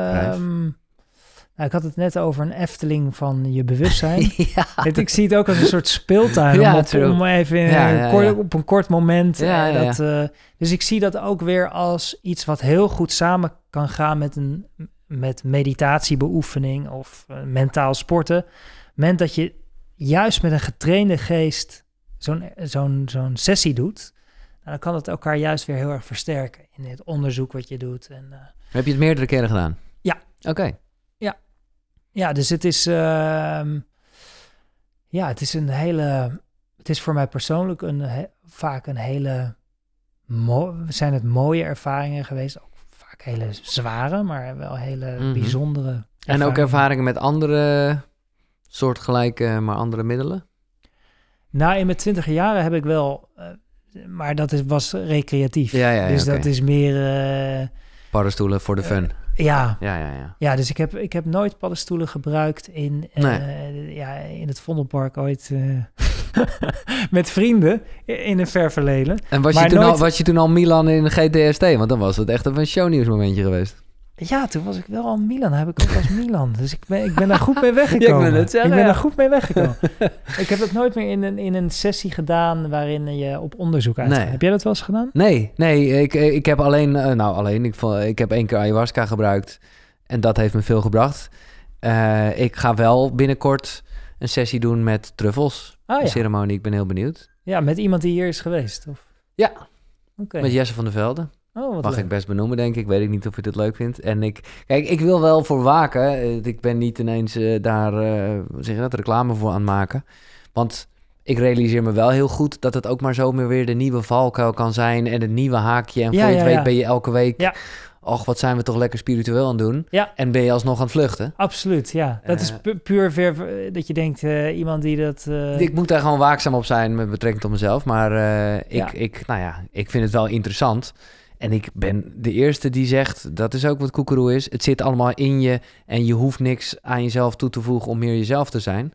Nou, ik had het net over een Efteling van je bewustzijn. ja. ik zie het ook als een soort speeltuin. ja, om, even in, kort, op een kort moment. Eh, dat, eh, dus ik zie dat ook weer als iets wat heel goed samen kan gaan met, een, met meditatiebeoefening of eh, mentaal sporten. moment dat je juist met een getrainde geest zo'n zo'n sessie doet, nou, dan kan het elkaar juist weer heel erg versterken in het onderzoek wat je doet. En, Heb je het meerdere keren gedaan? Ja. Oké. Ja, dus het is, ehm, ja, het is een hele, het is voor mij persoonlijk een, vaak een hele, zijn het mooie ervaringen geweest. Ook vaak hele zware, maar wel hele mhm. bijzondere. En ook ervaringen met andere soortgelijke, maar andere middelen? Nou, in mijn twintig jaren heb ik wel, eh, maar dat is, was recreatief. Ja, ja, dus dat is meer. Uh, Paddenstoelen voor de eh, fun. Ja. Ja, ja, ja. ja, dus ik heb, ik heb nooit paddenstoelen gebruikt in, eh, ja, in het Vondelpark ooit. Eh, met vrienden in een ver verleden. En was je, toen al, was je toen al Milan in GTST? Want dan was het echt even een shownieuwsmomentje geweest. Ja, toen was ik wel al Milan. Heb ik ook als Milan. Dus ik ben, ik ben daar goed mee weggekomen. ja, ik, zeggen, ik ben daar goed mee weggekomen. ik heb dat nooit meer in een, in een sessie gedaan waarin je op onderzoek uitgaat. Heb jij dat wel eens gedaan? Nee, nee. Ik, ik heb alleen, eh, nou alleen, ik, ik heb één keer ayahuasca gebruikt. En dat heeft me veel gebracht. Eh, ik ga wel binnenkort een sessie doen met truffels. Ah, ja. ceremonie, ik ben heel benieuwd. Ja, met iemand die hier is geweest? Of? Ja, okay. met Jesse van der Velde. Oh, wat Mag ik best benoemen, denk ik. Weet ik niet of je dit leuk vindt. En ik, kijk, ik wil wel voor waken. Eh, ik ben niet ineens eh, daar, uh, dat, reclame voor aan het maken. Want ik realiseer me wel heel goed dat het ook maar zomaar weer de nieuwe valkuil kan zijn. En het nieuwe haakje. En voor je weet ben je elke week och, wat zijn we toch lekker spiritueel aan het doen. Ja. En ben je alsnog aan het vluchten. Absoluut, ja. Dat is puur ver, dat je denkt, iemand die dat... Ik moet daar gewoon waakzaam op zijn met betrekking tot mezelf. Maar ik, ik, nou ja, ik vind het wel interessant. En ik ben de eerste die zegt, dat is ook wat koekeroe is. Het zit allemaal in je en je hoeft niks aan jezelf toe te voegen om meer jezelf te zijn.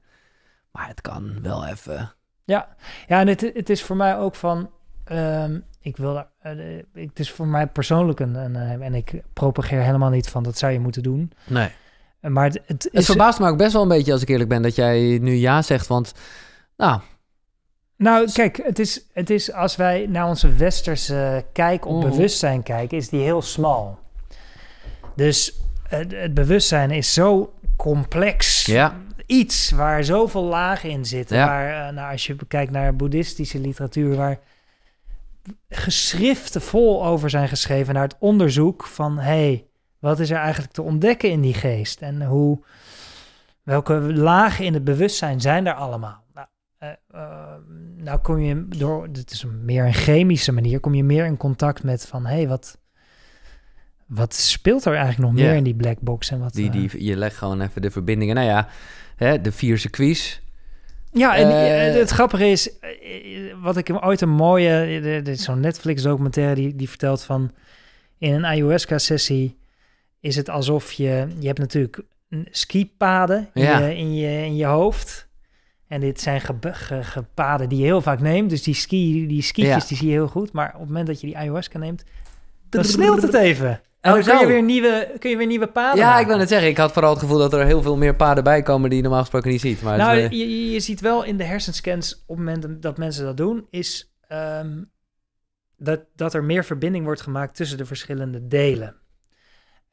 Maar het kan wel even. Ja, ja en het, is voor mij ook van, ehm, ik wil, eh, het is voor mij persoonlijk een, eh, en ik propageer helemaal niet van dat zou je moeten doen. Nee. Maar het, is... het verbaast me ook best wel een beetje, als ik eerlijk ben, dat jij nu ja zegt. Want nou, nou, dus- kijk, het is, het is als wij naar onze westerse kijk op mhm. bewustzijn kijken, is die heel smal. Dus het, het bewustzijn is zo complex. Ja. Iets waar zoveel lagen in zitten. Waar, eh, nou, als je kijkt naar boeddhistische literatuur, waar geschriften vol over zijn geschreven naar het onderzoek van hey, wat is er eigenlijk te ontdekken in die geest en hoe welke lagen in het bewustzijn zijn er allemaal? uh, nou kom je door, dit is een, meer een chemische manier, kom je meer in contact met van, hé, hey, wat, wat speelt er eigenlijk nog meer in die black box? En wat, die, die, eh, je legt gewoon even de verbindingen, nou ja, hè, de vier circuits. Ja, en eh, het grappige is, wat ik ooit een mooie, dit zo'n Netflix documentaire die, die vertelt van, in een ayahuasca sessie is het alsof je, je hebt natuurlijk skipaden in, in, je, in je hoofd. En dit zijn paden die je heel vaak neemt. Dus die, ski, die die zie je heel goed. Maar op het moment dat je die ayahuasca neemt, dan sneelt het even. En dan kun je, weer nieuwe, kun je weer nieuwe paden Ja, ik wil het zeggen. Ik had vooral het gevoel dat er heel veel meer paden bij komen die je normaal gesproken niet ziet. Maar nou, je, ziet wel in de hersenscans op het moment dat mensen dat doen, is dat, dat er meer verbinding wordt gemaakt tussen de verschillende delen.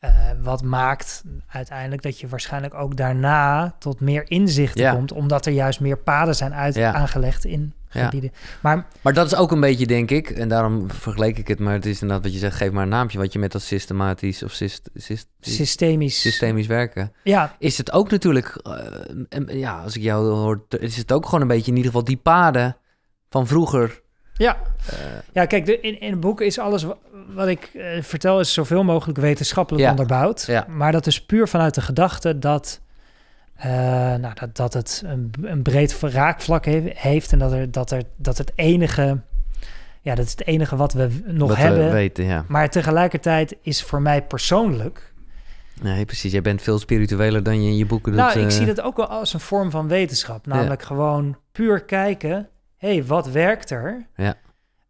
Eh, wat maakt uiteindelijk dat je waarschijnlijk ook daarna tot meer inzicht komt, omdat er juist meer paden zijn uit, aangelegd in gebieden. Ja. Maar, maar dat is ook een beetje, denk ik, en daarom vergeleek ik het, maar het is inderdaad wat je zegt, geef maar een naampje, wat je met dat systematisch of syst, systemisch. systemisch werken. Ja. Is het ook natuurlijk, eh, ja, als ik jou hoor, is het ook gewoon een beetje in ieder geval die paden van vroeger ja, eh, ja kijk, in, in het boek is alles wat ik eh, vertel... is zoveel mogelijk wetenschappelijk onderbouwd. Maar dat is puur vanuit de gedachte dat... Eh, nou, dat, dat het een, een breed raakvlak heeft en dat, er, dat, er, dat het enige... Ja, dat is het enige wat we nog wat hebben. We weten, ja. Maar tegelijkertijd is voor mij persoonlijk... Nee, precies. Jij bent veel spiritueler dan je in je boeken doet. Nou, ik zie dat ook wel als een vorm van wetenschap. Namelijk gewoon puur kijken hey, wat werkt er? Ja.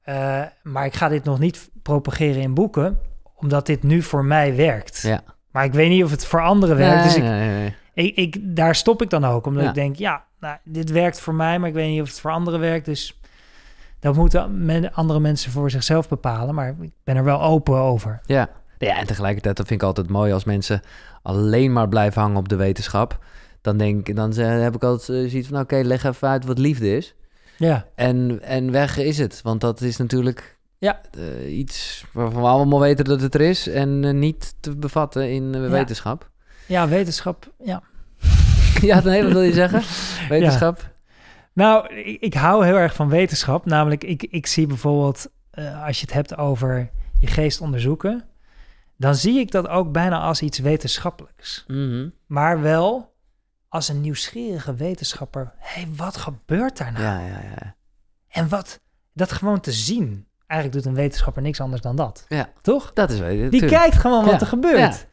Eh, maar ik ga dit nog niet propageren in boeken, omdat dit nu voor mij werkt. Ja. Maar ik weet niet of het voor anderen werkt. dus ik, Ik, daar stop ik dan ook, omdat ik denk, ja, nou, dit werkt voor mij, maar ik weet niet of het voor anderen werkt. Dus dat moeten andere mensen voor zichzelf bepalen. Maar ik ben er wel open over. Ja, ja en tegelijkertijd, dat vind ik altijd mooi als mensen alleen maar blijven hangen op de wetenschap. Dan denk dan eh, heb ik altijd eh, zoiets van: oké, leg even uit wat liefde is. Ja. En, en weg is het. Want dat is natuurlijk ja. Eh, iets waarvan we allemaal weten dat het er is en eh, niet te bevatten in eh, wetenschap. Ja, wetenschap, ja. ja, dan wat wil je zeggen. Wetenschap. Nou, ik, ik, hou heel erg van wetenschap. Namelijk, ik, ik zie bijvoorbeeld, als je het hebt over je geest onderzoeken, dan zie ik dat ook bijna als iets wetenschappelijks. Mhm. Maar wel als een nieuwsgierige wetenschapper, hé, hey, wat gebeurt daar nou? Ja, ja, ja. En wat, dat gewoon te zien. Eigenlijk doet een wetenschapper niks anders dan dat. Ja. Toch? Dat is wel, Die kijkt gewoon wat er gebeurt.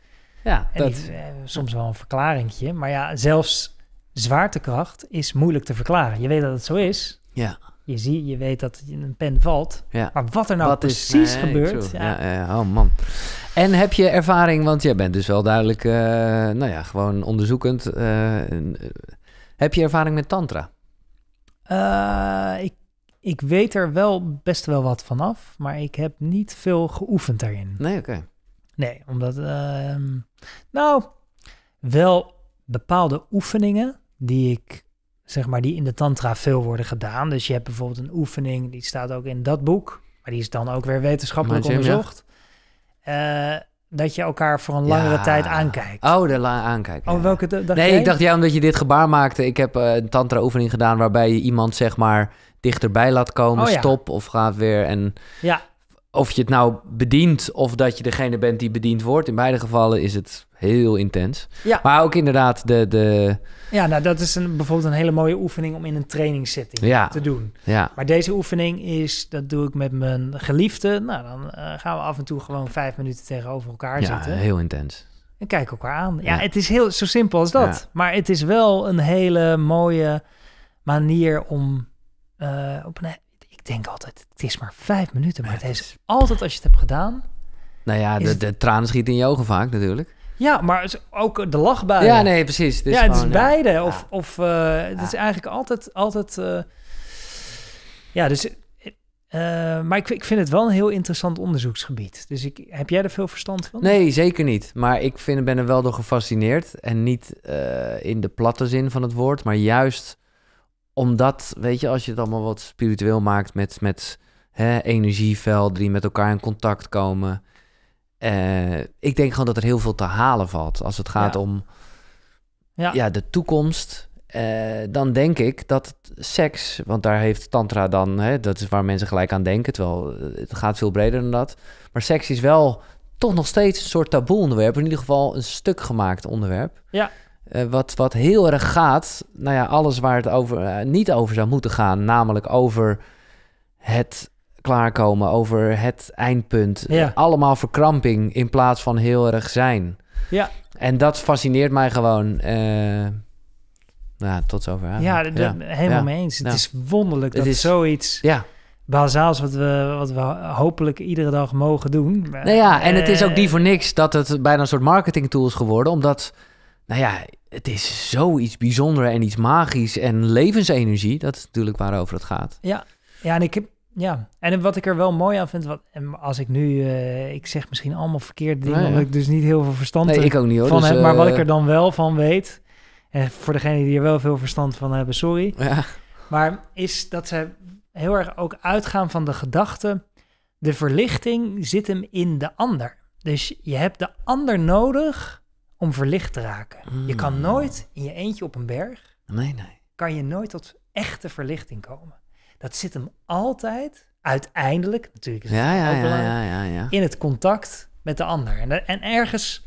Ja, ja dat... Eh, soms wel een verklaringje, maar ja, zelfs zwaartekracht is moeilijk te verklaren. Je weet dat het zo is. Ja. Je, ziet, je weet dat een pen valt. Ja. Maar wat er nou precies gebeurt. Ja. ja. Ja, oh man. En heb je ervaring, want jij bent dus wel duidelijk, eh, nou ja, gewoon onderzoekend. Eh, eh, heb je ervaring met tantra? ik, ik weet er wel best wel wat vanaf, maar ik heb niet veel geoefend daarin. Nee, oké. Nee, omdat, ehm, nou, wel bepaalde oefeningen die ik zeg maar, die in de tantra veel worden gedaan. Dus je hebt bijvoorbeeld een oefening, die staat ook in dat boek, maar die is dan ook weer wetenschappelijk onderzocht. Eh, dat je elkaar voor een langere tijd aankijkt. Oh, de la aankijken. Oh, welke dacht Nee, ik dacht ja, omdat je dit gebaar maakte. Ik heb eh, een tantra oefening gedaan waarbij je iemand zeg maar dichterbij laat komen, oh, stop of gaat weer en ja of je het nou bedient of dat je degene bent die bediend wordt. In beide gevallen is het heel intens. Ja. Maar ook inderdaad de... de... Ja, nou dat is een, bijvoorbeeld een hele mooie oefening om in een trainingssetting ja. te doen. Ja. Maar deze oefening is, dat doe ik met mijn geliefde. Nou, dan eh, gaan we af en toe gewoon vijf minuten tegenover elkaar ja, zitten. heel intens. En kijk elkaar aan. Ja, het is heel zo simpel als dat. Maar het is wel een hele mooie manier om eh, op een denk altijd, het is maar vijf minuten. Maar het is altijd als je het hebt gedaan. Nou ja, de, de tranen schieten in je ogen vaak natuurlijk. Ja, maar ook de lachbuien. Ja, nee, precies. Het is ja, het is beide. Of, of eh, het is eigenlijk altijd... altijd eh, ja, dus... Eh, maar ik, ik vind het wel een heel interessant onderzoeksgebied. Dus ik, heb jij er veel verstand van? Nee, zeker niet. Maar ik vind, ben er wel door gefascineerd. En niet in de platte zin van het woord, maar juist omdat, weet je, als je het allemaal wat spiritueel maakt met, met hè, energievelden die met elkaar in contact komen. Eh, ik denk gewoon dat er heel veel te halen valt als het gaat om ja. ja. de toekomst. Eh, dan denk ik dat seks, want daar heeft Tantra dan, hè, dat is waar mensen gelijk aan denken, terwijl eh, het gaat veel breder dan dat. Maar seks is wel toch nog steeds een soort taboe-onderwerp, in ieder geval een stuk gemaakt onderwerp. Ja. Eh, wat, wat heel erg gaat, nou ja, alles waar het over, eh, niet over zou moeten gaan, namelijk over het klaarkomen, over het eindpunt. allemaal verkramping in plaats van heel erg zijn. Ja. En dat fascineert mij gewoon. Eh, nou, tot zover. Eigenlijk. Ja, helemaal mee eens. Het is wonderlijk dat is, zoiets... Ja bazaals wat we, wat we hopelijk iedere dag mogen doen. Nou ja, en het is ook die voor niks dat het bijna een soort tool is geworden, omdat nou ja, het is zoiets bijzonder en iets magisch en levensenergie. Dat is natuurlijk waarover het gaat. Ja, ja en ik heb, ja. En wat ik er wel mooi aan vind, wat, en als ik nu, eh, ik zeg misschien allemaal verkeerde dingen, nee, ik dus niet heel veel verstand nee, ik ook niet, hoor. van dus, heb, maar wat eh, ik er dan wel van weet, en voor degenen die er wel veel verstand van hebben, sorry. Ja. Maar is dat ze heel erg ook uitgaan van de gedachte, de verlichting zit hem in de ander. Dus je hebt de ander nodig om verlicht te raken. Je kan hmm. nooit in je eentje op een berg, nee, nee. kan je nooit tot echte verlichting komen. Dat zit hem altijd, uiteindelijk, natuurlijk is het ja, ja, belangrijk, ja, in het contact met de ander. En, en ergens...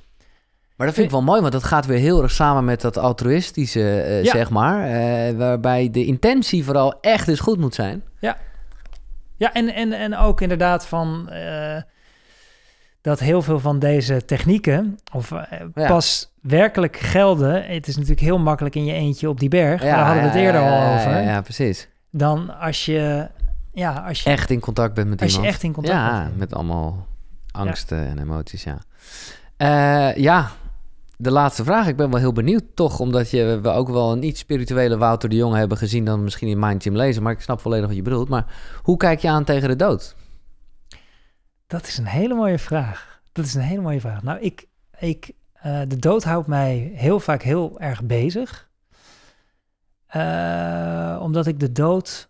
Maar dat vind ik wel mooi, want dat gaat weer heel erg samen met dat altruïstische, eh, zeg maar. Eh, waarbij de intentie vooral echt eens goed moet zijn. Ja, ja en, en, en ook inderdaad van... Eh, dat heel veel van deze technieken of eh, pas werkelijk gelden. Het is natuurlijk heel makkelijk in je eentje op die berg. Daar hadden we het eerder al over. Ja, precies. Dan als je, ja, als je echt in contact bent met als iemand. Als je echt in contact ja, bent. met allemaal angsten en emoties. Ja. Uh, ja, de laatste vraag. Ik ben wel heel benieuwd, toch, omdat je, we ook wel een iets spirituele Wouter de Jong hebben gezien dan misschien in Mind Gym Lezen. Maar ik snap volledig wat je bedoelt. Maar hoe kijk je aan tegen de dood? Dat is een hele mooie vraag. Dat is een hele mooie vraag. Nou, ik, ik, eh, de dood houdt mij heel vaak heel erg bezig. Eh, omdat ik de dood.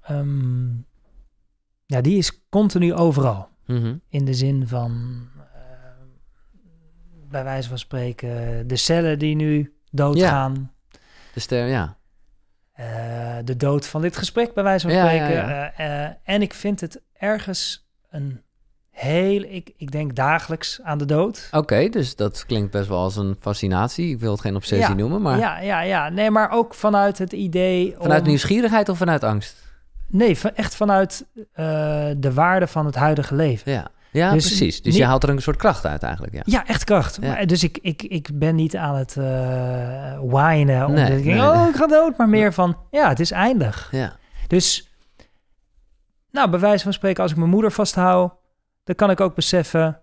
Ehm, ja, die is continu overal. Mhm. In de zin van. Eh, bij wijze van spreken. de cellen die nu doodgaan. Ja. De ster, ja. Eh, de dood van dit gesprek, bij wijze van spreken. Ja, eh, eh, en ik vind het ergens een heel, ik, ik denk dagelijks aan de dood. Oké, dus dat klinkt best wel als een fascinatie. Ik wil het geen obsessie noemen, maar... Ja, ja, ja. Nee, maar ook vanuit het idee Vanuit nieuwsgierigheid of vanuit angst? Nee, van, echt vanuit de waarde van het huidige leven. Ja. Ja, dus precies. Dus je haalt er een soort kracht uit eigenlijk. Ja, ja echt kracht. Maar, dus ik, ik, ik ben niet aan het uh, whinen. oh, ik ga dood. Maar meer van, ja, het is eindig. Ja. Dus, nou, bij wijze van spreken, als ik mijn moeder vasthoud... dan kan ik ook beseffen,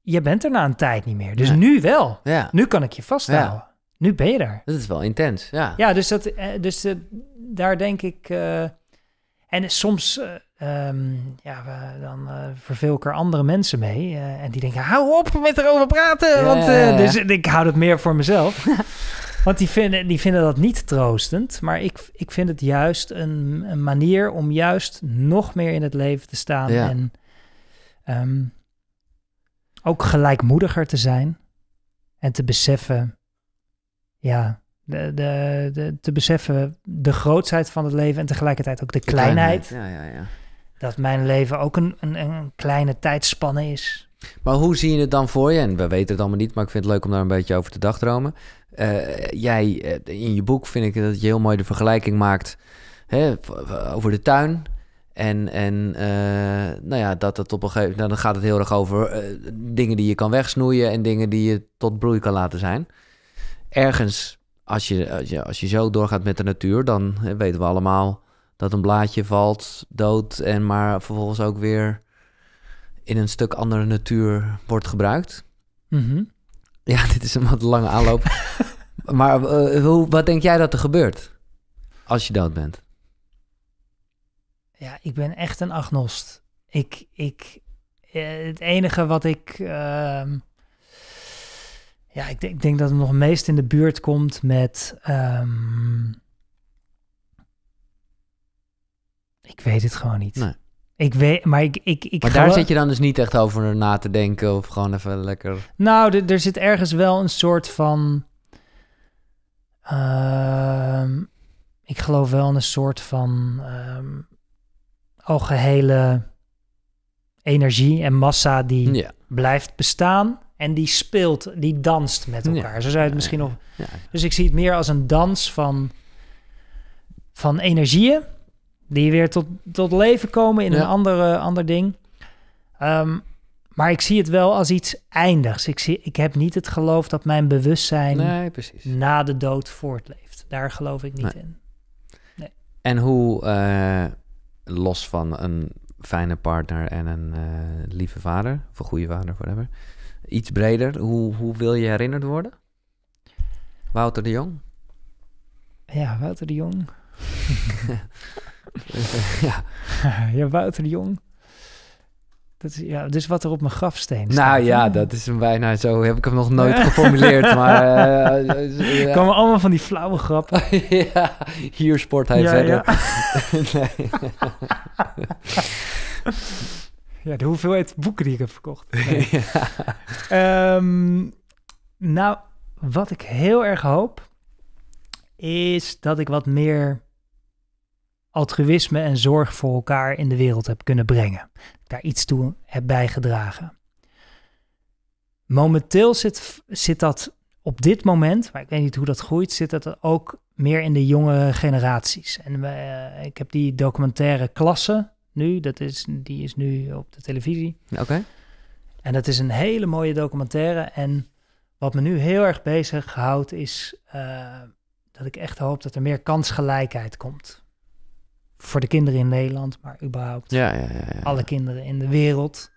je bent er na een tijd niet meer. Dus nu wel. Nu kan ik je vasthouden. Nu ben je er. Dat is wel intens, ja. Ja, dus, dat, eh, dus eh, daar denk ik... En soms, eh, ehm, ja, we, dan uh, verveel ik er andere mensen mee. Eh, en die denken, hou op met erover praten. want, Dus ik hou het meer voor mezelf. want die vinden, die vinden dat niet troostend. Maar ik, ik vind het juist een, een manier om juist nog meer in het leven te staan. En ehm, ook gelijkmoediger te zijn. En te beseffen, ja, de, de, te beseffen de grootheid van het leven en tegelijkertijd ook de, kleinheid. Ja, ja, ja. Dat mijn leven ook een, een, een kleine tijdspanne is. Maar hoe zie je het dan voor je? En we weten het allemaal niet, maar ik vind het leuk om daar een beetje over te dagdromen. Eh, jij, eh, in je boek vind ik dat je heel mooi de vergelijking maakt hè, over de tuin. En, en eh, nou ja, dat het op een gegeven moment, nou, dan gaat het heel erg over dingen die je kan wegsnoeien en dingen die je tot bloei kan laten zijn. Ergens als je, als, je, zo doorgaat met de natuur, dan weten we allemaal dat een blaadje valt dood en maar vervolgens ook weer in een stuk andere natuur wordt gebruikt. Mhm. Ja, dit is een wat lange aanloop. maar eh, hoe, wat denk jij dat er gebeurt als je dood bent? Ja, ik ben echt een agnost. Ik, ik, eh, het enige wat ik. Ehm, ja, ik denk, ik denk dat het nog meest in de buurt komt met. Ehm, ik weet het gewoon niet. Nee. Ik weet, maar ik, ik, ik maar daar zit je dan dus niet echt over na te denken of gewoon even lekker. Nou, er zit ergens wel een soort van. Ehm, ik geloof wel een soort van um, algehele energie en massa die blijft bestaan. En die speelt, die danst met elkaar. Ze Zo zou het misschien nog. Dus ik zie het meer als een dans van, van energieën. Die weer tot, tot leven komen in een andere, ander ding. Ehm, maar ik zie het wel als iets eindigs. Ik, zie, ik heb niet het geloof dat mijn bewustzijn nee, na de dood voortleeft. Daar geloof ik niet in. Nee. En hoe, eh, los van een fijne partner en een eh, lieve vader, of een goede vader, whatever iets breder. Hoe, hoe wil je herinnerd worden? Wouter de Jong? Ja, Wouter de Jong. ja. ja, Wouter de Jong. Dat is, ja, dus wat er op mijn grafsteen nou staat. Nou ja, dat is hem bijna zo. Heb ik hem nog nooit geformuleerd. maar uh, komen allemaal van die flauwe grappen. ja, hier sport hij verder. nee. Ja, de hoeveelheid boeken die ik heb verkocht. Ehm, nou, wat ik heel erg hoop, is dat ik wat meer altruïsme en zorg voor elkaar in de wereld heb kunnen brengen. Daar iets toe heb bijgedragen. Momenteel zit, zit dat op dit moment, maar ik weet niet hoe dat groeit, zit dat ook meer in de jonge generaties. En eh, ik heb die documentaire Klassen nu. Dat is, die is nu op de televisie. Oké. En dat is een hele mooie documentaire. En wat me nu heel erg bezig houdt, is eh, dat ik echt hoop dat er meer kansgelijkheid komt. Voor de kinderen in Nederland, maar überhaupt ja, ja, ja, alle kinderen in de wereld.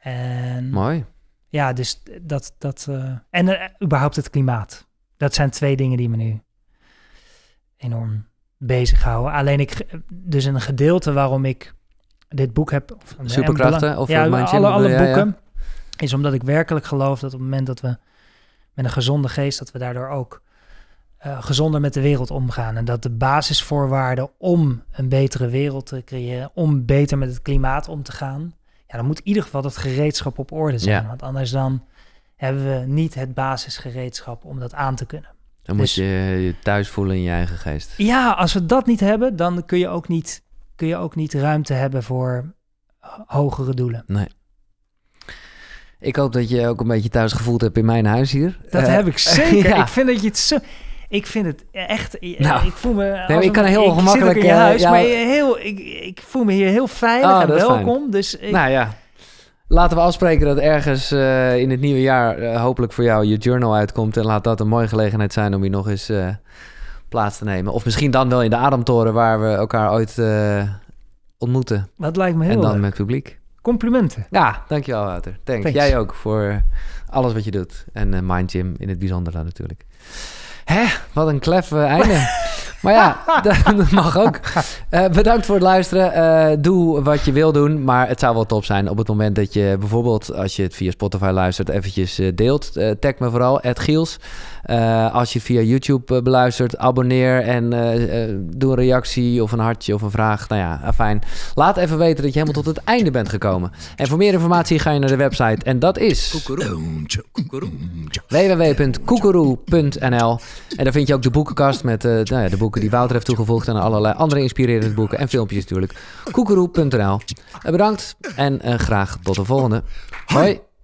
En, Mooi. Ja, dus dat. dat eh, en eh, überhaupt het klimaat. Dat zijn twee dingen die me nu enorm bezighouden. Alleen ik, dus een gedeelte waarom ik dit boek heb. Of, Superkrachten of alle, alle boeken. Is omdat ik werkelijk geloof dat op het moment dat we met een gezonde geest, dat we daardoor ook eh, gezonder met de wereld omgaan. En dat de basisvoorwaarden om een betere wereld te creëren, om beter met het klimaat om te gaan, ja, dan moet in ieder geval dat gereedschap op orde zijn. Want anders dan hebben we niet het basisgereedschap om dat aan te kunnen. Dan moet dus- je je thuis voelen in je eigen geest. Ja, als we dat niet hebben, dan kun je ook niet, kun je ook niet ruimte hebben voor hogere doelen. Nee. Ik hoop dat je ook een beetje thuis gevoeld hebt in mijn huis hier. Dat eh, heb ik zeker. Ik vind dat je het zo. Ik vind het echt. ik nou. voel me. Nee, ik kan heel gemakkelijk. in je huis, eh, maar heel, ik, ik voel me hier heel veilig ah, en welkom. Dus ik, nou ja, Laten we afspreken dat ergens eh, in het nieuwe jaar eh, hopelijk voor jou je journal uitkomt. En laat dat een mooie gelegenheid zijn om hier nog eens eh, plaats te nemen. Of misschien dan wel in de Ademtoren waar we elkaar ooit ontmoeten. Dat lijkt me heel En dan met publiek. Complimenten. Ja, dankjewel Wouter. Thanks. Jij ook voor alles wat je doet. En Mind Gym in het bijzonder natuurlijk. Hé, wat een klef einde. Maar ja, dat mag ook. Eh, bedankt voor het luisteren. Eh, doe wat je wil doen. Maar het zou wel top zijn op het moment dat je bijvoorbeeld... als je het via Spotify luistert, eventjes eh, deelt. tag me vooral, at Giels. Eh, als je via YouTube eh, beluistert, abonneer en eh, doe een reactie of een hartje of een vraag. Nou ja, ah, fijn. Laat even weten dat je helemaal tot het einde bent gekomen. En voor meer informatie ga je naar de website. En dat is www.koekeroe.nl. En daar vind je ook de boekenkast met nou ja, de boeken die Wouter heeft toegevoegd. En allerlei andere inspirerende boeken en filmpjes natuurlijk. Koekeroe.nl. bedankt en graag tot de volgende. Hoi.